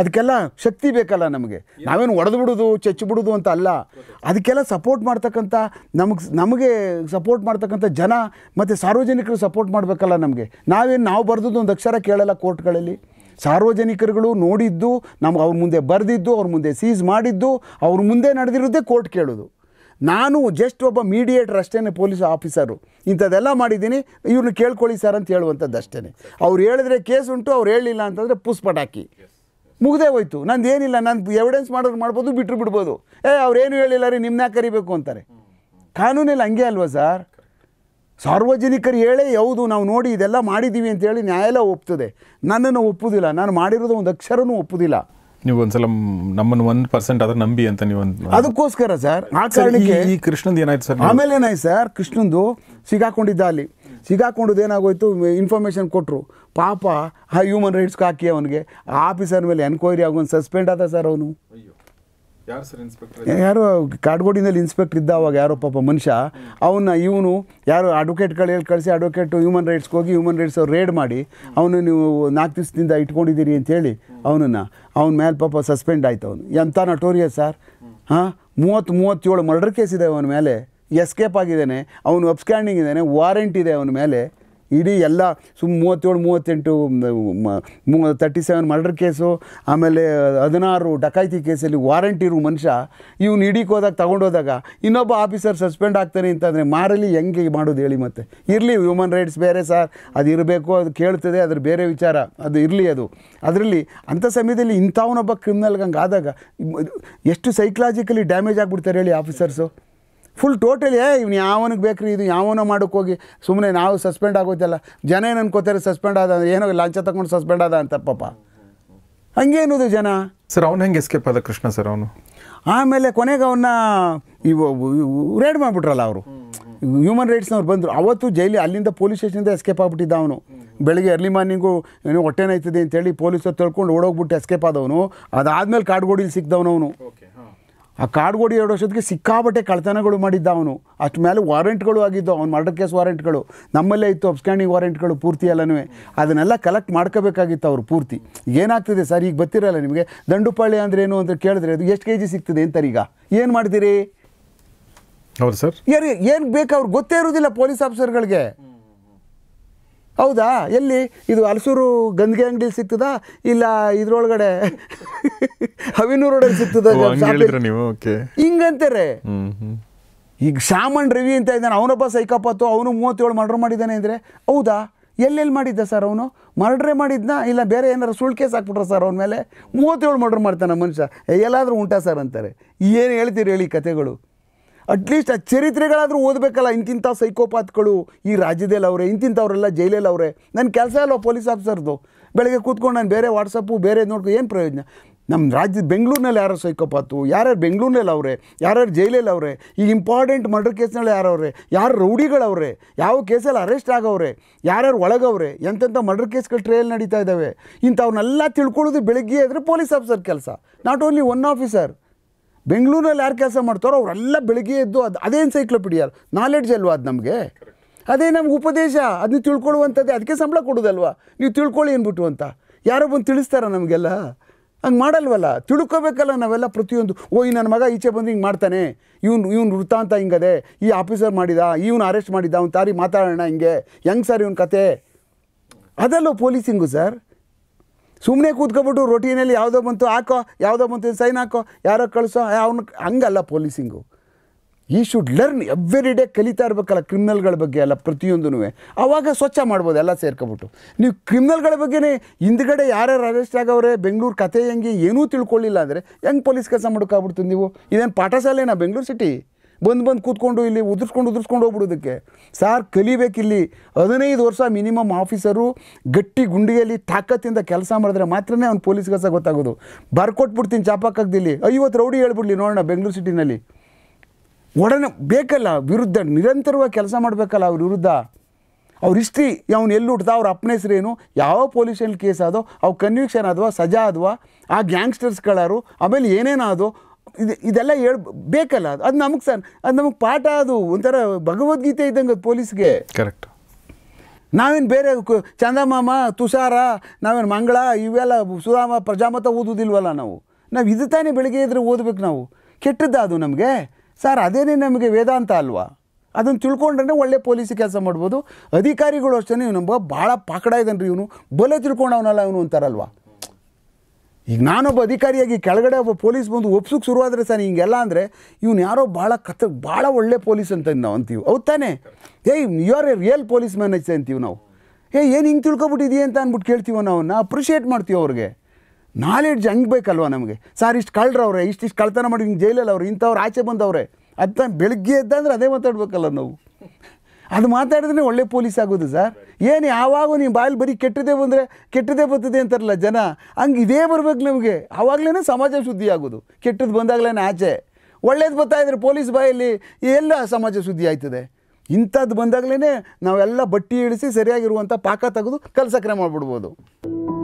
ಅದಕ್ಕೆಲ್ಲ ಶಕ್ತಿ ಬೇಕಲ್ಲ ನಮಗೆ ನಾವೇನು ಒಡೆದು ಬಿಡೋದು ಬಿಡೋದು ಅಂತ ಅಲ್ಲ ಅದಕ್ಕೆಲ್ಲ ಸಪೋರ್ಟ್ ಮಾಡ್ತಕ್ಕಂಥ ನಮಗೆ ನಮಗೆ ಸಪೋರ್ಟ್ ಮಾಡ್ತಕ್ಕಂಥ ಜನ ಮತ್ತು ಸಾರ್ವಜನಿಕರು ಸಪೋರ್ಟ್ ಮಾಡಬೇಕಲ್ಲ ನಮಗೆ ನಾವೇನು ನಾವು ಬರೆದದ್ದು ಒಂದು ಅಕ್ಷರ ಕೇಳಲ್ಲ ಕೋರ್ಟ್ಗಳಲ್ಲಿ ಸಾರ್ವಜನಿಕರುಗಳು ನೋಡಿದ್ದು ನಮ್ಮ ಅವ್ರ ಮುಂದೆ ಬರೆದಿದ್ದು ಅವ್ರ ಮುಂದೆ ಸೀಸ್ ಮಾಡಿದ್ದು ಅವ್ರ ಮುಂದೆ ನಡೆದಿರೋದೇ ಕೋರ್ಟ್ ಕೇಳೋದು ನಾನು ಜಸ್ಟ್ ಒಬ್ಬ ಮೀಡಿಯೇಟರ್ ಅಷ್ಟೇ ಪೊಲೀಸ್ ಆಫೀಸರು ಇಂಥದ್ದೆಲ್ಲ ಮಾಡಿದ್ದೀನಿ ಇವ್ರನ್ನ ಕೇಳ್ಕೊಳ್ಳಿ ಸರ್ ಅಂತ ಹೇಳುವಂಥದ್ದು ಅಷ್ಟೇ ಅವ್ರು ಹೇಳಿದ್ರೆ ಕೇಸ್ ಉಂಟು ಅವ್ರು ಹೇಳಿಲ್ಲ ಅಂತಂದರೆ ಪುಸ್ಪಟಾಕಿ ಮುಗ್ದೇ ಹೋಯ್ತು ನಂದು ಏನಿಲ್ಲ ನಾನು ಎವಿಡೆನ್ಸ್ ಮಾಡೋರು ಮಾಡ್ಬೋದು ಬಿಟ್ಟರು ಬಿಡ್ಬೋದು ಏ ಅವ್ರೇನು ಹೇಳಿಲ್ಲ ರೀ ನಿಮ್ಮನ್ನ ಕರಿಬೇಕು ಅಂತಾರೆ ಕಾನೂನಲ್ಲಿ ಹಂಗೆ ಅಲ್ವಾ ಸರ್ ಸಾರ್ವಜನಿಕರು ಹೇಳೇ ಯಾವುದು ನಾವು ನೋಡಿ ಇದೆಲ್ಲ ಮಾಡಿದ್ದೀವಿ ಅಂತೇಳಿ ನ್ಯಾಯಾಲಯ ಒಪ್ತದೆ ನನ್ನನ್ನು ಒಪ್ಪುದಿಲ್ಲ ನಾನು ಮಾಡಿರೋದು ಒಂದು ಅಕ್ಷರನೂ ಒಪ್ಪುದಿಲ್ಲ ನೀವು ಒಂದ್ಸಲ ನಮ್ಮನ್ನು ಒಂದು ಪರ್ಸೆಂಟ್ ಆದ್ರೆ ನಂಬಿ ಅಂತ ನೀವು ಅದಕ್ಕೋಸ್ಕರ ಸರ್ ಆ ಕಾರಣಕ್ಕೆ ಈ ಕೃಷ್ಣಂದು ಏನಾಯ್ತು ಸರ್ ಆಮೇಲೆ ಏನಾಯ್ತು ಸರ್ ಕೃಷ್ಣಂದು ಸಿಗಾಕೊಂಡಿದ್ದ ಅಲ್ಲಿ ಸಿಗಾಕೊಂಡು ಏನಾಗೋಯ್ತು ಇನ್ಫಾರ್ಮೇಷನ್ ಕೊಟ್ಟರು ಪಾಪ ಆ ಹ್ಯೂಮನ್ ರೈಟ್ಸ್ಗೆ ಹಾಕಿ ಅವನಿಗೆ ಆಫೀಸರ್ ಮೇಲೆ ಎನ್ಕ್ವೈರಿ ಆಗೋನು ಸಸ್ಪೆಂಡ್ ಆದ ಸರ್ ಅವನು ಯಾರು ಕಾಡ್ಗೋಡಿನಲ್ಲಿ ಇನ್ಸ್ಪೆಕ್ಟರ್ ಇದ್ದ ಅವಾಗ ಯಾರೋ ಪಾಪ ಮನುಷ್ಯ ಅವನ್ನ ಇವನು ಯಾರು ಅಡ್ವೊಕೇಟ್ಗಳು ಹೇಳಿ ಕಳಿಸಿ ಅಡ್ವೊಕೇಟು ಹ್ಯೂಮನ್ ರೈಟ್ಸ್ಗೆ ಹೋಗಿ ಹ್ಯೂಮನ್ ರೈಟ್ಸ್ ಅವ್ರು ರೇಡ್ ಮಾಡಿ ಅವನು ನೀವು ನಾಲ್ಕು ದಿವಸದಿಂದ ಇಟ್ಕೊಂಡಿದ್ದೀರಿ ಹೇಳಿ ಅವನನ್ನು ಅವನ ಮೇಲೆ ಪಾಪ ಸಸ್ಪೆಂಡ್ ಆಯ್ತು ಅವನು ಎಂಥ ನಟೋರಿಯ ಸರ್ ಹಾಂ ಮೂವತ್ತು ಮೂವತ್ತೇಳು ಮರ್ಡರ್ ಕೇಸ್ ಇದೆ ಅವನ ಮೇಲೆ ಎಸ್ಕೇಪ್ ಆಗಿದ್ದಾನೆ ಅವನು ಅಬ್ಸ್ಕ್ಯಾಂಡಿಂಗ್ ಇದ್ದಾನೆ ವಾರೆಂಟ್ ಇದೆ ಅವನ ಮೇಲೆ ಇಡೀ ಎಲ್ಲ ಸುಮ್ಮ ಮೂವತ್ತೇಳು ಮೂವತ್ತೆಂಟು ತರ್ಟಿ ಸೆವೆನ್ ಮರ್ಡರ್ ಕೇಸು ಆಮೇಲೆ ಹದಿನಾರು ಡಕಾಯಿತಿ ಕೇಸಲ್ಲಿ ವಾರಂಟಿ ಇರೋ ಮನುಷ್ಯ ಇವನು ಇಡೀಕೋದಾಗ ಹೋದಾಗ ಇನ್ನೊಬ್ಬ ಆಫೀಸರ್ ಸಸ್ಪೆಂಡ್ ಆಗ್ತಾನೆ ಅಂತಂದರೆ ಮಾರಲಿ ಹೆಂಗೆ ಮಾಡೋದು ಹೇಳಿ ಮತ್ತೆ ಇರಲಿ ಹ್ಯೂಮನ್ ರೈಟ್ಸ್ ಬೇರೆ ಸರ್ ಅದು ಇರಬೇಕು ಅದು ಕೇಳ್ತದೆ ಅದ್ರ ಬೇರೆ ವಿಚಾರ ಅದು ಇರಲಿ ಅದು ಅದರಲ್ಲಿ ಅಂಥ ಸಮಯದಲ್ಲಿ ಇಂಥವನೊಬ್ಬ ಕ್ರಿಮಿನಲ್ಗೆ ಹಂಗೆ ಆದಾಗ ಎಷ್ಟು ಸೈಕಲಾಜಿಕಲಿ ಡ್ಯಾಮೇಜ್ ಆಗಿಬಿಡ್ತಾರೆ ಹೇಳಿ ಆಫೀಸರ್ಸು ಫುಲ್ ಟೋಟಲಿ ಏ ಇವ್ನು ಯಾವನಿಗೆ ಬೇಕ್ರಿ ಇದು ಯಾವನೋ ಮಾಡೋಕ್ಕೆ ಹೋಗಿ ಸುಮ್ಮನೆ ನಾವು ಸಸ್ಪೆಂಡ್ ಆಗೋದಿಲ್ಲ ಜನ ಏನು ಅನ್ಕೋತಾರೆ ಸಸ್ಪೆಂಡ್ ಆದ ಏನೋ ಲಂಚ ತಗೊಂಡು ಸಸ್ಪೆಂಡ್ ಆದ ಅಂತ ಪಾಪ ಹಂಗೇನದು ಜನ ಸರ್ ಅವ್ನು ಹೆಂಗೆ ಎಸ್ಕೇಪ್ ಆದ ಕೃಷ್ಣ ಸರ್ ಅವನು ಆಮೇಲೆ ಕೊನೆಗೆ ಅವನ್ನ ಇವು ರೇಡ್ ಮಾಡಿಬಿಟ್ರಲ್ಲ ಅವರು ಹ್ಯೂಮನ್ ರೈಟ್ಸ್ನವ್ರು ಬಂದರು ಅವತ್ತು ಜೈಲಿ ಅಲ್ಲಿಂದ ಪೊಲೀಸ್ ಸ್ಟೇಷನಿಂದ ಎಸ್ಕೇಪ್ ಆಗಿಬಿಟ್ಟಿದ್ದ ಅವನು ಬೆಳಿಗ್ಗೆ ಎರ್ಲಿ ಮಾರ್ನಿಂಗು ಏನೋ ಹೊಟ್ಟೆನಾಯ್ತದೆ ಅಂತೇಳಿ ಪೊಲೀಸರು ತಿಳ್ಕೊಂಡು ಓಡೋಗ್ಬಿಟ್ಟು ಎಸ್ಕೇಪ್ ಆದವನು ಅದಾದಮೇಲೆ ಕಾಡ್ಗೋಡಿಲಿ ಸಿಕ್ದವನು ಅವನು ಆ ಎರಡು ವರ್ಷದಕ್ಕೆ ಸಿಕ್ಕಾಬಟ್ಟೆ ಕಳ್ತನಗಳು ಮಾಡಿದ್ದ ಅವನು ಅಷ್ಟು ಮೇಲೆ ವಾರೆಂಟ್ಗಳು ಆಗಿದ್ದು ಅವನು ಮರ್ಡರ್ ಕೇಸ್ ವಾರೆಂಟ್ಗಳು ನಮ್ಮಲ್ಲೇ ಇತ್ತು ಅಪ್ಸ್ಕ್ಯಾಂಡಿಂಗ್ ವಾರೆಂಟ್ಗಳು ಪೂರ್ತಿ ಎಲ್ಲನೂ ಅದನ್ನೆಲ್ಲ ಕಲೆಕ್ಟ್ ಮಾಡ್ಕೋಬೇಕಾಗಿತ್ತು ಅವ್ರು ಪೂರ್ತಿ ಏನಾಗ್ತದೆ ಸರ್ ಈಗ ಬತ್ತಿರಲ್ಲ ನಿಮಗೆ ದಂಡುಪಾಳ್ಯ ಅಂದ್ರೆ ಏನು ಅಂತ ಕೇಳಿದ್ರೆ ಅದು ಎಷ್ಟು ಕೆ ಜಿ ಸಿಗ್ತದೆ ಅಂತಾರೆ ಈಗ ಏನು ಮಾಡ್ತೀರಿ ಹೌದು ಸರ್ ಏನು ಬೇಕು ಅವ್ರು ಗೊತ್ತೇ ಇರೋದಿಲ್ಲ ಪೊಲೀಸ್ ಆಫೀಸರ್ಗಳಿಗೆ ಹೌದಾ ಎಲ್ಲಿ ಇದು ಹಲಸೂರು ಗಂದಿಗೆ ಅಂಗಡಿಲಿ ಸಿಕ್ತದ ಇಲ್ಲ ಇದ್ರೊಳಗಡೆ ಅವಿನೂರು ರೋಡಲ್ಲಿ ಸಿಗ್ತದ ಹಿಂಗಂತಾರೆ ಈಗ ಶಾಮನ್ ರವಿ ಅಂತ ಇದ್ದಾನೆ ಅವನೊಬ್ಬ ಸೈಕಾಪತ್ತು ಅವನು ಮೂವತ್ತೇಳು ಮರ್ಡರ್ ಮಾಡಿದ್ದಾನೆ ಅಂದರೆ ಹೌದಾ ಎಲ್ಲೆಲ್ಲಿ ಮಾಡಿದ್ದ ಸರ್ ಅವನು ಮರ್ಡ್ರೇ ಮಾಡಿದ್ನಾ ಇಲ್ಲ ಬೇರೆ ಏನಾರು ಸುಳ್ಳು ಕೇಸ್ ಹಾಕ್ಬಿಟ್ರ ಸರ್ ಅವನ ಮೇಲೆ ಮೂವತ್ತೇಳು ಮರ್ಡರ್ ಮಾಡ್ತಾನೆ ಮನುಷ್ಯ ಎಲ್ಲಾದರೂ ಉಂಟಾ ಸರ್ ಅಂತಾರೆ ಏನು ಹೇಳ್ತೀರಿ ಹೇಳಿ ಕಥೆಗಳು ಅಟ್ಲೀಸ್ಟ್ ಆ ಚರಿತ್ರೆಗಳಾದರೂ ಓದಬೇಕಲ್ಲ ಇಂತಿಂಥ ಸೈಕೋಪಾತ್ಗಳು ಈ ರಾಜ್ಯದಲ್ಲಿ ಅವರೇ ಇಂತಿಂಥವರೆಲ್ಲ ಜೈಲಲ್ಲಿ ಅವರೇ ನನ್ನ ಕೆಲಸ ಅಲ್ಲ ಪೊಲೀಸ್ ಆಫೀಸರ್ದು ಬೆಳಗ್ಗೆ ಕೂತ್ಕೊಂಡು ನಾನು ಬೇರೆ ವಾಟ್ಸಪ್ಪು ಬೇರೆ ನೋಡ್ಕೊ ಏನು ಪ್ರಯೋಜನ ನಮ್ಮ ರಾಜ್ಯದ ಬೆಂಗಳೂರಿನಲ್ಲಿ ಯಾರೋ ಸೈಕೋಪಾತು ಯಾರ್ಯಾರು ಬೆಂಗಳೂರಿನಲ್ಲಿ ಅವರೇ ಯಾರ್ಯಾರು ಜೈಲಲ್ಲಿ ಅವರೇ ಈ ಇಂಪಾರ್ಟೆಂಟ್ ಮರ್ಡರ್ ಕೇಸ್ನಲ್ಲಿ ಯಾರವ್ರೆ ಯಾರು ರೌಡಿಗಳವ್ರೆ ಯಾವ ಕೇಸಲ್ಲಿ ಅರೆಸ್ಟ್ ಆಗವ್ರೆ ಯಾರ್ಯಾರು ಒಳಗವ್ರೆ ಎಂತೆಂಥ ಮರ್ಡರ್ ಕೇಸ್ಗಳು ಟ್ರೇಲ್ ನಡೀತಾ ಇದ್ದಾವೆ ಇಂಥವ್ರನ್ನೆಲ್ಲ ತಿಳ್ಕೊಳ್ಳೋದು ಬೆಳಗ್ಗೆ ಆದರೆ ಪೊಲೀಸ್ ಆಫೀಸರ್ ಕೆಲಸ ನಾಟ್ ಓನ್ಲಿ ಒನ್ ಆಫೀಸರ್ ಬೆಂಗಳೂರಲ್ಲಿ ಯಾರು ಕೆಲಸ ಮಾಡ್ತಾರೋ ಅವರೆಲ್ಲ ಬೆಳಿಗ್ಗೆ ಎದ್ದು ಅದು ಅದೇ ಸೈಕ್ಲೋಪೀಡಿಯಾ ನಾಲೆಡ್ಜ್ ಅಲ್ವಾ ಅದು ನಮಗೆ ಅದೇ ನಮ್ಗೆ ಉಪದೇಶ ಅದನ್ನ ತಿಳ್ಕೊಳ್ಳುವಂಥದ್ದೇ ಅದಕ್ಕೆ ಸಂಬಳ ಕೊಡೋದಲ್ವಾ ನೀವು ತಿಳ್ಕೊಳ್ಳಿ ಅಂದ್ಬಿಟ್ಟು ಅಂತ ಯಾರೋ ಬಂದು ತಿಳಿಸ್ತಾರ ನಮಗೆಲ್ಲ ಹಂಗೆ ಮಾಡಲ್ವಲ್ಲ ತಿಳ್ಕೊಬೇಕಲ್ಲ ನಾವೆಲ್ಲ ಪ್ರತಿಯೊಂದು ಓ ನನ್ನ ಮಗ ಈಚೆ ಬಂದು ಹಿಂಗೆ ಮಾಡ್ತಾನೆ ಇವನು ಇವನು ವೃತ್ತಾಂತ ಹಿಂಗದೆ ಈ ಆಫೀಸರ್ ಮಾಡಿದ ಇವ್ನು ಅರೆಸ್ಟ್ ಮಾಡಿದ ಅವ್ನು ತಾರಿ ಮಾತಾಡೋಣ ಹಿಂಗೆ ಹೆಂಗೆ ಸರ್ ಇವನ ಕತೆ ಅದಲ್ಲೋ ಪೊಲೀಸಿಂಗು ಸರ್ ಸುಮ್ಮನೆ ಕೂತ್ಕೊಬಿಟ್ಟು ರೊಟೀನಲ್ಲಿ ಯಾವುದೋ ಬಂತು ಹಾಕೋ ಯಾವುದೋ ಬಂತು ಸೈನ್ ಹಾಕೋ ಯಾರೋ ಕಳಿಸೋ ಅವ್ನ ಹಂಗಲ್ಲ ಪೊಲೀಸಿಂಗು ಈ ಶುಡ್ ಲರ್ನ್ ಎವ್ರಿ ಡೇ ಕಲಿತಾ ಇರಬೇಕಲ್ಲ ಕ್ರಿಮಿನಲ್ಗಳ ಬಗ್ಗೆ ಅಲ್ಲ ಪ್ರತಿಯೊಂದೂ ಆವಾಗ ಸ್ವಚ್ಛ ಮಾಡ್ಬೋದು ಎಲ್ಲ ಸೇರ್ಕೊಬಿಟ್ಟು ನೀವು ಕ್ರಿಮಿನಲ್ಗಳ ಬಗ್ಗೆನೇ ಹಿಂದ್ಗಡೆ ಯಾರ್ಯಾರು ಅರೆಸ್ಟ್ ಆಗೋರೆ ಬೆಂಗಳೂರು ಕತೆ ಹೆಂಗೆ ಏನೂ ತಿಳ್ಕೊಳ್ಳಿಲ್ಲ ಅಂದರೆ ಹೆಂಗೆ ಪೊಲೀಸ್ ಕೆಲಸ ಮಾಡೋಕ್ಕಾಗ್ಬಿಡ್ತು ನೀವು ಇದೇನು ಪಾಠಶಾಲೆನಾ ಬೆಂಗಳೂರು ಸಿಟಿ ಬಂದು ಬಂದು ಕೂತ್ಕೊಂಡು ಇಲ್ಲಿ ಉದುರ್ಸ್ಕೊಂಡು ಉದುರ್ಸ್ಕೊಂಡು ಹೋಗ್ಬಿಡೋದಕ್ಕೆ ಸಾರ್ ಕಲಿಬೇಕಿಲ್ಲಿ ಹದಿನೈದು ವರ್ಷ ಮಿನಿಮಮ್ ಆಫೀಸರು ಗಟ್ಟಿ ಗುಂಡಿಯಲ್ಲಿ ತಾಕತ್ತಿಂದ ಕೆಲಸ ಮಾಡಿದ್ರೆ ಮಾತ್ರನೇ ಅವ್ನು ಪೊಲೀಸ್ ಕೆಲಸ ಗೊತ್ತಾಗೋದು ಬರ್ಕೊಟ್ಬಿಡ್ತೀನಿ ಚಾಪಾಕಾಗ್ದಿಲ್ಲಿ ಐವತ್ತು ರೌಡಿ ಹೇಳ್ಬಿಡ್ಲಿ ನೋಡೋಣ ಬೆಂಗಳೂರು ಸಿಟಿನಲ್ಲಿ ಒಡನೆ ಬೇಕಲ್ಲ ವಿರುದ್ಧ ನಿರಂತರವಾಗಿ ಕೆಲಸ ಮಾಡಬೇಕಲ್ಲ ಅವ್ರ ವಿರುದ್ಧ ಅವ್ರ ಹಿಸ್ಟ್ರಿ ಅವ್ನು ಎಲ್ಲಿ ಹುಟ್ಟದ ಅವ್ರ ಅಪ್ಪನ ಏನು ಯಾವ ಪೊಲೀಸ್ ಕೇಸ್ ಆದೋ ಅವು ಕನ್ವಿಕ್ಷನ್ ಆದ್ವಾ ಸಜಾ ಆದ್ವಾ ಆ ಗ್ಯಾಂಗ್ಸ್ಟರ್ಸ್ಗಳಾರು ಆಮೇಲೆ ಏನೇನಾದೋ ಇದು ಇದೆಲ್ಲ ಹೇಳ್ ಬೇಕಲ್ಲ ಅದು ಅದು ನಮಗೆ ಸರ್ ಅದು ನಮಗೆ ಪಾಠ ಅದು ಒಂಥರ ಭಗವದ್ಗೀತೆ ಇದ್ದಂಗೆ ಅದು ಪೊಲೀಸ್ಗೆ ಕರೆಕ್ಟ್ ನಾವೇನು ಬೇರೆ ಚಂದಮಾಮ ತುಷಾರ ನಾವೇನು ಮಂಗಳ ಇವೆಲ್ಲ ಸುಧಾಮ ಪ್ರಜಾಮತ ಓದೋದಿಲ್ವಲ್ಲ ನಾವು ನಾವು ಇದು ತಾನೇ ಬೆಳಿಗ್ಗೆ ಇದ್ರೆ ಓದಬೇಕು ನಾವು ಕೆಟ್ಟದ್ದು ಅದು ನಮಗೆ ಸರ್ ಅದೇನೇ ನಮಗೆ ವೇದಾಂತ ಅಲ್ವಾ ಅದನ್ನು ತಿಳ್ಕೊಂಡ್ರೆ ಒಳ್ಳೆ ಪೊಲೀಸ್ ಕೆಲಸ ಮಾಡ್ಬೋದು ಅಧಿಕಾರಿಗಳು ಅಷ್ಟೇ ಇವ್ನು ಭಾಳ ಪಾಕಡ ಇದ್ದಾನೆ ರೀ ಇವನು ಬಲೆ ತಿಳ್ಕೊಂಡವನಲ್ಲ ಇವನು ಅಂತಾರಲ್ವ ಈಗ ನಾನೊಬ್ಬ ಅಧಿಕಾರಿಯಾಗಿ ಕೆಳಗಡೆ ಒಬ್ಬ ಪೊಲೀಸ್ ಬಂದು ಒಪ್ಸೋಕ್ಕೆ ಶುರುವಾದರೆ ಸರ್ ಹಿಂಗೆಲ್ಲ ಅಂದರೆ ಇವನು ಯಾರೋ ಭಾಳ ಕಥ ಭಾಳ ಒಳ್ಳೆ ಪೊಲೀಸ್ ಅಂತ ನಾವು ಅಂತೀವಿ ಹೌದು ತಾನೇ hey you are a real policeman ಐತೆ ಅಂತೀವಿ ನಾವು ಏ ಏನು ಹಿಂಗೆ ತಿಳ್ಕೊಬಿಟ್ಟಿದೀಯ ಅಂತ ಅಂದ್ಬಿಟ್ಟು ನಾವು ನಾವು ಅಪ್ರಿಷಿಯೇಟ್ ಮಾಡ್ತೀವಿ ಅವ್ರಿಗೆ ನಾಲೆಡ್ಜ್ ಹಂಗೆ ಬೇಕಲ್ವ ನಮಗೆ ಸರ್ ಇಷ್ಟು ಅವ್ರೆ ಇಷ್ಟು ಇಷ್ಟು ಕಳ್ತನ ಮಾಡಿ ಹಿಂಗೆ ಜೈಲಲ್ಲಿ ಅವ್ರು ಇಂಥವ್ರು ಆಚೆ ಬಂದವ್ರೆ ಅಂತ ಬೆಳಗ್ಗೆ ಎದ್ದಂದ್ರೆ ಅದೇ ಮಾತಾಡ್ಬೇಕಲ್ಲ ನಾವು ಅದು ಮಾತಾಡಿದ್ರೆ ಒಳ್ಳೆ ಪೊಲೀಸ್ ಆಗೋದು ಸರ್ ಏನು ಯಾವಾಗ ನೀವು ಬಾಯಲ್ಲಿ ಬರೀ ಕೆಟ್ಟದೇ ಬಂದರೆ ಕೆಟ್ಟದೇ ಬರ್ತದೆ ಅಂತಾರಲ್ಲ ಜನ ಹಂಗೆ ಇದೇ ಬರಬೇಕು ನಿಮಗೆ ಆವಾಗಲೇ ಸಮಾಜ ಶುದ್ಧಿ ಆಗೋದು ಕೆಟ್ಟದ್ದು ಬಂದಾಗಲೇ ಆಚೆ ಒಳ್ಳೇದು ಬರ್ತಾಯಿದ್ರೆ ಪೊಲೀಸ್ ಬಾಯಲ್ಲಿ ಎಲ್ಲ ಸಮಾಜ ಶುದ್ಧಿ ಆಯ್ತದೆ ಇಂಥದ್ದು ಬಂದಾಗಲೇ ನಾವೆಲ್ಲ ಬಟ್ಟಿ ಇಳಿಸಿ ಸರಿಯಾಗಿರುವಂಥ ಪಾಕ ತೆಗೆದು ಕ್ರಮ ಮಾಡಿಬಿಡ್ಬೋದು